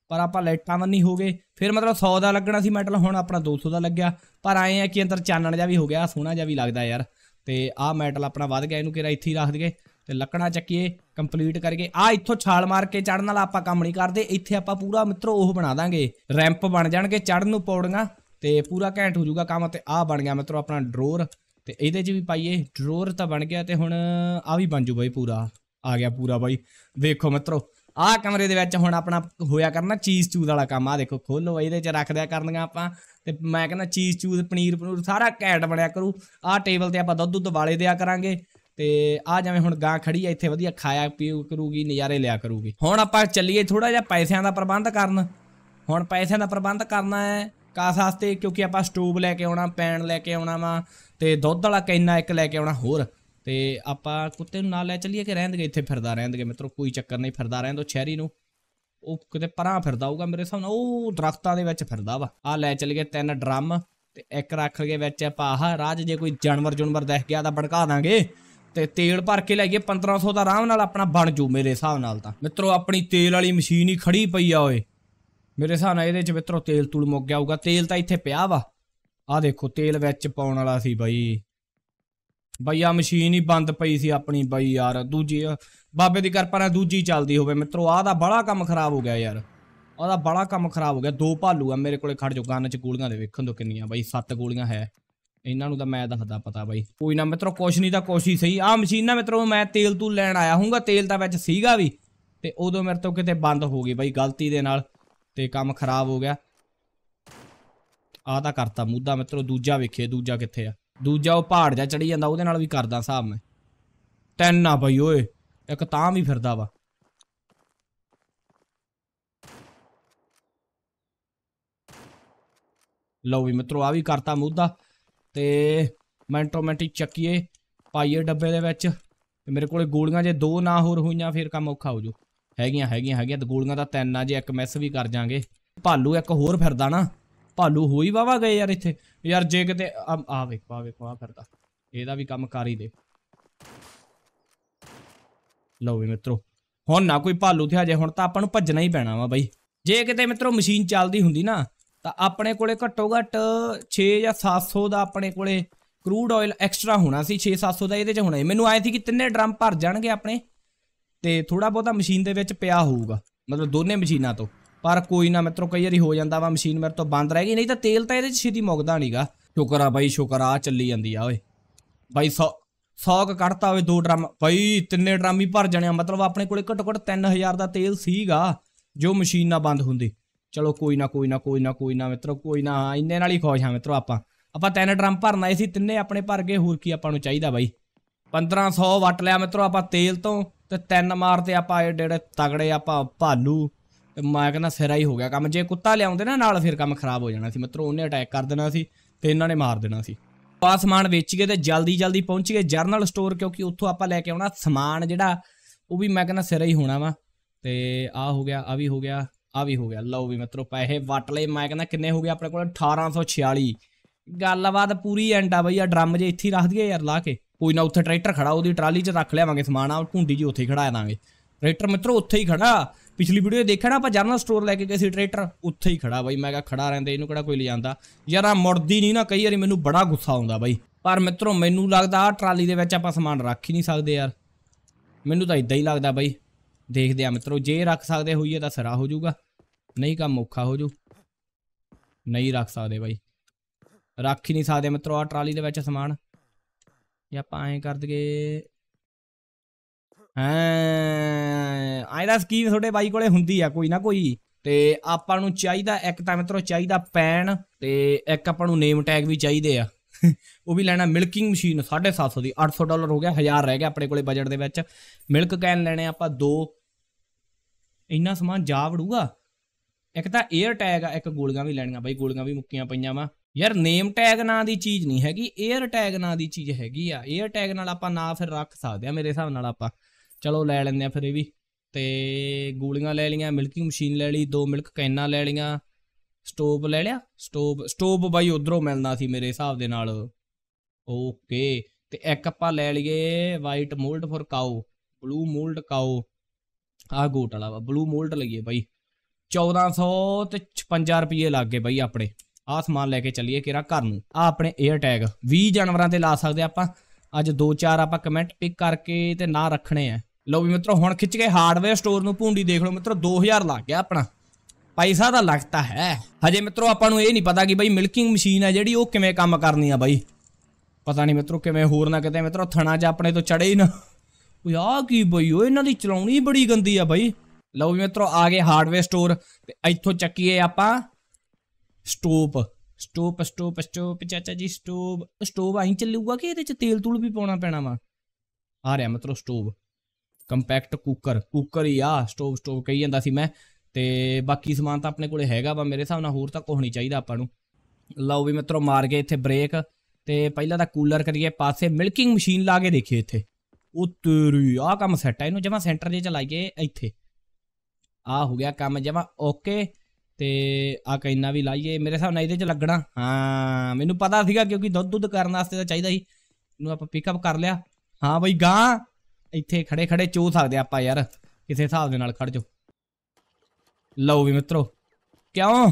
ਪਰ ਆਪਾਂ ਲਾਈਟਾਂ ਵੰਨੀ ਹੋ ਗਏ ਫਿਰ ਮਤਲਬ 100 ਦਾ ਲੱਗਣਾ ਸੀ ਮੈਟਲ ਹੁਣ ਆਪਣਾ 200 ਦਾ ਲੱਗਿਆ ਪਰ ਆਏ ਆ ਕਿ ਅੰਦਰ ਚਾਨਣ ਜਾ ਵੀ ਹੋ ਗਿਆ ਸੋਹਣਾ ਜਾ ਵੀ ਲੱਗਦਾ ਯਾਰ ਤੇ ਆਹ ਮੈਟਲ ਆਪਣਾ ਵੱਧ ਗਿਆ ਇਹਨੂੰ ਕਿਹੜਾ ਇੱਥੇ ਹੀ ਰੱਖ ਦਈਏ ਤੇ ਲੱਕੜਾਂ ਚੱਕੀਏ ਕੰਪਲੀਟ ਕਰਕੇ ਆ ਇੱਥੋਂ ਛਾਲ ਮਾਰ ਕੇ ਚੜਨ ਨਾਲ ਆਪਾਂ ਕੰਮ ਨਹੀਂ ਕਰਦੇ ਇੱਥੇ ਆਪਾਂ ਪੂਰਾ ਮਿੱਤਰੋ ਉਹ ਬਣਾ ਦਾਂਗੇ ਰੈਂਪ ਬਣ ਜਾਣਗੇ ਚੜਨ ਨੂੰ ਪੌੜੀਆਂ ਤੇ ਪੂਰਾ ਘੈਂਟ ਹੋ ਜਾਊਗਾ ਕੰਮ ਤੇ ਆ ਬਣ ਗਿਆ ਮਿੱਤਰੋ ਆਪਣਾ ਡਰੋਰ ਤੇ ਇਹਦੇ 'ਚ ਵੀ ਪਾਈਏ ਡਰੋਰ ਤਾਂ ਬਣ ਗਿਆ ਤੇ ਹੁਣ ਆ ਵੀ ਬਣ ਜੂ ਬਾਈ ਪੂਰਾ ਆ ਗਿਆ ਪੂਰਾ ਬਾਈ ਵੇਖੋ ਮਿੱਤਰੋ ਆ ਕਮਰੇ ਦੇ ਵਿੱਚ ਹੁਣ ਆਪਣਾ ਹੋਇਆ ਕਰਨਾ ਚੀਜ਼ ਚੂਜ਼ ਵਾਲਾ ਕੰਮ ਆ ਦੇਖੋ ਖੋਲੋ ਇਹਦੇ 'ਚ ਰੱਖ ਦਿਆ ਕਰਨੀਆਂ ਆਪਾਂ ਤੇ ਮੈਂ ਕਹਿੰਦਾ ਚੀਜ਼ ਚੂਜ਼ ਪਨੀਰ ਪਨੂਰ ਸਾਰਾ ਕੈਟ ਬਣਿਆ ਕਰੂ ਆ ਟੇਬਲ ਤੇ ਆਪਾਂ ਦੁੱਧ ਦੁੱਧ ਵਾਲੇ ਦਿਆ ਕਰਾਂਗੇ ਤੇ ਆ ਜਿਵੇਂ ਹੁਣ ਗਾਂ ਖੜੀ ਆ ਇੱਥੇ ਵਧੀਆ ਖਾਇਆ ਪੀਉ ਕਰੂਗੀ ਨਜ਼ਾਰੇ ਲਿਆ ਕਰੂਗੀ ਹੁਣ ਆਪਾਂ ਚੱਲੀਏ ਥੋੜਾ ਜਿਹਾ ਪੈਸਿਆਂ ਦਾ ਪ੍ਰਬੰਧ ਕਰਨ ਹੁਣ ਪੈਸਿਆਂ ਦਾ ਪ੍ਰਬੰਧ ਕਰਨਾ ਹੈ ਕਾਸ ਵਾਸਤੇ ਕਿਉਂਕਿ ਆਪਾਂ ਸਟੋਵ ਲੈ ਕੇ ਆਉਣਾ ਪੈਨ ਲੈ ਕੇ ਆਉਣਾ ਵਾ ਤੇ ਦੁੱਧ ਵਾਲਾ ਕੈਨਾ ਇੱਕ ਲੈ ਕੇ ਆਉਣਾ ਹੋਰ ਤੇ ਆਪਾਂ ਕੁੱਤੇ ਨੂੰ ਨਾਲ ਲੈ ਚੱਲੀਏ ਕਿ ਰਹਿੰਦਗੇ ਇੱਥੇ ਫਿਰਦਾ ਰਹਿੰਦਗੇ ਮਿੱਤਰੋ ਕੋਈ ਚੱਕਰ ਨਹੀਂ ਫਿਰਦਾ ਰਹਿਣ ਉਹ ਸ਼ਹਿਰੀ ਨੂੰ ਉਹ ਕਿਤੇ ਪਰਾਂ ਫਿਰਦਾ ਹੋਊਗਾ ਮੇਰੇ ਸਾਹਮਣੇ ਨਾਲ ਉਹ ਦਰਖਤਾਂ ਦੇ ਵਿੱਚ ਫਿਰਦਾ ਵਾ ਆ ਲੈ ਚੱਲ ਗਏ ਤਿੰਨ ਡਰਮ ਤੇ ਇੱਕ ਰੱਖ ਲਗੇ ਵਿੱਚ ਆਪਾਂ ਆਹ ਰਾਜ ਜੇ ਕੋਈ ਜਾਨਵਰ ਜੁਨਵਰ ਦੇਖ ਗਿਆ ਤਾਂ ਭੜਕਾ ਦਾਂਗੇ ਤੇ ਤੇਲ ਭਰ ਕੇ ਲੈ ਗਏ 1500 ਦਾ ਆਰਾਮ ਨਾਲ ਆਪਣਾ ਬਣ ਜੂ ਮੇਰੇ ਹਿਸਾਬ ਨਾਲ ਤਾਂ ਮਿੱਤਰੋ ਆਪਣੀ ਤੇਲ ਵਾਲੀ ਮਸ਼ੀਨ ਹੀ ਖੜੀ ਪਈ ਆ ਓਏ ਮੇਰੇ ਹਿਸਾਬ ਨਾਲ ਇਹਦੇ ਚ ਮਿੱਤਰੋ ਤੇਲ ਤੂਲ ਮੁੱਕ ਗਿਆ ਹੋਊਗਾ ਤੇਲ ਤਾਂ ਇੱਥੇ ਪਿਆ ਵਾ ਆ ਦੇਖੋ ਤੇਲ ਵਿੱਚ ਪਾਉਣ ਵਾਲਾ ਸੀ ਬਾਈ ਬਾਈ ਆ ਮਸ਼ੀਨ ਹੀ ਬੰਦ ਪਈ ਸੀ ਆਪਣੀ ਬਾਈ ਯਾਰ ਦੂਜੀ ਬਾਬੇ ਦੀ ਕਿਰਪਾ ਨਾਲ ਦੂਜੀ ਚੱਲਦੀ ਹੋਵੇ ਮਿੱਤਰੋ ਆ ਦਾ ਬੜਾ ਕੰਮ ਖਰਾਬ ਹੋ ਗਿਆ ਯਾਰ ਉਹਦਾ ਬੜਾ ਕੰਮ ਖਰਾਬ ਹੋ ਗਿਆ ਦੋ ਭਾਲੂ ਆ ਮੇਰੇ ਕੋਲੇ ਖੜ ਜੋ ਗਨ ਚ ਗੋਲੀਆਂ ਦੇ ਵੇਖਣ ਦੋ ਕਿੰਨੀਆਂ ਬਾਈ ਸੱਤ ਗੋਲੀਆਂ ਹੈ ਇਹਨਾਂ ਨੂੰ ਤਾਂ ਮੈਂ ਦੱਸਦਾ ਪਤਾ ਬਾਈ ਕੋਈ ਨਾ ਮਿੱਤਰੋ ਕੁਛ ਨਹੀਂ ਤਾਂ ਕੁਛ ਹੀ ਸਹੀ ਆ ਮਸ਼ੀਨ ਮਿੱਤਰੋ ਮੈਂ ਤੇਲ ਤੂ ਲੈਣ ਆਇਆ ਹੂੰਗਾ ਤੇਲ ਤਾਂ ਵਿੱਚ ਸੀਗਾ ਵੀ ਤੇ ਉਦੋਂ ਮੇਰੇ ਤੋਂ ਕਿਤੇ ਬੰਦ ਹੋ ਗਈ ਬਾਈ ਗਲਤੀ ਦੇ ਨਾਲ ਤੇ ਕੰਮ ਖਰਾਬ ਹੋ ਗਿਆ ਆ ਤਾਂ ਕਰਤਾ ਮੁੱਦਾ ਮਿੱਤਰੋ ਦੂਜਾ ਵੇਖੇ ਦੂਜਾ ਕਿੱਥੇ ਆ ਦੂਜਾ ਉਹ ਪਹਾੜ ਜਾ ਚੜੀ ਜਾਂਦਾ ਉਹਦੇ ਨਾਲ ਵੀ ਕਰਦਾ ਹਿਸਾਬ ਮੈਂ ਤਿੰਨ ਆ ਬਈ ਓਏ ਇੱਕ ਤਾਂ ਵੀ ਫਿਰਦਾ ਵਾ ਲਓ ਵੀ ਮਿੱਤਰੋ ਆ ਵੀ ਕਰਤਾ ਮੁੱਦਾ ਤੇ ਮੈਂਟੋ ਮੈਂਟੀ ਚੱਕੀਏ ਪਾਈਏ ਡੱਬੇ ਦੇ ਵਿੱਚ ਤੇ ਮੇਰੇ ਕੋਲੇ ਗੋਲੀਆਂ ਜੇ ਦੋ ਨਾ ਹੋਰ ਹੋਈਆਂ ਫਿਰ ਕੰਮ ਔਖਾ ਹੋ ਜੂ ਹੈਗੀਆਂ ਹੈਗੀਆਂ ਹੈਗੀਆਂ ਤੇ ਗੋਲੀਆਂ ਦਾ ਤਿੰਨ ਆ ਜੇ ਇੱਕ ਮਿਸ ਵੀ ਕਰ ਜਾਾਂਗੇ ਭਾਲੂ ਇੱਕ ਹੋਰ ਫਿਰਦਾ ਨਾ ਭਾਲੂ ਹੋਈ ਵਾਵਾ ਗਏ ਯਾਰ ਇੱਥੇ ਯਾਰ ਜੇ ਕਿਤੇ ਆ ਵੇਖ ਪਾ ਵੇਖ ਪਾ ਕਰਦਾ ਇਹਦਾ ਵੀ ਕੰਮ ਕਰ ਹੀ ਦੇ ਲਓ ਵੀ ਮਿੱਤਰੋ ਹੁਣ ਨਾ ਕੋਈ ਭਾਲੂ ਤੇ ਹਜੇ ਹੁਣ ਤਾਂ ਆਪਾਂ ਨੂੰ ਭੱਜਣਾ ਹੀ ਪੈਣਾ ਵਾ ਬਾਈ ਜੇ ਕਿਤੇ ਮਿੱਤਰੋ ਮਸ਼ੀਨ ਚੱਲਦੀ ਹੁੰਦੀ ਨਾ ਤਾਂ ਆਪਣੇ ਕੋਲੇ ਘੱਟੋ ਘੱਟ 6 ਜਾਂ 700 ਦਾ ਆਪਣੇ ਕੋਲੇ ਕਰੂਡ ਆਇਲ ਐਕਸਟਰਾ ਹੋਣਾ ਸੀ 6-700 ਦਾ ਇਹਦੇ ਚ ਹੋਣਾ ਮੈਨੂੰ ਆਇਆ ਸੀ ਕਿ ਤਿੰਨੇ ਡਰਮ ਭਰ ਜਾਣਗੇ ਆਪਣੇ ਤੇ ਥੋੜਾ ਬਹੁਤਾ ਮਸ਼ੀਨ ਦੇ ਵਿੱਚ ਪਿਆ ਹੋਊਗਾ ਮਤਲਬ ਦੋਨੇ ਮਸ਼ੀਨਾਂ ਤੋਂ ਪਰ ਕੋਈ ਨਾ ਮਿੱਤਰੋ ਕਈ ਵਾਰੀ ਹੋ ਜਾਂਦਾ ਵਾ ਮਸ਼ੀਨ ਮੇਰੇ ਤੋਂ ਬੰਦ ਰਹਿ ਗਈ ਨਹੀਂ ਤਾਂ ਤੇਲ ਤਾਂ ਇਹਦੇ 'ਚ ਛੇਤੀ ਮੁੱਕਦਾ ਨਹੀਂਗਾ ਸ਼ੁਕਰ ਆ ਬਾਈ ਸ਼ੁਕਰ ਆ ਚੱਲੀ ਜਾਂਦੀ ਆ ਓਏ ਬਾਈ 100 100 ਕੱਢਤਾ ਓਏ ਦੋ ਡਰਮ ਬਾਈ ਤਿੰਨੇ ਡਰਮ ਹੀ ਭਰ ਜਾਣੇ ਮਤਲਬ ਆਪਣੇ ਕੋਲੇ ਘੱਟੋ ਘੱਟ 3000 ਦਾ ਤੇਲ ਸੀਗਾ ਜੋ ਮਸ਼ੀਨ ਨਾ ਬੰਦ ਹੁੰਦੀ ਚਲੋ ਕੋਈ ਨਾ ਕੋਈ ਨਾ ਕੋਈ ਨਾ ਕੋਈ ਨਾ ਮਿੱਤਰੋ ਕੋਈ ਨਾ ਇੰਨੇ ਨਾਲ ਹੀ ਖੁਸ਼ ਹਾਂ ਮਿੱਤਰੋ ਆਪਾਂ ਆਪਾਂ ਤਿੰਨ ਡਰਮ ਭਰਨਾ ਸੀ ਤਿੰਨੇ ਆਪਣੇ ਭਰ ਗਏ ਹੋਰ ਕੀ ਆਪਾਂ ਨੂੰ ਚਾਹੀਦਾ ਬਾਈ 1500 ਵਟ ਲਿਆ ਮਿੱਤਰੋ ਆਪਾਂ ਤੇਲ ਤੋਂ ਤੇ ਤਿੰਨ ਮਾਰ ਤੇ ਆਪਾਂ ਇਹ ਡੇੜੇ ਤਗੜੇ ਆਪਾਂ ਭਾਲੂ ਮੈਂ ਕਹਿੰਦਾ ਸਿਰਾ ਹੀ ਹੋ ਗਿਆ ਕੰਮ ਜੇ ਕੁੱਤਾ ਲਿਆਉਂਦੇ ਨਾ ਨਾਲ ਫਿਰ ਕੰਮ ਖਰਾਬ ਹੋ ਜਾਣਾ ਸੀ ਮਤਲਬ ਉਹਨੇ ਅਟੈਕ ਕਰ ਦੇਣਾ ਸੀ ਤੇ ਇਹਨਾਂ ਨੇ ਮਾਰ ਦੇਣਾ ਸੀ ਆਪਾਂ ਸਮਾਨ ਵੇਚ ਗਏ ਤੇ ਜਲਦੀ ਜਲਦੀ ਪਹੁੰਚ ਗਏ ਜਰਨਲ ਸਟੋਰ ਕਿਉਂਕਿ ਉੱਥੋਂ ਆਪਾਂ ਲੈ ਕੇ ਆਉਣਾ ਸਮਾਨ ਜਿਹੜਾ ਉਹ ਵੀ ਮੈਂ ਕਹਿੰਦਾ ਸਿਰਾ ਹੀ ਹੋਣਾ ਵਾ ਤੇ ਆ ਹੋ ਗਿਆ ਆ ਵੀ ਹੋ ਗਿਆ ਆ ਵੀ ਹੋ ਗਿਆ ਲਓ ਵੀ ਮਤਲਬ ਪੈਸੇ ਵਟ ਲਏ ਮੈਂ ਕਹਿੰਦਾ ਕਿੰਨੇ ਹੋ ਗਏ ਆਪਣੇ ਕੋਲ 1846 ਗੱਲਬਾਤ ਪੂਰੀ ਐਂਡ ਆ ਬਈ ਆ ਡਰਮ ਜੇ ਇੱਥੇ ਰੱਖ ਦਈਏ ਯਾਰ ਲਾ ਕੇ ਕੋਈ ਨਾ ਉੱਥੇ ਟਰੈਕਟਰ ਖੜਾ ਉਹਦੀ ਟਰਾਲੀ 'ਚ ਰੱਖ ਲਿਆਵਾਂਗੇ ਸਮਾਨ ਆ ਢੁੰਡੀ ਜੀ ਉੱਥੇ ਹੀ ਖੜਾ ਦਾਂਗੇ ਟਰੈਕਟਰ ਮਿੱਤਰੋ ਉੱਥੇ ਹੀ ਖੜਾ ਪਿਛਲੀ ਵੀਡੀਓ ਦੇਖਿਆ ਨਾ ਆਪਾਂ ਜਰਨਲ ਸਟੋਰ ਲੈ ਕੇ ਗਏ ਸੀ ਟਰੇਟਰ ਉੱਥੇ ਹੀ ਖੜਾ ਬਾਈ ਮੈਂ ਕਿਹਾ ਖੜਾ ਰਹਿੰਦੇ ਇਹਨੂੰ ਕਿਹੜਾ ਕੋਈ ਲਿਜਾਂਦਾ ਯਾਰ ਆ ਮੁੜਦੀ ਨਹੀਂ ਨਾ ਕਈ ਵਾਰੀ ਮੈਨੂੰ ਬੜਾ ਗੁੱਸਾ ਆਉਂਦਾ ਬਾਈ ਪਰ ਮਿੱਤਰੋ ਮੈਨੂੰ ਲੱਗਦਾ ਆ ਟਰਾਲੀ ਦੇ ਵਿੱਚ ਆਪਾਂ ਸਮਾਨ ਰੱਖ ਹੀ ਨਹੀਂ ਸਕਦੇ ਯਾਰ ਮੈਨੂੰ ਤਾਂ ਇਦਾਂ ਹੀ ਲੱਗਦਾ ਬਾਈ ਦੇਖਦੇ ਆ ਮਿੱਤਰੋ ਜੇ ਰੱਖ ਸਕਦੇ ਹੋਈਏ ਤਾਂ ਸਰਾ ਹੋ ਜਾਊਗਾ ਨਹੀਂ ਕੰਮ ਔਖਾ ਹੋ ਜੂ ਨਹੀਂ ਰੱਖ ਸਕਦੇ ਬਾਈ ਰੱਖ ਹੀ ਨਹੀਂ ਸਕਦੇ ਮਿੱਤਰੋ ਆ ਟਰਾਲੀ ਦੇ ਵਿੱਚ ਸਮਾਨ ਜੇ ਆਪਾਂ ਐਂ ਕਰ ਦਈਏ ਹਾਂ ਆਇਦਾ ਸਕੀਮ ਤੁਹਾਡੇ ਬਾਈ ਕੋਲੇ ਹੁੰਦੀ ਆ ਕੋਈ ਨਾ ਕੋਈ ਤੇ ਆਪਾਂ ਨੂੰ ਚਾਹੀਦਾ ਇੱਕ ਤਾਂ ਮਿੱਤਰੋ ਚਾਹੀਦਾ ਪੈਨ ਤੇ ਇੱਕ ਆਪਾਂ ਨੂੰ ਨੇਮ ਟੈਗ ਵੀ ਚਾਹੀਦੇ ਆ ਉਹ ਵੀ ਲੈਣਾ ਮਿਲਕਿੰਗ ਮਸ਼ੀਨ 750 ਦੀ 800 ਡਾਲਰ ਹੋ ਗਿਆ 1000 ਰਹਿ ਗਿਆ ਆਪਣੇ ਕੋਲੇ ਬਜਟ ਦੇ ਵਿੱਚ ਮਿਲਕ ਕੈਨ ਲੈਣੇ ਆਪਾਂ ਦੋ ਇੰਨਾ ਸਮਾਨ ਜਾ ਵੜੂਗਾ ਇੱਕ ਤਾਂ 에ਅਰ ਟੈਗ ਆ ਇੱਕ ਗੋਲੀਆਂ ਵੀ ਲੈਣੀਆਂ ਬਾਈ ਗੋਲੀਆਂ ਵੀ ਮੁੱਕੀਆਂ ਪਈਆਂ ਵਾ ਯਾਰ ਨੇਮ ਟੈਗ ਨਾਂ ਦੀ ਚੀਜ਼ ਨਹੀਂ ਹੈਗੀ 에ਅਰ ਟੈਗ ਨਾਂ ਦੀ ਚੀਜ਼ ਹੈਗੀ ਆ 에ਅਰ ਟੈਗ ਨਾਲ ਆਪਾਂ ਨਾਂ ਫਿਰ ਰੱਖ ਸਕਦੇ ਆ ਮੇਰੇ ਹਿਸਾਬ ਨਾਲ ਆਪਾਂ ਚਲੋ ਲੈ ਲੈਂਦੇ ਆ ਫਿਰ ਇਹ ਵੀ ਤੇ ਗੋਲੀਆਂ ਲੈ ਲਈਆਂ ਮਿਲਕਿੰਗ ਮਸ਼ੀਨ ਲੈ ਲਈ ਦੋ ਮਿਲਕ ਕੈਨਾਂ ਲੈ ਲਈਆਂ ਸਟੋਪ ਲੈ ਲਿਆ ਸਟੋਪ ਸਟੋਪ ਬਾਈ ਉਧਰੋਂ ਮਿਲਣਾ ਸੀ ਮੇਰੇ ਹਿਸਾਬ ਦੇ ਨਾਲ ਓਕੇ ਤੇ ਇੱਕ ਆਪਾਂ ਲੈ ਲਈਏ white mould for cow blue mould cow ਆ ਗੋਟ ਵਾਲਾ ਬਲੂ ਮੋਲਡ ਲਈਏ ਬਾਈ 1400 ਤੇ 56 ਰੁਪਏ ਲੱਗ ਗਏ ਬਾਈ ਆਪਣੇ ਆ ਸਮਾਨ ਲੈ ਕੇ ਚੱਲੀਏ ਕਿਹੜਾ ਘਰ ਨੂੰ ਆ ਆਪਣੇ 에ਅਰ ਟੈਗ 20 ਜਾਨਵਰਾਂ ਤੇ ਲਾ ਸਕਦੇ ਆਪਾਂ ਅੱਜ ਦੋ ਚਾਰ ਆਪਾਂ ਕਮੈਂਟ ਪਿਕ ਕਰਕੇ ਤੇ ਨਾਂ ਰੱਖਣੇ ਆ ਲਓ ਵੀ ਮਿੱਤਰੋ ਹੁਣ ਖਿੱਚ ਕੇ ਹਾਰਡਵੇਅਰ ਸਟੋਰ ਨੂੰ ਭੁੰਡੀ ਦੇਖ ਲਓ ਮਿੱਤਰੋ 2000 ਲੱਗ ਗਿਆ ਆਪਣਾ ਪੈਸਾ ਤਾਂ ਲੱਗਦਾ ਹੈ ਹਜੇ ਮਿੱਤਰੋ ਆਪਾਂ ਨੂੰ ਇਹ ਨਹੀਂ ਪਤਾ ਕਿ ਬਈ ਮਿਲਕਿੰਗ ਮਸ਼ੀਨ ਹੈ ਜਿਹੜੀ ਉਹ ਕਿਵੇਂ ਕੰਮ ਕਰਨੀ ਆ ਬਾਈ ਪਤਾ ਨਹੀਂ ਮਿੱਤਰੋ ਕਿਵੇਂ ਹੋਰ ਨਾ ਕਿਤੇ ਮਿੱਤਰੋ ਥਣਾ 'ਚ ਆਪਣੇ ਤੋਂ ਚੜੇ ਹੀ ਨਾ ਓਏ ਆ ਕੀ ਬਈ ਓ ਇਹਨਾਂ ਦੀ ਚਲਾਉਣੀ ਬੜੀ ਗੰਦੀ ਆ ਬਾਈ ਲਓ ਵੀ ਮਿੱਤਰੋ ਆ ਗਏ ਹਾਰਡਵੇਅਰ ਸਟੋਰ ਤੇ ਇੱਥੋਂ ਚੱਕੀਏ ਆਪਾਂ ਸਟੋਪ ਸਟੋਪ ਸਟੋਪ ਸਟੋਪ ਚਾਚਾ ਜੀ ਸਟੋਪ ਸਟੋਪ ਆਹੀਂ ਚੱਲੂਗਾ ਕਿ ਇਹਦੇ 'ਚ ਤੇਲ ਤੂਲ ਵੀ ਪਾਉਣਾ ਪੈਣਾ ਵਾ ਆ ਰਿਹਾ ਮਿੱਤਰੋ ਸਟੋਪ ਕੰਪੈਕਟ ਕੁੱਕਰ ਕੁੱਕਰ ਹੀ ਆ ਸਟੋਵ ਸਟੋਵ ਕਹੀ ਜਾਂਦਾ ਸੀ ਮੈਂ ਤੇ ਬਾਕੀ ਸਮਾਨ ਤਾਂ ਆਪਣੇ ਕੋਲੇ ਹੈਗਾ ਵਾ ਮੇਰੇ ਹਿਸਾਬ ਨਾਲ ਹੋਰ ਤਾਂ ਕੁਝ ਨਹੀਂ ਚਾਹੀਦਾ ਆਪਾਂ ਨੂੰ ਲਓ ਵੀ ਮਿੱਤਰੋ ਮਾਰ ਕੇ ਇੱਥੇ ਬ੍ਰੇਕ ਤੇ ਪਹਿਲਾਂ ਤਾਂ ਕੂਲਰ ਕਰੀਏ ਪਾਸੇ ਮਿਲਕਿੰਗ ਮਸ਼ੀਨ ਲਾ ਕੇ ਦੇਖੀਏ ਇੱਥੇ ਉਹ ਤੇਰੀ ਆ ਕੰਮ ਸੈੱਟ ਹੈ ਇਹਨੂੰ ਜਮਾ ਸੈਂਟਰ ਜੇ ਚਲਾਈਏ ਇੱਥੇ ਆ ਹੋ ਗਿਆ ਕੰਮ ਜਮਾ ਓਕੇ ਤੇ ਆ ਕਿੰਨਾ ਵੀ ਲਾਈਏ ਮੇਰੇ ਹਿਸਾਬ ਨਾਲ ਇਹਦੇ ਚ ਲੱਗਣਾ ਹਾਂ ਮੈਨੂੰ ਪਤਾ ਸੀਗਾ ਕਿਉਂਕਿ ਦੁੱਧ ਦੁੱਧ ਕਰਨ ਵਾਸਤੇ ਤਾਂ ਚਾਹੀਦਾ ਸੀ ਇਹਨੂੰ ਆਪਾਂ ਪਿਕਅਪ ਕਰ ਲਿਆ ਹਾਂ ਬਈ ਗਾਂ ਇੱਥੇ ਖੜੇ ਖੜੇ ਚੋ ਸਕਦੇ ਆਪਾਂ ਯਾਰ ਕਿਸੇ ਹਿਸਾਬ ਦੇ ਨਾਲ ਖੜ ਜੋ ਲਓ ਵੀ ਮਿੱਤਰੋ ਕਿਉਂ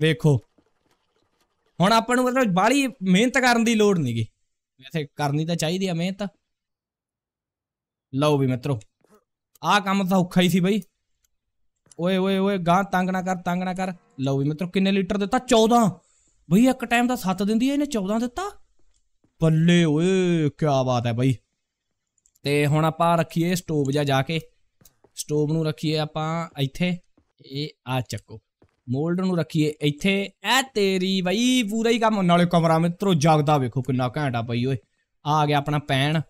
ਵੇਖੋ ਹੁਣ ਆਪਾਂ ਨੂੰ ਮਤਲਬ ਬਾਲੀ ਮਿਹਨਤ ਕਰਨ ਦੀ ਲੋੜ ਨਹੀਂਗੀ ਵੈਸੇ ਕਰਨੀ ਤਾਂ ਚਾਹੀਦੀ ਆ ਮਿਹਨਤ ਲਓ ਵੀ ਮਿੱਤਰੋ ਆਹ ਕੰਮ ਤਾਂ ਔਖਾ ਹੀ ਸੀ ਬਈ ਓਏ ਓਏ ਓਏ ਗਾਂ ਤੰਗ ਨਾ ਕਰ ਤੰਗ ਨਾ ਕਰ ਲਓ ਵੀ ਮਿੱਤਰੋ ਕਿੰਨੇ ਲੀਟਰ ਦਿੱਤਾ 14 ਬਈ ਇੱਕ ਟਾਈਮ ਦਾ 7 ਦਿੰਦੀ ਐ ਇਹਨੇ 14 ਦਿੱਤਾ ਬੱਲੇ ਓਏ ਕੀ ਬਾਤ ਹੈ ਬਈ ਤੇ ਹੁਣ ਆਪਾਂ ਰੱਖੀਏ ਸਟੋਵ ਜਾਂ ਜਾ ਕੇ ਸਟੋਵ ਨੂੰ ਰੱਖੀਏ ਆਪਾਂ ਇੱਥੇ ਇਹ ਆ ਚੱਕੋ ਮੋਲਡ ਨੂੰ ਰੱਖੀਏ ਇੱਥੇ ਐ ਤੇਰੀ ਬਈ ਪੂਰਾ ਹੀ ਕੰਮ ਨਾਲੇ ਕਮਰਾ ਮਿੱਤਰੋ ਜਾਗਦਾ ਵੇਖੋ ਕਿੰਨਾ ਘੈਂਟਾ ਪਈ ਓਏ ਆ ਗਿਆ ਆਪਣਾ ਪੈਣ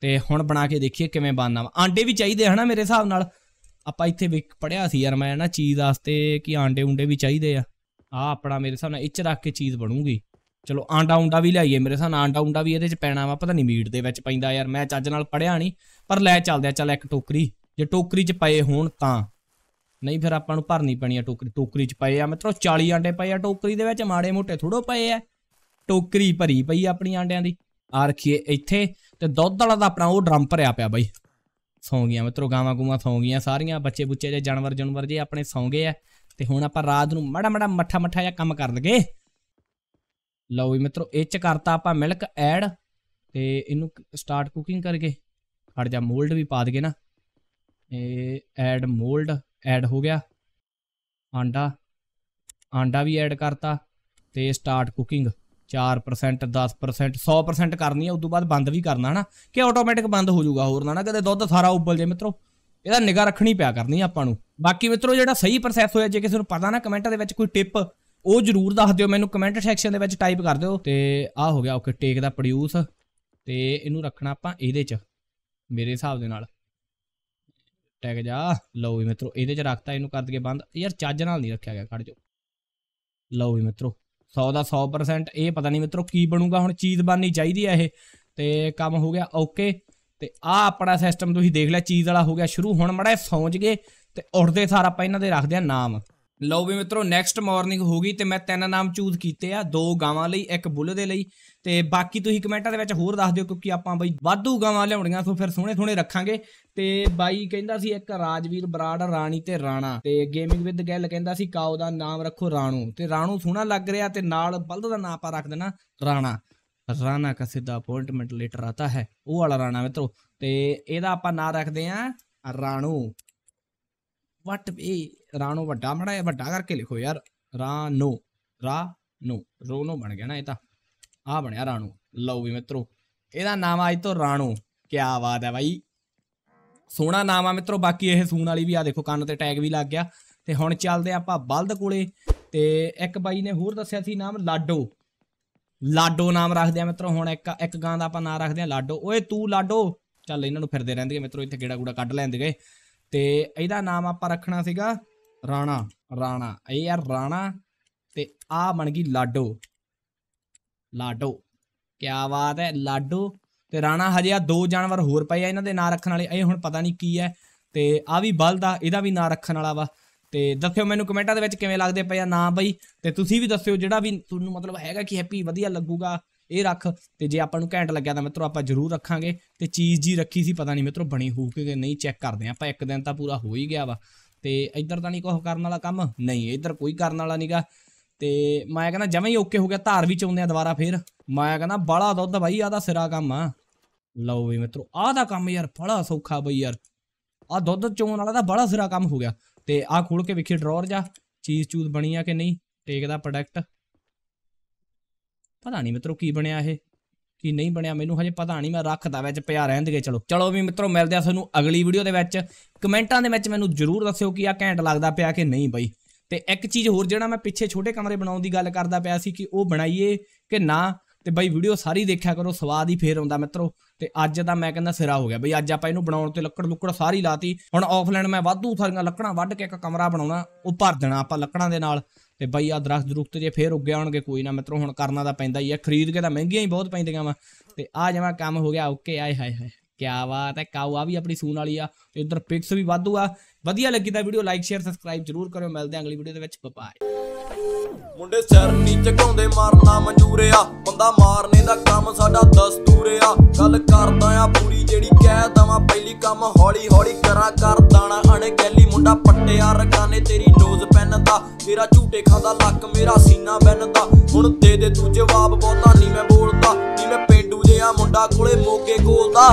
ਤੇ ਹੁਣ ਬਣਾ ਕੇ ਦੇਖੀਏ ਕਿਵੇਂ ਬਣਨਾ ਵਾ ਆਂਡੇ ਵੀ ਚਾਹੀਦੇ ਹਨਾ ਮੇਰੇ ਹਿਸਾਬ ਨਾਲ ਆਪਾਂ ਇੱਥੇ ਵੀ ਪੜਿਆ ਸੀ ਯਾਰ ਮੈਂ ਨਾ ਚੀਜ਼ ਵਾਸਤੇ ਕਿ ਆਂਡੇ ਉਂਡੇ ਵੀ ਚਾਹੀਦੇ ਆ ਆ ਆਪਣਾ ਮੇਰੇ ਹਿਸਾਬ ਨਾਲ ਇੱਚ ਰੱਖ ਕੇ ਚੀਜ਼ ਬਣੂਗੀ ਚਲੋ ਆਂਡਾ ਉਂਡਾ ਵੀ ਲਿਆਈਏ ਮੇਰੇ ਸਾਨ ਆਂਡਾ ਉਂਡਾ ਵੀ ਇਹਦੇ ਚ ਪੈਣਾ ਵਾ ਪਤਾ ਨਹੀਂ ਮੀਟ ਦੇ ਵਿੱਚ ਪੈਂਦਾ ਯਾਰ ਮੈਂ ਚੱਜ ਨਾਲ ਪੜਿਆ ਨਹੀਂ ਪਰ ਲੈ ਚੱਲਦੇ ਆ ਚੱਲ ਇੱਕ ਟੋਕਰੀ ਜੇ ਟੋਕਰੀ ਚ ਪਏ ਹੋਣ ਤਾਂ ਨਹੀਂ ਫਿਰ ਆਪਾਂ ਨੂੰ ਭਰਨੀ ਪੈਣੀ ਆ ਟੋਕਰੀ ਟੋਕਰੀ ਚ ਪਏ ਆ ਮਿੱਤਰੋ 40 ਆਂਡੇ ਪਏ ਆ ਟੋਕਰੀ ਦੇ ਵਿੱਚ ਮਾੜੇ ਮੋਟੇ ਥੋੜੋ ਪਏ ਆ ਟੋਕਰੀ ਭਰੀ ਪਈ ਆਪਣੀ ਆਂਡਿਆਂ ਦੀ ਆ ਰੱਖੀਏ ਇੱਥੇ ਤੇ ਦੁੱਧ ਵਾਲਾ ਦਾ ਆਪਣਾ ਉਹ ਡਰਮ ਭਰਿਆ ਪਿਆ ਬਾਈ ਸੌਂ ਗਿਆ ਮਿੱਤਰੋ ਗਾਵਾਂ ਗੂਵਾਂ ਸੌਂ ਗਈਆਂ ਸਾਰੀਆਂ ਬੱਚੇ ਬੁੱਚੇ ਜੇ ਜਾਨਵਰ ਜਾਨਵਰ ਜੇ ਆਪਣੇ ਸੌਂ ਗਏ ਆ ਤੇ ਹੁਣ ਆਪਾਂ ਰਾਤ ਨੂੰ ਮੜਾ ਮੜਾ ਮੱਠਾ ਮੱਠਾ ਜਿਹਾ ਕੰਮ ਕਰ ਲਗੇ ਲਓ ਵੀ ਮਿੱਤਰੋ ਇਹ ਚ ਕਰਤਾ ਆਪਾਂ ਮਿਲਕ ਐਡ ਤੇ ਇਹਨੂੰ ਸਟਾਰਟ ਕੁਕਿੰਗ ਕਰਕੇ ਹਟ ਜਾ ਮੋਲਡ ਵੀ ਪਾ ਦਗੇ ਨਾ ਇਹ ਐਡ ਮੋਲਡ ਐਡ ਹੋ ਗਿਆ ਆਂਡਾ ਆਂਡਾ ਵੀ ਐਡ ਕਰਤਾ ਤੇ ਸਟਾਰਟ ਕੁਕਿੰਗ 4% 10% 100% ਕਰਨੀ ਆ ਉਸ ਤੋਂ ਬਾਅਦ ਬੰਦ ਵੀ ਕਰਨਾ ਹਨਾ ਕਿ ਆਟੋਮੈਟਿਕ ਬੰਦ ਹੋ ਜਾਊਗਾ ਹੋਰ ਨਾ ਨਾ ਕਦੇ ਦੁੱਧ ਸਾਰਾ ਉਬਲ ਜੇ ਮਿੱਤਰੋ ਇਹਦਾ ਨਿਗਾ ਰੱਖਣੀ ਪਿਆ ਕਰਨੀ ਆਪਾਂ ਨੂੰ ਬਾਕੀ ਮਿੱਤਰੋ ਜਿਹੜਾ ਸਹੀ ਪ੍ਰੋਸੈਸ ਹੋਇਆ ਜੇ ਕਿਸੇ ਨੂੰ ਪਤਾ ਨਾ ਕਮੈਂਟਾਂ ਦੇ ਵਿੱਚ ਕੋਈ ਟਿਪ ਉਹ ਜਰੂਰ ਦੱਸ ਦਿਓ ਮੈਨੂੰ ਕਮੈਂਟ ਸੈਕਸ਼ਨ ਦੇ ਵਿੱਚ ਟਾਈਪ ਕਰ ਦਿਓ ਤੇ ਆ ਹੋ ਗਿਆ ਓਕੇ ਟੇਕ ਦਾ ਪ੍ਰੋਡਿਊਸ ਤੇ ਇਹਨੂੰ ਰੱਖਣਾ ਆਪਾਂ ਇਹਦੇ 'ਚ ਮੇਰੇ ਹਿਸਾਬ ਦੇ ਨਾਲ ਟੈਗ ਜਾ ਲਓ ਵੀ ਮਿੱਤਰੋ ਇਹਦੇ 'ਚ ਰੱਖਤਾ ਇਹਨੂੰ ਕਰ ਦਈਏ ਬੰਦ ਯਾਰ ਚੱਜ ਨਾਲ ਨਹੀਂ ਰੱਖਿਆ ਗਿਆ ਖੜ ਜੋ ਲਓ ਵੀ ਮਿੱਤਰੋ 100 ਦਾ 100% ਇਹ ਪਤਾ ਨਹੀਂ ਮਿੱਤਰੋ ਕੀ ਬਣੂਗਾ ਹੁਣ ਚੀਜ਼ ਬਣਨੀ ਚਾਹੀਦੀ ਹੈ ਇਹ ਤੇ ਕੰਮ ਹੋ ਗਿਆ ਓਕੇ ਤੇ ਆ ਆਪਣਾ ਸਿਸਟਮ ਤੁਸੀਂ ਦੇਖ ਲਿਆ ਚੀਜ਼ ਵਾਲਾ ਹੋ ਗਿਆ ਸ਼ੁਰੂ ਹੁਣ ਮੜਾ ਸੌਂਜ ਗਏ ਤੇ ਉੱਠਦੇ ਸਾਰ ਆਪਾਂ ਇਹਨਾਂ ਦੇ ਰੱਖਦੇ ਆ ਨਾਮ ਲਓ ਵੀ ਮਿੱਤਰੋ ਨੈਕਸਟ ਮਾਰਨਿੰਗ ਹੋ ਗਈ ਤੇ ਮੈਂ ਤਿੰਨ ਨਾਮ ਚੂਜ਼ ਕੀਤੇ ਆ ਦੋ ਗਾਵਾਂ ਲਈ ਇੱਕ ਬੁੱਲ ਦੇ ਲਈ ਤੇ ਬਾਕੀ ਤੁਸੀਂ ਕਮੈਂਟਾਂ ਦੇ ਵਿੱਚ ਹੋਰ ਦੱਸ ਦਿਓ ਕਿਉਂਕਿ ਆਪਾਂ ਬਈ ਵਾਧੂ ਗਾਵਾਂ ਲਿਆਉਣੀਆਂ ਸੋ ਫਿਰ ਸੋਹਣੇ ਸੋਹਣੇ ਰੱਖਾਂਗੇ ਤੇ ਬਾਈ ਕਹਿੰਦਾ ਸੀ ਇੱਕ ਰਾਜਵੀਰ ਬਰਾੜ ਰਾਣੀ ਤੇ ਰਾਣਾ ਤੇ ਗੇਮਿੰਗ ਵਿਦ ਗੈਲ ਕਹਿੰਦਾ ਸੀ ਕਾਉ ਦਾ ਨਾਮ ਰੱਖੋ ਰਾਣੂ ਤੇ ਰਾਣੂ ਸੋਹਣਾ ਲੱਗ ਰਿਹਾ ਤੇ ਨਾਲ ਬਲਦ ਦਾ ਨਾਮ ਆਪਾਂ ਰੱਖ ਦੇਣਾ ਰਾਣਾ ਰਾਣਾ ਕਾ ਸਿੱਧਾ ਅਪਾਇੰਟਮੈਂਟ ਲੈਟਰ ਆਤਾ ਹੈ ਉਹ ਵਾਲਾ ਰਾਣਾ ਮਿੱਤਰੋ ਤੇ ਇਹਦਾ ਆਪਾਂ ਨਾਮ ਰੱਖਦੇ ਆ ਰਾਣੂ ਵਟ ਇਹ ਰਾਣੋ ਵੱਡਾ ਮੜਾ ਇਹ ਵੱਡਾ ਕਰਕੇ ਲਿਖੋ ਯਾਰ ਰਾਨੋ ਰਾ ਨੋ ਰੋਨੋ ਬਣ ਗਿਆ ਨਾ ਇਹ ਤਾਂ ਆ ਬਣਿਆ ਰਾਣੋ ਲਓ ਵੀ ਮਿੱਤਰੋ ਇਹਦਾ ਨਾਮ ਆਜ ਤੋਂ ਰਾਣੋ ਕੀ ਆਵਾਜ਼ ਹੈ ਬਾਈ ਸੋਹਣਾ ਨਾਮ ਆ ਮਿੱਤਰੋ ਬਾਕੀ ਇਹ ਸੂਣ ਵਾਲੀ ਵੀ ਆ ਦੇਖੋ ਕੰਨ ਤੇ ਟੈਗ ਵੀ ਲੱਗ ਗਿਆ ਤੇ ਹੁਣ ਚੱਲਦੇ ਆਪਾਂ ਬਲਦ ਕੋਲੇ ਤੇ ਇੱਕ ਬਾਈ ਨੇ ਹੋਰ ਦੱਸਿਆ ਸੀ ਨਾਮ ਲਾਡੋ ਲਾਡੋ ਨਾਮ ਰੱਖਦੇ ਆ ਮਿੱਤਰੋ ਹੁਣ ਇੱਕ ਇੱਕ ਗਾਂ ਦਾ ਆਪਾਂ ਨਾਮ ਰੱਖਦੇ ਆ ਲਾਡੋ ਓਏ ਤੂੰ ਲਾਡੋ ਚੱਲ ਇਹਨਾਂ ਨੂੰ ਫਿਰਦੇ ਰਹਿੰਦੇ ਆ ਮਿੱਤਰੋ ਇੱਥੇ ਗੇੜਾ ਗੂੜਾ ਕੱਢ ਲੈਂਦੇ ਗਏ ਤੇ ਇਹਦਾ ਨਾਮ ਆਪਾਂ ਰੱਖਣਾ ਸੀਗਾ ਰਾਣਾ ਰਾਣਾ ਇਹ ਆ ਰਾਣਾ ਤੇ ਆ ਬਣ ਗਈ ਲਾਡੋ ਲਾਡੋ ਕੀ ਬਾਤ ਹੈ ਲਾਡੋ ਤੇ ਰਾਣਾ ਹਜੇ ਆ ਦੋ ਜਾਨਵਰ ਹੋਰ ਪਏ ਆ ਇਹਨਾਂ ਦੇ ਨਾਂ ਰੱਖਣ ਵਾਲੇ ਇਹ ਹੁਣ ਪਤਾ ਨਹੀਂ ਕੀ ਹੈ ਤੇ ਆ ਵੀ ਬਲਦਾ ਇਹਦਾ ਵੀ ਨਾਂ ਰੱਖਣ ਵਾਲਾ ਵਾ ਤੇ ਦੱਸਿਓ ਮੈਨੂੰ ਕਮੈਂਟਾਂ ਦੇ ਵਿੱਚ ਕਿਵੇਂ ਲੱਗਦੇ ਪਏ ਆ ਨਾਂ ਬਈ ਤੇ ਤੁਸੀਂ ਵੀ ਦੱਸਿਓ ਜਿਹੜਾ ਵੀ ਤੁਹਾਨੂੰ ਮਤਲਬ ਹੈਗਾ ਕਿ ਹੈਪੀ ਵਧੀਆ ਲੱਗੂਗਾ ਇਹ ਰੱਖ ਤੇ ਜੇ ਆਪਾਂ ਨੂੰ ਘੈਂਟ ਲੱਗਿਆ ਤਾਂ ਮਿੱਤਰੋ ਆਪਾਂ ਜ਼ਰੂਰ ਰੱਖਾਂਗੇ ਤੇ ਚੀਜ਼ ਜੀ ਰੱਖੀ ਸੀ ਪਤਾ ਨਹੀਂ ਮਿੱਤਰੋ ਬਣੀ ਹੋਊ ਕਿ ਨਹੀਂ ਚੈੱਕ ਕਰਦੇ ਆਪਾਂ ਇੱਕ ਦਿਨ ਤਾਂ ਪੂਰਾ ਹੋ ਹੀ ਗਿਆ ਵਾ ਤੇ ਇੱਧਰ ਤਾਂ ਨਹੀਂ ਕੁਝ ਕਰਨ ਵਾਲਾ ਕੰਮ ਨਹੀਂ ਇੱਧਰ ਕੋਈ ਕਰਨ ਵਾਲਾ ਨਹੀਂਗਾ ਤੇ ਮੈਂ ਕਹਿੰਦਾ ਜਮੇ ਹੀ ਓਕੇ ਹੋ ਗਿਆ ਧਾਰ ਵੀ ਚਾਉਂਦੇ ਆ ਦੁਬਾਰਾ ਫੇਰ ਮੈਂ ਕਹਿੰਦਾ ਬੜਾ ਦੁੱਧ ਬਾਈ ਆ ਦਾ ਸਿਰਾ ਕੰਮ ਆ ਲਓ ਵੀ ਮਿੱਤਰੋ ਆਹ ਦਾ ਕੰਮ ਯਾਰ ਫੜਾ ਸੌਖਾ ਬਈ ਯਾਰ ਆ ਦੁੱਧ ਚਾਉਣ ਵਾਲਾ ਦਾ ਬੜਾ ਸਿਰਾ ਕੰਮ ਹੋ ਗਿਆ ਤੇ ਆ ਖੋਲ ਕੇ ਵੇਖੀ ਡਰਾਅਰ ਜਾ ਚੀਜ਼ ਚੂਦ ਬਣੀ ਆ ਕਿ ਨਹੀਂ ਟੇਕ ਦਾ ਪ੍ਰੋਡਕਟ ਪਤਾ ਨਹੀਂ ਮਿੱਤਰੋ ਕੀ ਬਣਿਆ ਇਹ ਕੀ ਨਹੀਂ ਬਣਿਆ ਮੈਨੂੰ ਹਜੇ ਪਤਾ ਨਹੀਂ ਮੈਂ ਰੱਖਦਾ ਵਿੱਚ ਪਿਆ ਰਹਿਣ ਦੇ ਚਲੋ ਚਲੋ ਵੀ ਮਿੱਤਰੋ ਮਿਲਦੇ ਆ ਤੁਹਾਨੂੰ ਅਗਲੀ ਵੀਡੀਓ ਦੇ ਵਿੱਚ ਕਮੈਂਟਾਂ ਦੇ ਵਿੱਚ ਮੈਨੂੰ ਜਰੂਰ ਦੱਸਿਓ ਕਿ ਆ ਘੈਂਟ ਲੱਗਦਾ ਪਿਆ ਕਿ ਨਹੀਂ ਬਈ ਤੇ ਇੱਕ ਚੀਜ਼ ਹੋਰ ਜਿਹੜਾ ਮੈਂ ਪਿੱਛੇ ਛੋਟੇ ਕਮਰੇ ਬਣਾਉਣ ਦੀ ਗੱਲ ਕਰਦਾ ਪਿਆ ਸੀ ਕਿ ਉਹ ਬਣਾਈਏ ਕਿ ਨਾ ਤੇ ਬਈ ਵੀਡੀਓ ਸਾਰੀ ਦੇਖਿਆ ਕਰੋ ਸਵਾਦ ਹੀ ਫੇਰ ਆਉਂਦਾ ਮਿੱਤਰੋ ਤੇ ਅੱਜ ਦਾ ਮੈਂ ਕਹਿੰਦਾ ਸਿਰਾ ਹੋ ਗਿਆ ਬਈ ਅੱਜ ਆਪਾਂ ਇਹਨੂੰ ਬਣਾਉਣ ਤੇ ਲੱਕੜ ਲੁੱਕੜ ਸਾਰੀ ਲਾਤੀ ਹੁਣ ਆਫਲਾਈਨ ਮੈਂ ਵਾਧੂ ਸਾਰੀਆਂ ਲੱਕੜਾਂ ਵੱਢ ਕੇ ਇੱਕ ਕਮਰਾ ਬਣਾਉਣਾ ਉਹ ਭਰ ਦੇਣਾ ਆਪਾਂ ਲੱਕੜਾਂ ਦੇ ਨਾਲ ਤੇ ਬਈ ਆ ਦਰਖਤ ਦਰੁਖਤ ਜੇ ਫੇਰ ਉੱਗੇ ਆਉਣਗੇ ਕੋਈ ਨਾ ਮਿੱਤਰੋ ਹੁਣ ਕਰਨਾ ਤਾਂ ਪੈਂਦਾ ਹੀ ਆ ਖਰੀਦ ਕੇ ਤਾਂ ਮਹਿੰਗੀਆਂ ਹੀ ਬਹੁਤ ਪੈਂਦੀਆਂ ਵਾ ਤੇ ਆ ਜਮਾ ਕੰਮ ਹੋ ਗਿਆ ਓਕੇ ਆਏ ਹਾਏ ਹਾਏ ਕੀ ਬਾਤ ਹੈ ਕਾਊ ਆ ਵੀ ਆਪਣੀ ਸੂਣ ਵਾਲੀ ਆ ਇਧਰ ਪਿਕਸ ਵੀ ਵਾਧੂ ਆ ਵਧੀਆ ਲੱਗੀ ਤਾਂ ਵੀਡੀਓ ਲਾਈਕ ਸ਼ੇਅਰ ਸਬਸਕ੍ਰਾਈਬ ਜਰੂਰ ਕਰਿਓ ਮਿਲਦੇ ਆਂ ਅਗਲੀ ਵੀਡੀਓ ਦੇ ਵਿੱਚ ਬਾਏ ਮੁੰਡੇ ਸਿਰ ਨੀਚ ਝੁਕਾਉਂਦੇ ਮਾਰਨਾ ਮਨਜੂਰਿਆ ਬੰਦਾ ਮਾਰਨੇ ਦਾ ਕੰਮ ਸਾਡਾ ਦਸਤੂਰਿਆ ਗੱਲ ਕਰਦਾ ਆ ਪੂਰੀ ਜਿਹੜੀ ਕਹਿ ਦਵਾਂ ਪਹਿਲੀ ਕੰਮ ਹੌਲੀ ਹੌਲੀ ਕਰਾਂ ਕਰਦਾ ਨਾ ਅਣਗਹਿਲੀ ਮੁੰਡਾ ਪੱਟਿਆ ਰਗਾਨੇ ਤੇਰੀ ਨੋਜ਼ ਪੈਨ ਦਾ ਤੇਰਾ ਝੂਟੇ ਖਾਦਾ ਲੱਕ ਮੇਰਾ ਸੀਨਾ ਬੈਨਦਾ ਹੁਣ ਦੇ ਦੇ ਤੂੰ ਜਵਾਬ ਬੋਲਦਾ ਨਹੀਂ ਮੈਂ ਬੋਲਦਾ ਨਹੀਂ ਮੈਂ ਪਿੰਡੂ ਜਿਹਾ ਮੁੰਡਾ ਕੋਲੇ ਮੋਕੇ ਕੋਲ